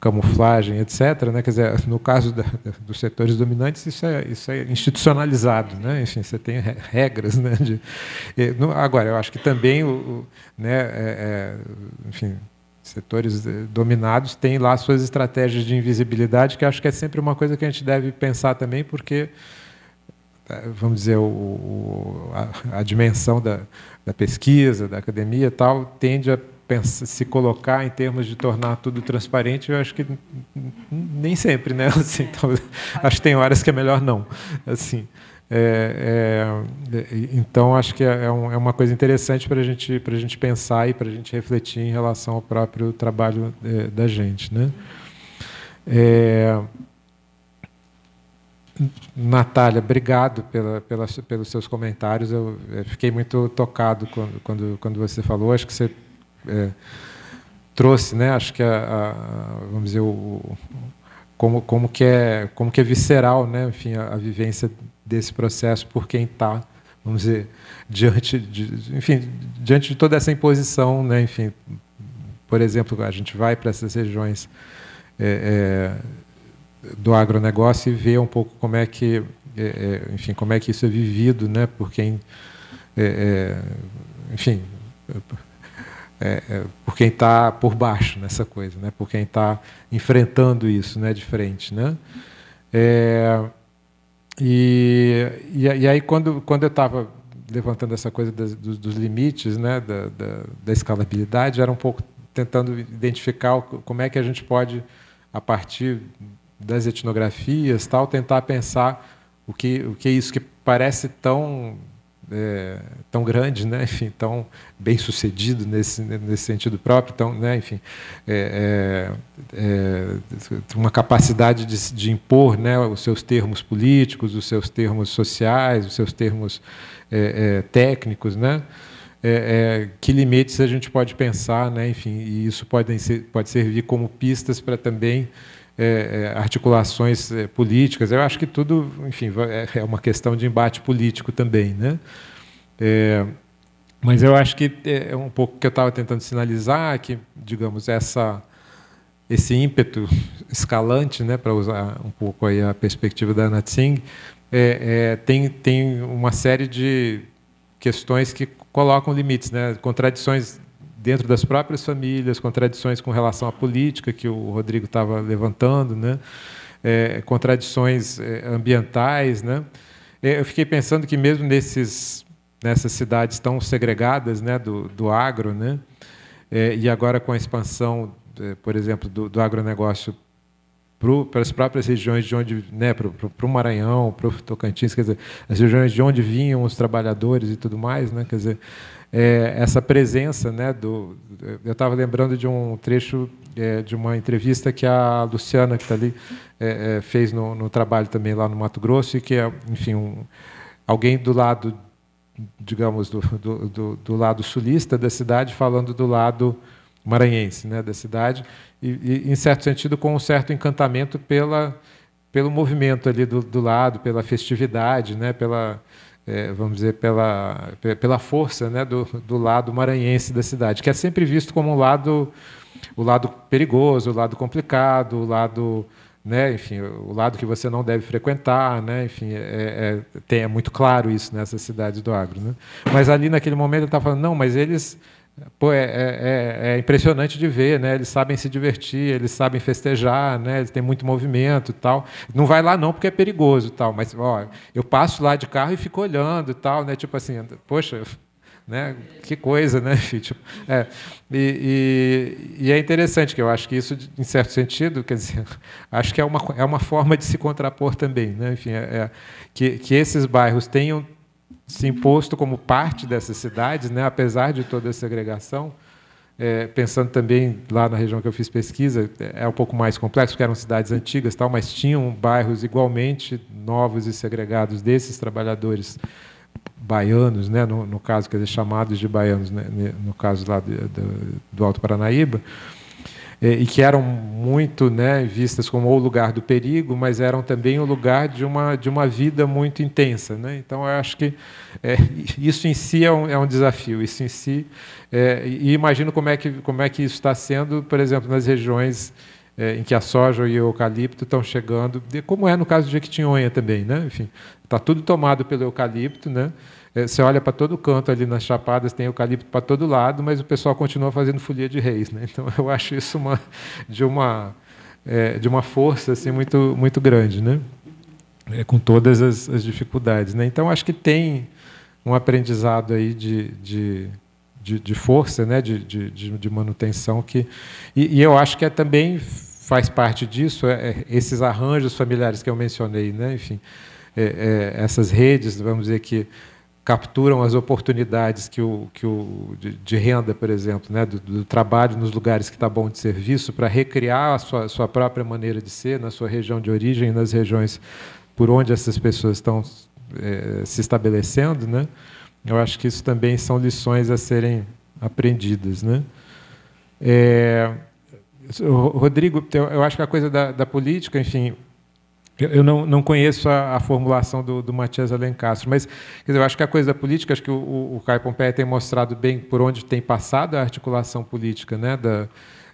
camuflagem, etc. Né? Quer dizer, no caso da, dos setores dominantes, isso é, isso é institucionalizado. Né? Enfim, você tem regras. Né? De, e, no, agora, eu acho que também, o, o né, é, é, enfim, setores dominados têm lá suas estratégias de invisibilidade, que acho que é sempre uma coisa que a gente deve pensar também, porque vamos dizer, o, a, a, dimensão da, da pesquisa, da academia tal, tende a se colocar em termos de tornar tudo transparente, eu acho que nem sempre, né? Assim, então, acho que tem horas que é melhor não. Assim, é, é, então acho que é, é, um, é uma coisa interessante para gente, a gente pensar e para a gente refletir em relação ao próprio trabalho é, da gente, né? É, Natália, obrigado pela, pela, pelos seus comentários. Eu, eu, eh, fiquei muito tocado quando, quando, quando você falou. Acho que você é, trouxe, né? Acho que a, a, vamos dizer o, como, como que é como que é visceral, né? Enfim, a, a vivência desse processo por quem está, vamos dizer, diante de, enfim, diante de toda essa imposição, né? Enfim, por exemplo, a gente vai para essas regiões. É, é, do agronegócio e ver um pouco como é que, é, é enfim, como é que isso é vivido, né? É, é, por quem, é, enfim, por quem está por baixo nessa coisa, né? Por quem está enfrentando isso, né? De frente, né? E, e, aí quando quando eu estava levantando essa coisa das, dos, dos, limites, né? Da, da, da escalabilidade, era um pouco tentando identificar como é que a gente pode a partir das etnografias, tal, tentar pensar o que, o que é isso que parece tão é, tão grande, né? enfim, tão bem sucedido nesse, nesse sentido próprio, tão, né? enfim, é, é, é, uma capacidade de, de, impor né? os seus termos políticos, os seus termos sociais, os seus termos é, é, técnicos, né? que limites a gente pode pensar, né? enfim, e isso pode, ser, pode servir como pistas para também é, é, articulações é, políticas. Eu acho que tudo, enfim, é, é uma questão de embate político também, né? É, mas eu acho que é um pouco que eu estava tentando sinalizar que, digamos, essa esse ímpeto escalante, né, para usar um pouco aí a perspectiva da Anat Singh, é, é, tem tem uma série de questões que colocam limites, né, contradições dentro das próprias famílias, contradições com relação à política que o Rodrigo estava levantando, né? É, contradições é, ambientais. Né? É, eu fiquei pensando que mesmo nesses, nessas cidades tão segregadas né, do, do agro, né? É, e agora com a expansão, é, por exemplo, do, do agronegócio para as próprias regiões de onde, né, para o Maranhão, para o Tocantins, quer dizer, as regiões de onde vinham os trabalhadores e tudo mais, né, quer dizer, é, essa presença, né, do, eu estava lembrando de um trecho é, de uma entrevista que a Luciana que está ali é, é, fez no, no, trabalho também lá no Mato Grosso e que é, enfim, um, alguém do lado, digamos, do, do, do, do lado sulista da cidade falando do lado maranhense, né, da cidade, e, e, em certo sentido com um certo encantamento pela, pelo movimento ali do, do lado, pela festividade, né, pela é, vamos dizer pela, pela força, né, do, do lado maranhense da cidade, que é sempre visto como um lado o lado perigoso, o lado complicado, o lado né, enfim, o lado que você não deve frequentar, né, enfim, é, é, tem, é muito claro isso nessas cidades do agro, né? Mas ali naquele momento ele está falando não, mas eles Pô, é, é, é, é, impressionante de ver, né? Eles sabem se divertir, eles sabem festejar, né? Eles têm muito movimento e tal. Não vai lá não porque é perigoso e tal, mas ó, eu passo lá de carro e fico olhando e tal, né? Tipo assim, poxa, né? Que coisa, né? Tipo, é. E, e, e, é interessante que eu acho que isso, em certo sentido, quer dizer, acho que é uma, é uma forma de se contrapor também, né? Enfim, é, é, que, que esses bairros tenham se imposto como parte dessas cidades, né, apesar de toda a segregação. É, pensando também lá na região que eu fiz pesquisa, é, é um pouco mais complexo, porque eram cidades antigas, tal, mas tinham bairros igualmente novos e segregados desses trabalhadores baianos, né, no, no caso, quer dizer, chamados de baianos, né, no caso lá do Alto Paranaíba. É, e que eram muito né, vistas como o lugar do perigo, mas eram também o lugar de uma, de uma vida muito intensa. Né? Então, eu acho que é, isso em si é um, é um, desafio, isso em si. É, e imagino como é, que, como é que isso está sendo, por exemplo, nas regiões é, em que a soja e o eucalipto estão chegando, como é no caso de Jequitinhonha também. Né? Enfim, está tudo tomado pelo eucalipto, né? É, você olha para todo canto ali nas chapadas, tem eucalipto para todo lado, mas o pessoal continua fazendo folia de reis. Né? Então eu acho isso uma, de, uma, é, de uma força assim, muito, muito grande, né? É, com todas as, as dificuldades. Né? Então acho que tem um aprendizado aí de, de, de, de força, né? de, de, de manutenção. que e, e, eu acho que é também faz parte disso, é, é esses arranjos familiares que eu mencionei, né? enfim, é, essas redes, vamos dizer que capturam as oportunidades que o, que o, de, de renda, por exemplo, né, do, do, trabalho nos lugares que está bom de serviço, para recriar a sua, sua própria maneira de ser na sua região de origem, nas regiões por onde essas pessoas estão é, se estabelecendo, né? Eu acho que isso também são lições a serem aprendidas, né? É, Rodrigo, eu acho que a coisa da, da política, enfim, eu não, não conheço a, a formulação do, do Matias Alencastro, mas dizer, eu acho que a coisa da política, acho que o, o, o Caio Pompeia tem mostrado bem por onde tem passado a articulação política né, da,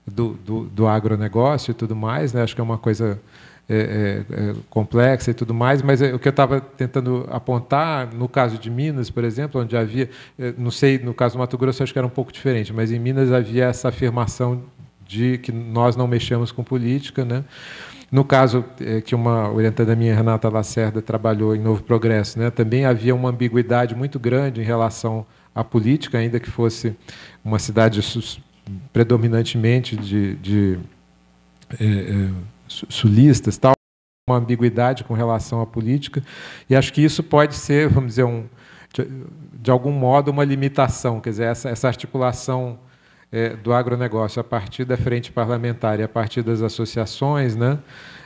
do, do, do agronegócio e tudo mais. Né, acho que é uma coisa é, é, é complexa e tudo mais, mas é, o que eu estava tentando apontar, no caso de Minas, por exemplo, onde havia, é, não sei, no caso do Mato Grosso acho que era um pouco diferente, mas em Minas havia essa afirmação de que nós não mexemos com política, né? No caso é, que uma orientada minha, Renata Lacerda, trabalhou em Novo Progresso, né, também havia uma ambiguidade muito grande em relação à política, ainda que fosse uma cidade predominantemente de, de é, é, sulistas, tal, uma ambiguidade com relação à política, e acho que isso pode ser, vamos dizer, um, de, de algum modo, uma limitação, quer dizer, essa, essa articulação é, do agronegócio a partir da frente parlamentar e a partir das associações, né?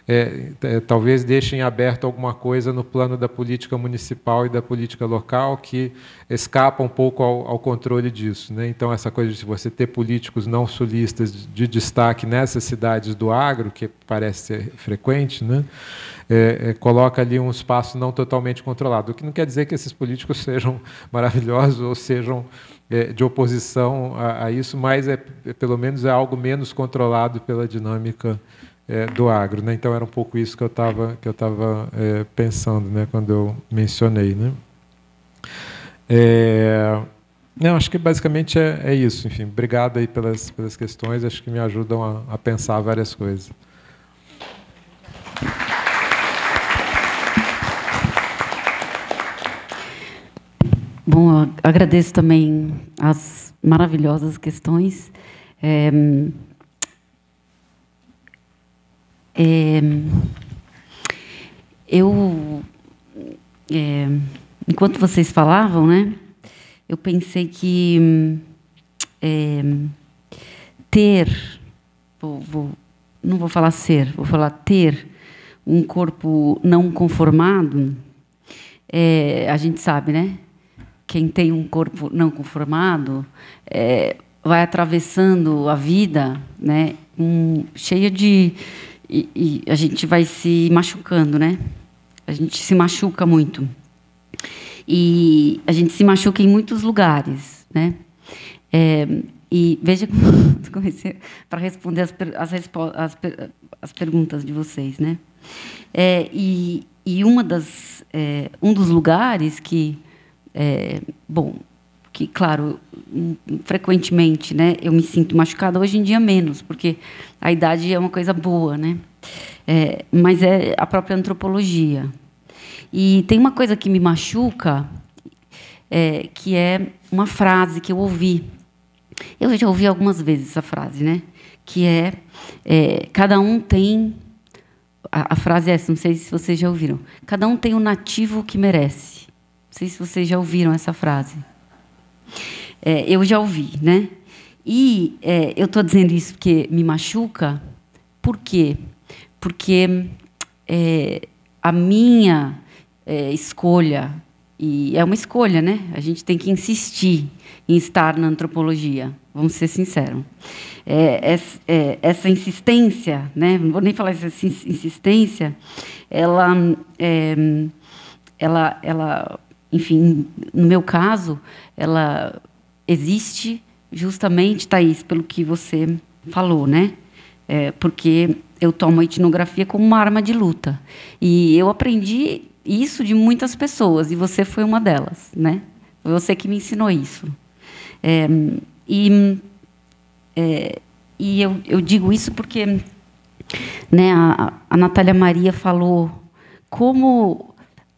é, é, talvez deixem aberto alguma coisa no plano da política municipal e da política local que escapa um pouco ao, ao controle disso. Né? Então, essa coisa de você ter políticos não sulistas de, de destaque nessas cidades do agro, que parece ser frequente, né? é, é coloca ali um espaço não totalmente controlado. O que não quer dizer que esses políticos sejam maravilhosos ou sejam é, de oposição a, a isso, mas é, pelo menos é algo menos controlado pela dinâmica é, do agro. Né? Então era um pouco isso que eu estava que eu estava é, pensando, né? Quando eu mencionei, né? É, não, acho que basicamente é, é, isso. Enfim, obrigado aí pelas pelas questões. Acho que me ajudam a, a pensar várias coisas. Bom, agradeço também as maravilhosas questões. É, é, eu, é, enquanto vocês falavam, né, eu pensei que é, ter, vou, vou, não vou falar ser, vou falar ter um corpo não conformado, é, a gente sabe, né? Quem tem um corpo não conformado é, vai atravessando a vida, né, um, cheia de e, e a gente vai se machucando, né? A gente se machuca muito. E a gente se machuca em muitos lugares, né? É, e veja como para responder as, as, as, as, perguntas de vocês, né? É, e e uma das, é, um dos lugares que, é, bom, que, claro, hum, frequentemente, né, eu me sinto machucada. Hoje em dia menos, porque a idade é uma coisa boa, né? É, mas é a própria antropologia. E tem uma coisa que me machuca, é, que é uma frase que eu ouvi. Eu já ouvi algumas vezes essa frase, né? Que é, é cada um tem a, a, frase é essa, não sei se vocês já ouviram. Cada um tem o nativo que merece. Não sei se vocês já ouviram essa frase. É, eu já ouvi, né? E é, eu estou dizendo isso porque me machuca. Por quê? Porque é, a minha é, escolha, e é uma escolha, né? A gente tem que insistir em estar na antropologia, vamos ser sinceros. É, essa, é, essa, insistência, né? não vou nem falar essa insistência, ela, ela, ela enfim, no meu caso, ela existe justamente, Thaís, pelo que você falou, né? É, porque eu tomo a etnografia como uma arma de luta. E eu aprendi isso de muitas pessoas, e você foi uma delas, né? Foi você que me ensinou isso. É, e é, e eu, eu digo isso porque né, a, a Natália Maria falou como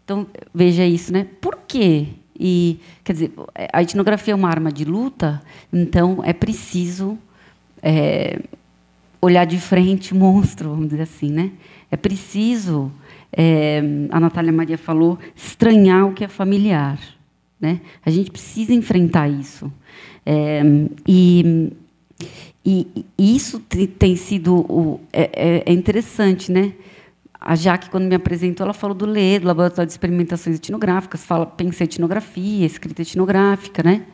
então, veja isso, né? Por quê? E, quer dizer, a etnografia é uma arma de luta, então é preciso é, olhar de frente o monstro, vamos dizer assim, né? É preciso, é, a Natália Maria falou, estranhar o que é familiar. Né? A gente precisa enfrentar isso. É, e, e, e, isso tem sido o, é, é, é interessante, né? a Jaque, quando me apresentou, ela falou do LE, do Laboratório de Experimentações Etnográficas, fala, pensa etnografia, escrita etnográfica, né?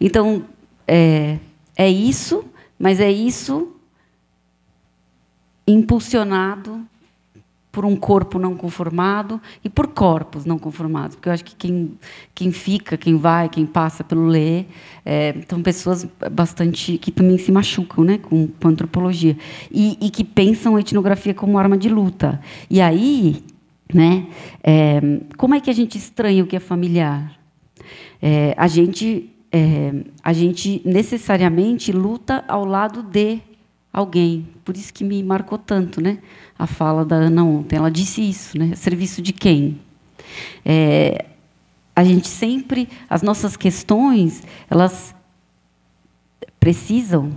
Então, é, é isso, mas é isso impulsionado por um corpo não conformado e por corpos não conformados. Porque eu acho que quem, quem fica, quem vai, quem passa pelo ler, é, são pessoas bastante que também se machucam né, com, com antropologia e, e, que pensam a etnografia como arma de luta. E aí, né, é, como é que a gente estranha o que é familiar? É, a gente é, a gente necessariamente luta ao lado de alguém. Por isso que me marcou tanto, né? a fala da Ana ontem. Ela disse isso, né? Serviço de quem? É, a gente sempre, as nossas questões, elas precisam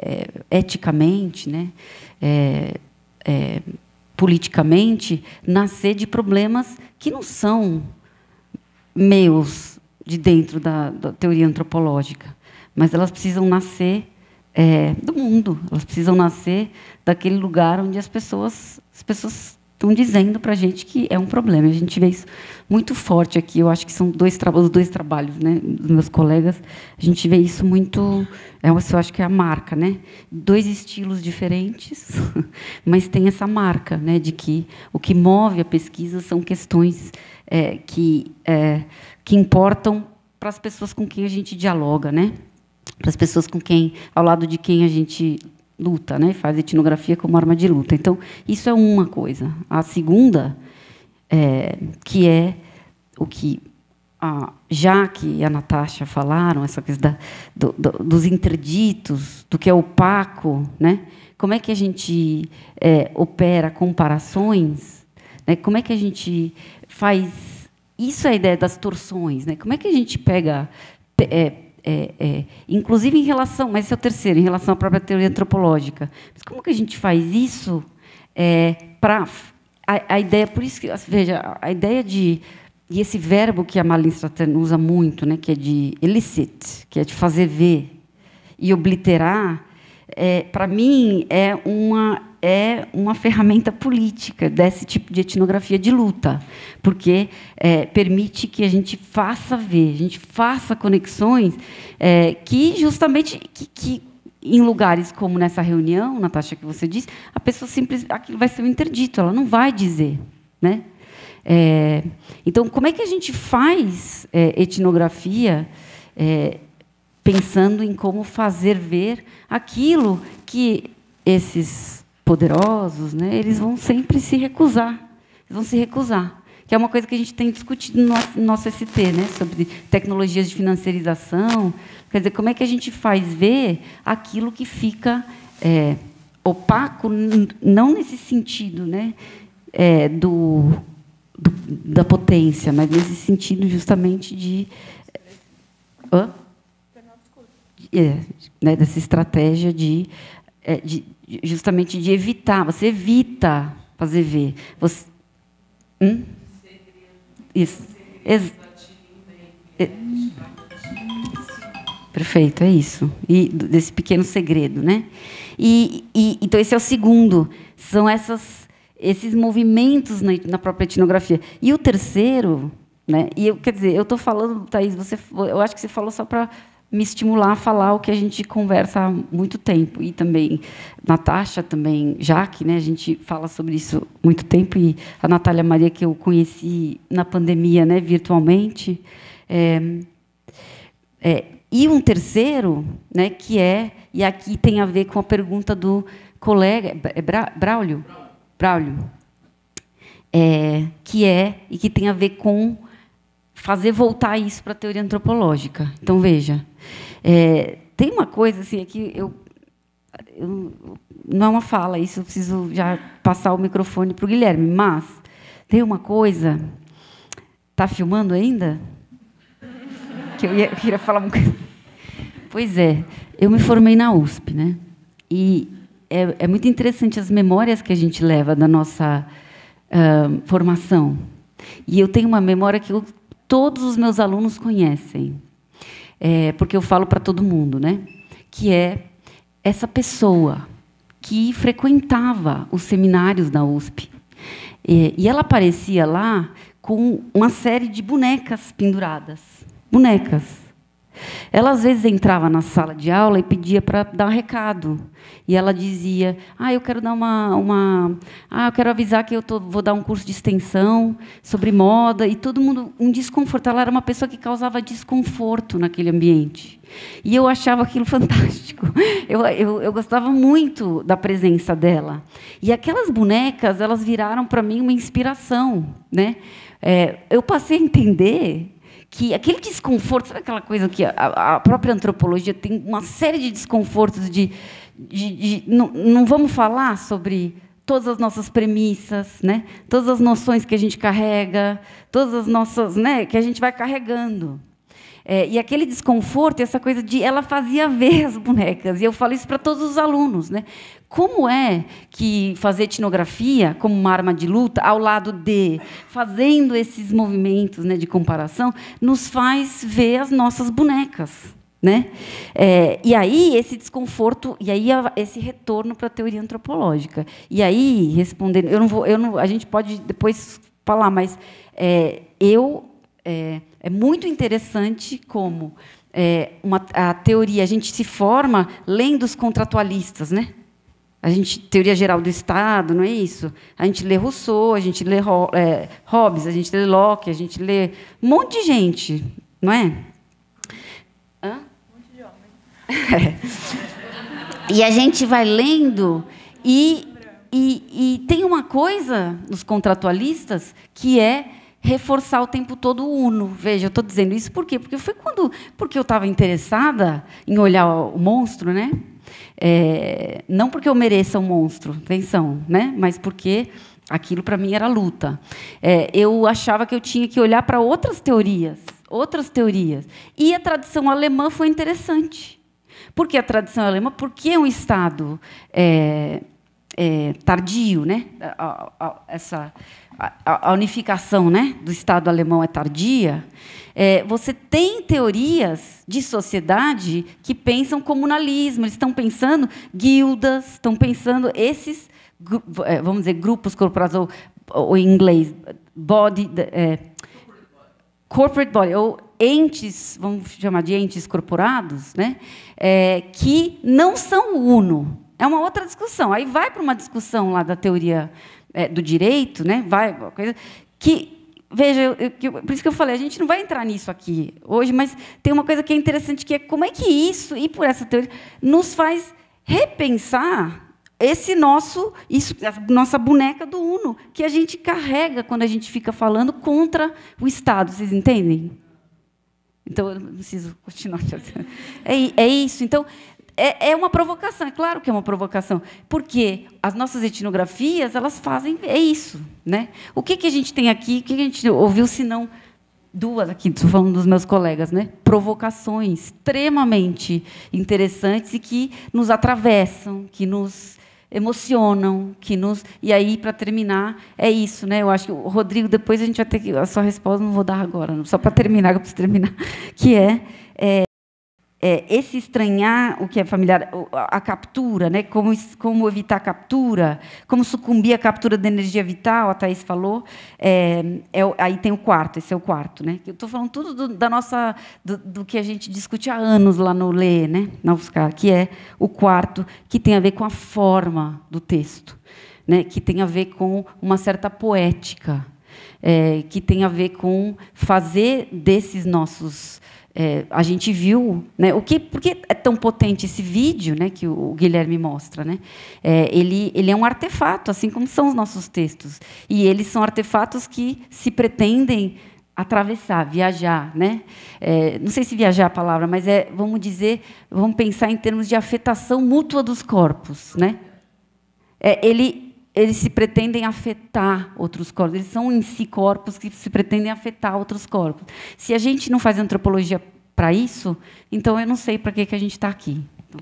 é, eticamente, né? É, é politicamente, nascer de problemas que não são meus de dentro da, da teoria antropológica, mas elas precisam nascer é, do mundo. Elas precisam nascer daquele lugar onde as pessoas as pessoas estão dizendo para a gente que é um problema. A gente vê isso muito forte aqui. Eu acho que são dois os dois trabalhos, né, dos meus colegas. A gente vê isso muito. É, eu acho que é a marca, né? Dois estilos diferentes, mas tem essa marca, né, de que o que move a pesquisa são questões é, que é, que importam para as pessoas com quem a gente dialoga, né? para as pessoas com quem, ao lado de quem a gente luta, né? Faz etnografia como arma de luta. Então, isso é uma coisa. A segunda, é, que é o que a Jaque e a Natasha falaram, essa coisa da, do, do, dos interditos, do que é opaco, né? Como é que a gente é, opera comparações? Né? Como é que a gente faz isso é a ideia das torções, né? Como é que a gente pega é, é, é, inclusive em relação, mas esse é o terceiro, em relação à própria teoria antropológica. Mas como que a gente faz isso é, para a, a, ideia? Por isso que assim, veja, a ideia de e esse verbo que a Malin Stratton usa muito, né, que é de elicit, que é de fazer ver e obliterar, é, para mim é uma é uma ferramenta política desse tipo de etnografia de luta, porque é, permite que a gente faça ver, a gente faça conexões é, que justamente que, que, em lugares como nessa reunião, Natasha, que você disse, a pessoa simplesmente aquilo vai ser um interdito, ela não vai dizer, né? É, então, como é que a gente faz é, etnografia? É, pensando em como fazer ver aquilo que esses poderosos, né, eles vão sempre se recusar. Eles vão se recusar. Que é uma coisa que a gente tem discutido no nosso ST, né, sobre tecnologias de financiarização. Quer dizer, como é que a gente faz ver aquilo que fica é, opaco, não nesse sentido né, é, do, do, da potência, mas nesse sentido justamente de. É, é né, dessa estratégia de, é, de justamente de evitar, você evita fazer ver. Você, hum? Isso. Ex é, perfeito, é isso. E desse pequeno segredo, né? E, e então esse é o segundo. São essas, esses movimentos na, na própria etnografia. E o terceiro, né? E eu, quer dizer, eu estou falando, Thaís, você, eu acho que você falou só para me estimular a falar o que a gente conversa há muito tempo. E também Natasha, também Jaque, né? a gente fala sobre isso há muito tempo. E a Natália Maria, que eu conheci na pandemia, né? virtualmente. É, é, e um terceiro, né? que é, e aqui tem a ver com a pergunta do colega, é Bra Braulio? Braulio. É, que é, e que tem a ver com fazer voltar isso para a teoria antropológica. Então, veja, é, tem uma coisa assim, é que eu, eu, não é uma fala, isso eu preciso já passar o microfone para o Guilherme, mas tem uma coisa. Está filmando ainda? Que eu, ia, eu queria falar uma coisa. Pois é, eu me formei na USP, né? E é, é muito interessante as memórias que a gente leva da nossa uh, formação. E eu tenho uma memória que eu, todos os meus alunos conhecem, é, porque eu falo para todo mundo, né? Que é essa pessoa que frequentava os seminários da USP. É, e ela aparecia lá com uma série de bonecas penduradas. Bonecas ela às vezes entrava na sala de aula e pedia para dar um recado. E ela dizia: "Ah, eu quero dar uma, uma ah, eu quero avisar que eu tô, vou dar um curso de extensão sobre moda". E todo mundo um desconforto. Ela era uma pessoa que causava desconforto naquele ambiente. E eu achava aquilo fantástico. Eu, eu, eu gostava muito da presença dela. E aquelas bonecas, elas viraram para mim uma inspiração, né? É, eu passei a entender que aquele desconforto, sabe aquela coisa que a, a própria antropologia tem uma série de desconfortos de, de, de não, não vamos falar sobre todas as nossas premissas, né? Todas as noções que a gente carrega, todas as nossas, né? Que a gente vai carregando. É, e aquele desconforto, essa coisa de ela fazia ver as bonecas. E eu falo isso para todos os alunos, né? Como é que fazer etnografia como uma arma de luta, ao lado de fazendo esses movimentos né, de comparação, nos faz ver as nossas bonecas? Né? É, e aí esse desconforto e aí esse retorno para a teoria antropológica. E aí respondendo, eu não vou, eu não, a gente pode depois falar, mas é, eu é, é, muito interessante como é, uma, a teoria a gente se forma lendo os contratualistas, né? A gente, teoria geral do Estado, não é isso? A gente lê Rousseau, a gente lê é, Hobbes, a gente lê Locke, a gente lê um monte de gente, não é? Hã? Um monte de homem. E a gente vai lendo e, e, e tem uma coisa nos contratualistas que é reforçar o tempo todo o Uno. Veja, eu estou dizendo isso por quê? Porque foi quando, porque eu estava interessada em olhar o monstro, né? É, não porque eu mereça um monstro, atenção, né? Mas porque aquilo para mim era luta. É, eu achava que eu tinha que olhar para outras teorias, outras teorias. E a tradição alemã foi interessante. Por que a tradição alemã? Porque é um Estado é, é, tardio, né? A, a, essa, a, a unificação né? do Estado alemão é tardia. É, você tem teorias de sociedade que pensam comunalismo, eles estão pensando guildas, estão pensando esses, é, vamos dizer, grupos corporados ou, ou em inglês, body, é, corporate body, ou entes, vamos chamar de entes corporados, né? É, que não são uno. É uma outra discussão. Aí vai para uma discussão lá da teoria é, do direito, né? vai, coisa, que veja, eu, por isso que eu falei, a gente não vai entrar nisso aqui hoje, mas tem uma coisa que é interessante, que é como é que isso, e por essa teoria, nos faz repensar esse nosso, isso, nossa boneca do Uno, que a gente carrega quando a gente fica falando contra o Estado, vocês entendem? Então, eu preciso continuar. É, é isso. Então, é, é uma provocação, é claro que é uma provocação, porque as nossas etnografias elas fazem é isso, né? O que, que a gente tem aqui, o que, que a gente ouviu se não duas aqui, estou falando dos meus colegas, né? Provocações extremamente interessantes e que nos atravessam, que nos emocionam, que nos e aí para terminar é isso, né? Eu acho que o Rodrigo depois a gente vai ter que a sua resposta não vou dar agora, só para terminar, eu preciso terminar, que é, é é, esse estranhar o que é familiar, a captura, né? como, como evitar a captura, como sucumbir à captura da energia vital, a Thais falou. É, é, aí tem o quarto, esse é o quarto. Né? Eu estou falando tudo do, da nossa, do, do, que a gente discute há anos lá no Lê, né? na UFSCar, que é o quarto, que tem a ver com a forma do texto, né? que tem a ver com uma certa poética. É, que tem a ver com fazer desses nossos é, a gente viu, né, o que, por que é tão potente esse vídeo, né, que o, Guilherme mostra, né? É, ele, ele é um artefato, assim como são os nossos textos, e eles são artefatos que se pretendem atravessar, viajar, né? É, não sei se viajar é a palavra, mas é, vamos dizer, vamos pensar em termos de afetação mútua dos corpos, né? É, ele eles se pretendem afetar outros corpos, eles são em si corpos que se pretendem afetar outros corpos. Se a gente não faz antropologia para isso, então eu não sei para que, que a gente está aqui. Então...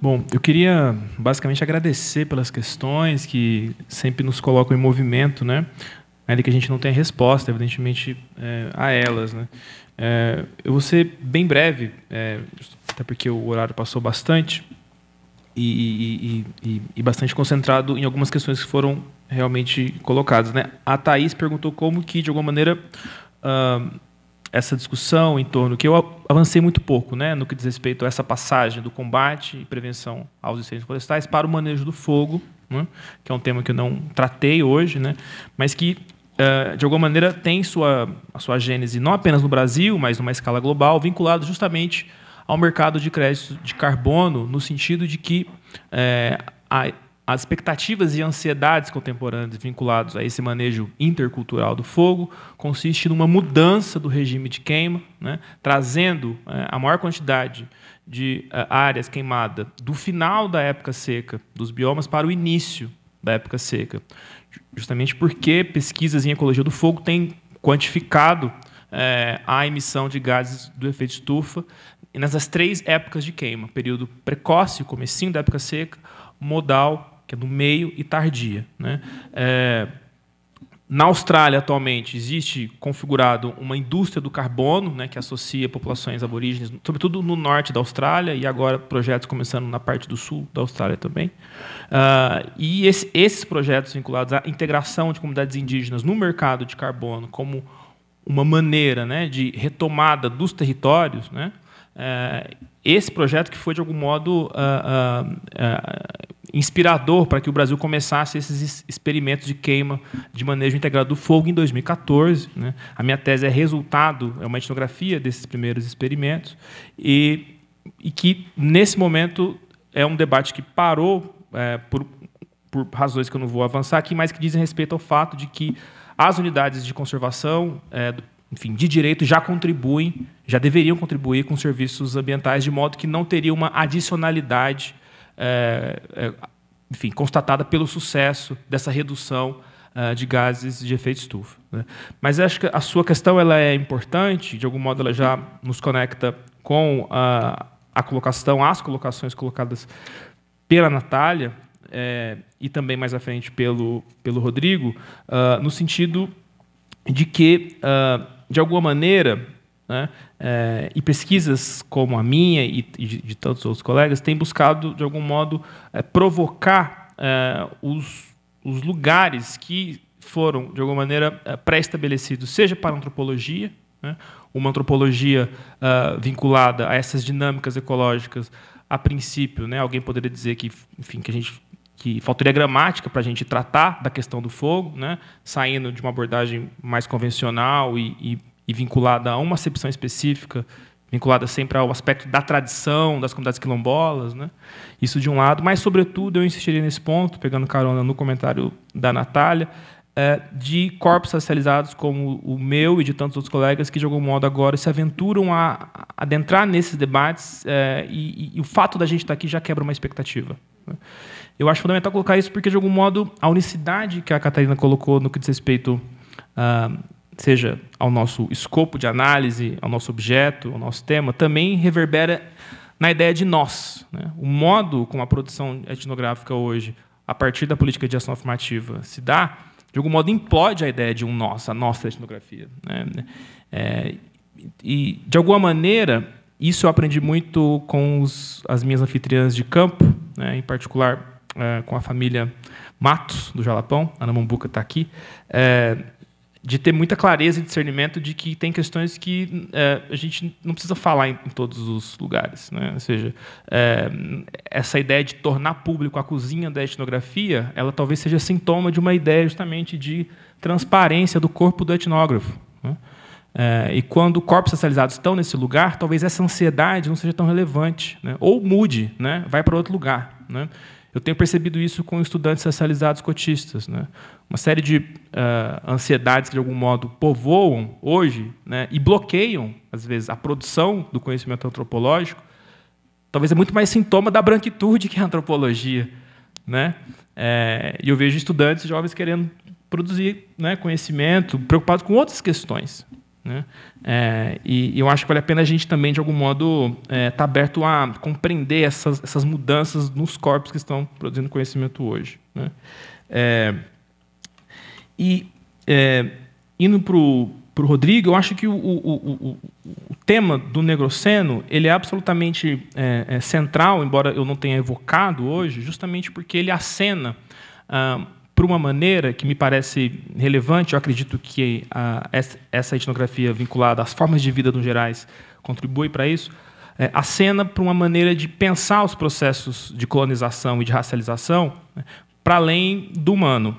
Bom, eu queria basicamente agradecer pelas questões que sempre nos colocam em movimento, né? ainda que a gente não tenha resposta, evidentemente, é, a elas. Né? É, eu vou ser bem breve, é, até porque o horário passou bastante, e, e, e, e, bastante concentrado em algumas questões que foram realmente colocadas. Né? A Thaís perguntou como que, de alguma maneira, uh, essa discussão em torno, que eu avancei muito pouco, né, no que diz respeito a essa passagem do combate e prevenção aos incêndios florestais para o manejo do fogo, né, que é um tema que eu não tratei hoje, né, mas que eh, de alguma maneira, tem sua, a sua gênese não apenas no Brasil, mas numa escala global, vinculado justamente ao mercado de crédito de carbono, no sentido de que é, a, as expectativas e ansiedades contemporâneas vinculadas a esse manejo intercultural do fogo consiste numa mudança do regime de queima, né, trazendo é, a maior quantidade de é, áreas queimadas do final da época seca dos biomas para o início da época seca justamente porque pesquisas em ecologia do fogo têm quantificado é, a emissão de gases do efeito estufa nessas três épocas de queima, período precoce, comecinho da época seca, modal, que é no meio, e tardia. Né? É, na Austrália, atualmente, existe configurado uma indústria do carbono, né, que associa populações aborígenes, sobretudo no norte da Austrália, e agora projetos começando na parte do sul da Austrália também. Uh, e esse, esses projetos vinculados à integração de comunidades indígenas no mercado de carbono, como uma maneira né, de retomada dos territórios, né, uh, esse projeto que foi, de algum modo, uh, inspirador para que o Brasil começasse esses experimentos de queima de manejo integrado do fogo em 2014. Né? A minha tese é resultado, é uma etnografia desses primeiros experimentos, e, e que, nesse momento, é um debate que parou é, por, por razões que eu não vou avançar aqui, mas que dizem respeito ao fato de que as unidades de conservação é, enfim, de direito já contribuem, já deveriam contribuir com serviços ambientais, de modo que não teria uma adicionalidade é, é, enfim, constatada pelo sucesso dessa redução é, de gases de efeito estufa. Né? Mas acho que a sua questão ela é importante, de algum modo ela já nos conecta com a, a colocação, as colocações colocadas pela Natália é, e também mais à frente pelo, pelo Rodrigo, uh, no sentido de que, uh, de alguma maneira, né? É, e pesquisas como a minha e, de, de, tantos outros colegas têm buscado, de algum modo, é, provocar é, os, os, lugares que foram, de alguma maneira, é, pré-estabelecidos, seja para a antropologia, né? uma antropologia é, vinculada a essas dinâmicas ecológicas, a princípio, né? alguém poderia dizer que, enfim, que a gente que faltaria gramática para a gente tratar da questão do fogo, né? saindo de uma abordagem mais convencional e, e e vinculada a uma acepção específica, vinculada sempre ao aspecto da tradição das comunidades quilombolas, né? isso de um lado, mas, sobretudo, eu insistiria nesse ponto, pegando carona no comentário da Natália, é, de corpos racializados como o meu e de tantos outros colegas que, de algum modo, agora se aventuram a adentrar nesses debates é, e, e o fato da gente estar aqui já quebra uma expectativa. Né? Eu acho fundamental colocar isso porque, de algum modo, a unicidade que a Catarina colocou no que diz respeito ah, seja ao nosso escopo de análise, ao nosso objeto, ao nosso tema, também reverbera na ideia de nós. Né? O modo como a produção etnográfica hoje, a partir da política de ação afirmativa, se dá, de algum modo implode a ideia de um nós, a nossa etnografia. Né? É, e, de alguma maneira, isso eu aprendi muito com os, as minhas anfitriãs de campo, né? em particular é, com a família Matos, do Jalapão, a Ana está aqui. É, de ter muita clareza e discernimento de que tem questões que é, a gente não precisa falar em, em todos os lugares. Né? Ou seja, é, essa ideia de tornar público a cozinha da etnografia, ela talvez seja sintoma de uma ideia justamente de transparência do corpo do etnógrafo. Né? É, e quando corpos socializados estão nesse lugar, talvez essa ansiedade não seja tão relevante. Né? Ou mude, né? vai para outro lugar. Né? Eu tenho percebido isso com estudantes socializados cotistas. Né? Uma série de uh, ansiedades que, de algum modo, povoam hoje né, e bloqueiam, às vezes, a produção do conhecimento antropológico. Talvez é muito mais sintoma da branquitude que a antropologia. Né? É, e eu vejo estudantes jovens querendo produzir né, conhecimento, preocupados com outras questões. Né? É, e, eu acho que vale a pena a gente também, de algum modo, estar é, tá aberto a compreender essas, essas, mudanças nos corpos que estão produzindo conhecimento hoje. Né? É, e é, indo para o Rodrigo, eu acho que o, o, o, o, tema do negroceno ele é absolutamente é, é, central, embora eu não tenha evocado hoje, justamente porque ele acena ah, por uma maneira que me parece relevante, eu acredito que a, essa etnografia vinculada às formas de vida dos gerais contribui para isso, é, acena para uma maneira de pensar os processos de colonização e de racialização né, para além do humano.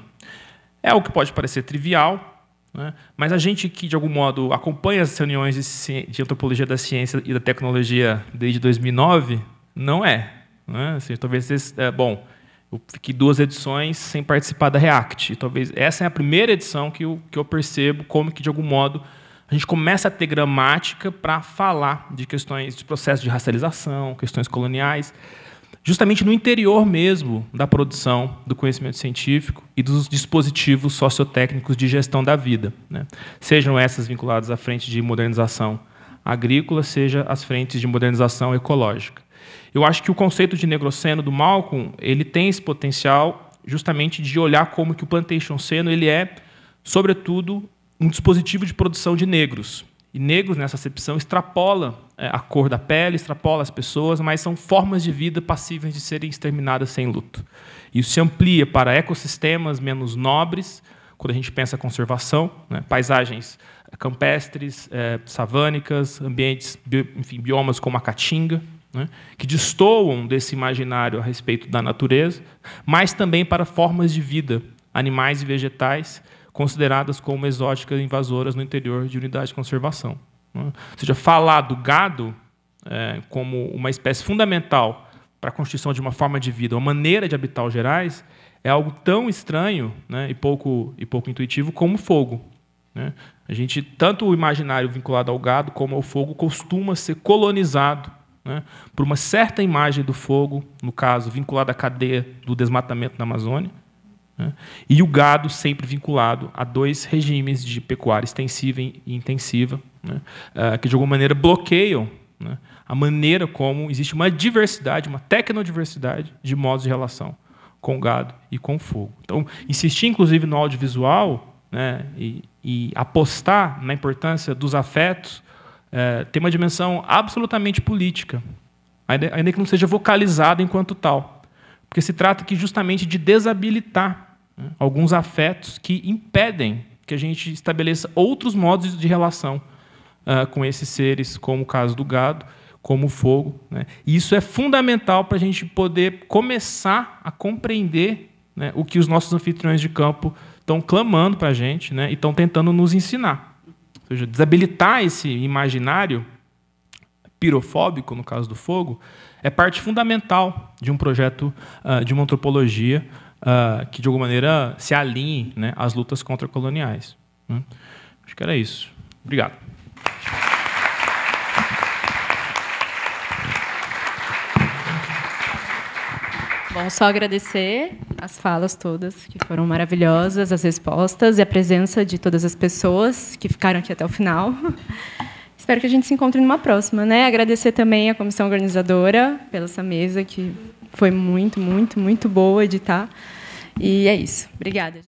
É algo que pode parecer trivial, né, mas a gente que, de algum modo, acompanha as reuniões de, de antropologia da ciência e da tecnologia desde 2009, não é. Né? Assim, talvez, é, bom, eu fiquei duas edições sem participar da React. E talvez essa é a primeira edição que eu, que eu percebo como que, de algum modo, a gente começa a ter gramática para falar de questões de processo de racialização, questões coloniais, justamente no interior mesmo da produção do conhecimento científico e dos dispositivos sociotécnicos de gestão da vida. Né? Sejam essas vinculadas à frente de modernização agrícola, seja as frentes de modernização ecológica. Eu acho que o conceito de negroceno do Malcolm, ele tem esse potencial justamente de olhar como que o plantation seno ele é, sobretudo, um dispositivo de produção de negros. E negros, nessa acepção, extrapola é, a cor da pele, extrapola as pessoas, mas são formas de vida passíveis de serem exterminadas sem luto. Isso se amplia para ecossistemas menos nobres, quando a gente pensa conservação, né? paisagens é, campestres, eh, savânicas, ambientes, enfim, biomas como a caatinga, né, que destoam desse imaginário a respeito da natureza, mas também para formas de vida, animais e vegetais, consideradas como exóticas invasoras no interior de unidade de conservação. Né. Ou seja, falar do gado é, como uma espécie fundamental para a constituição de uma forma de vida, uma maneira de habitar os gerais, é algo tão estranho né, e, pouco, e pouco intuitivo como o fogo. Né? A gente, tanto o imaginário vinculado ao gado como ao fogo, costuma ser colonizado né, por uma certa imagem do fogo, no caso, vinculada à cadeia do desmatamento na Amazônia, né, e o gado sempre vinculado a dois regimes de pecuária extensiva e intensiva, né, eh, que de alguma maneira bloqueiam né, a maneira como existe uma diversidade, uma tecnodiversidade de modos de relação com o gado e com o fogo. Então, insistir, inclusive, no audiovisual né, e, e apostar na importância dos afetos é, tem uma dimensão absolutamente política, ainda, ainda que não seja vocalizada enquanto tal, porque se trata aqui justamente de desabilitar né, alguns afetos que impedem que a gente estabeleça outros modos de relação uh, com esses seres, como o caso do gado, como o fogo. Né? E isso é fundamental para a gente poder começar a compreender né, o que os nossos anfitriões de campo estão clamando para a gente né, e estão tentando nos ensinar. Ou seja, desabilitar esse imaginário pirofóbico, no caso do fogo, é parte fundamental de um projeto ah, de uma antropologia ah, que, de alguma maneira, se alinhe né, às lutas contra coloniais. Né. Acho que era isso. Obrigado. Bom, só agradecer as falas todas, que foram maravilhosas, as respostas e a presença de todas as pessoas que ficaram aqui até o final. Espero que a gente se encontre numa próxima, né? Agradecer também a comissão organizadora pela essa mesa que foi muito, muito, muito boa de estar. E é isso. Obrigada.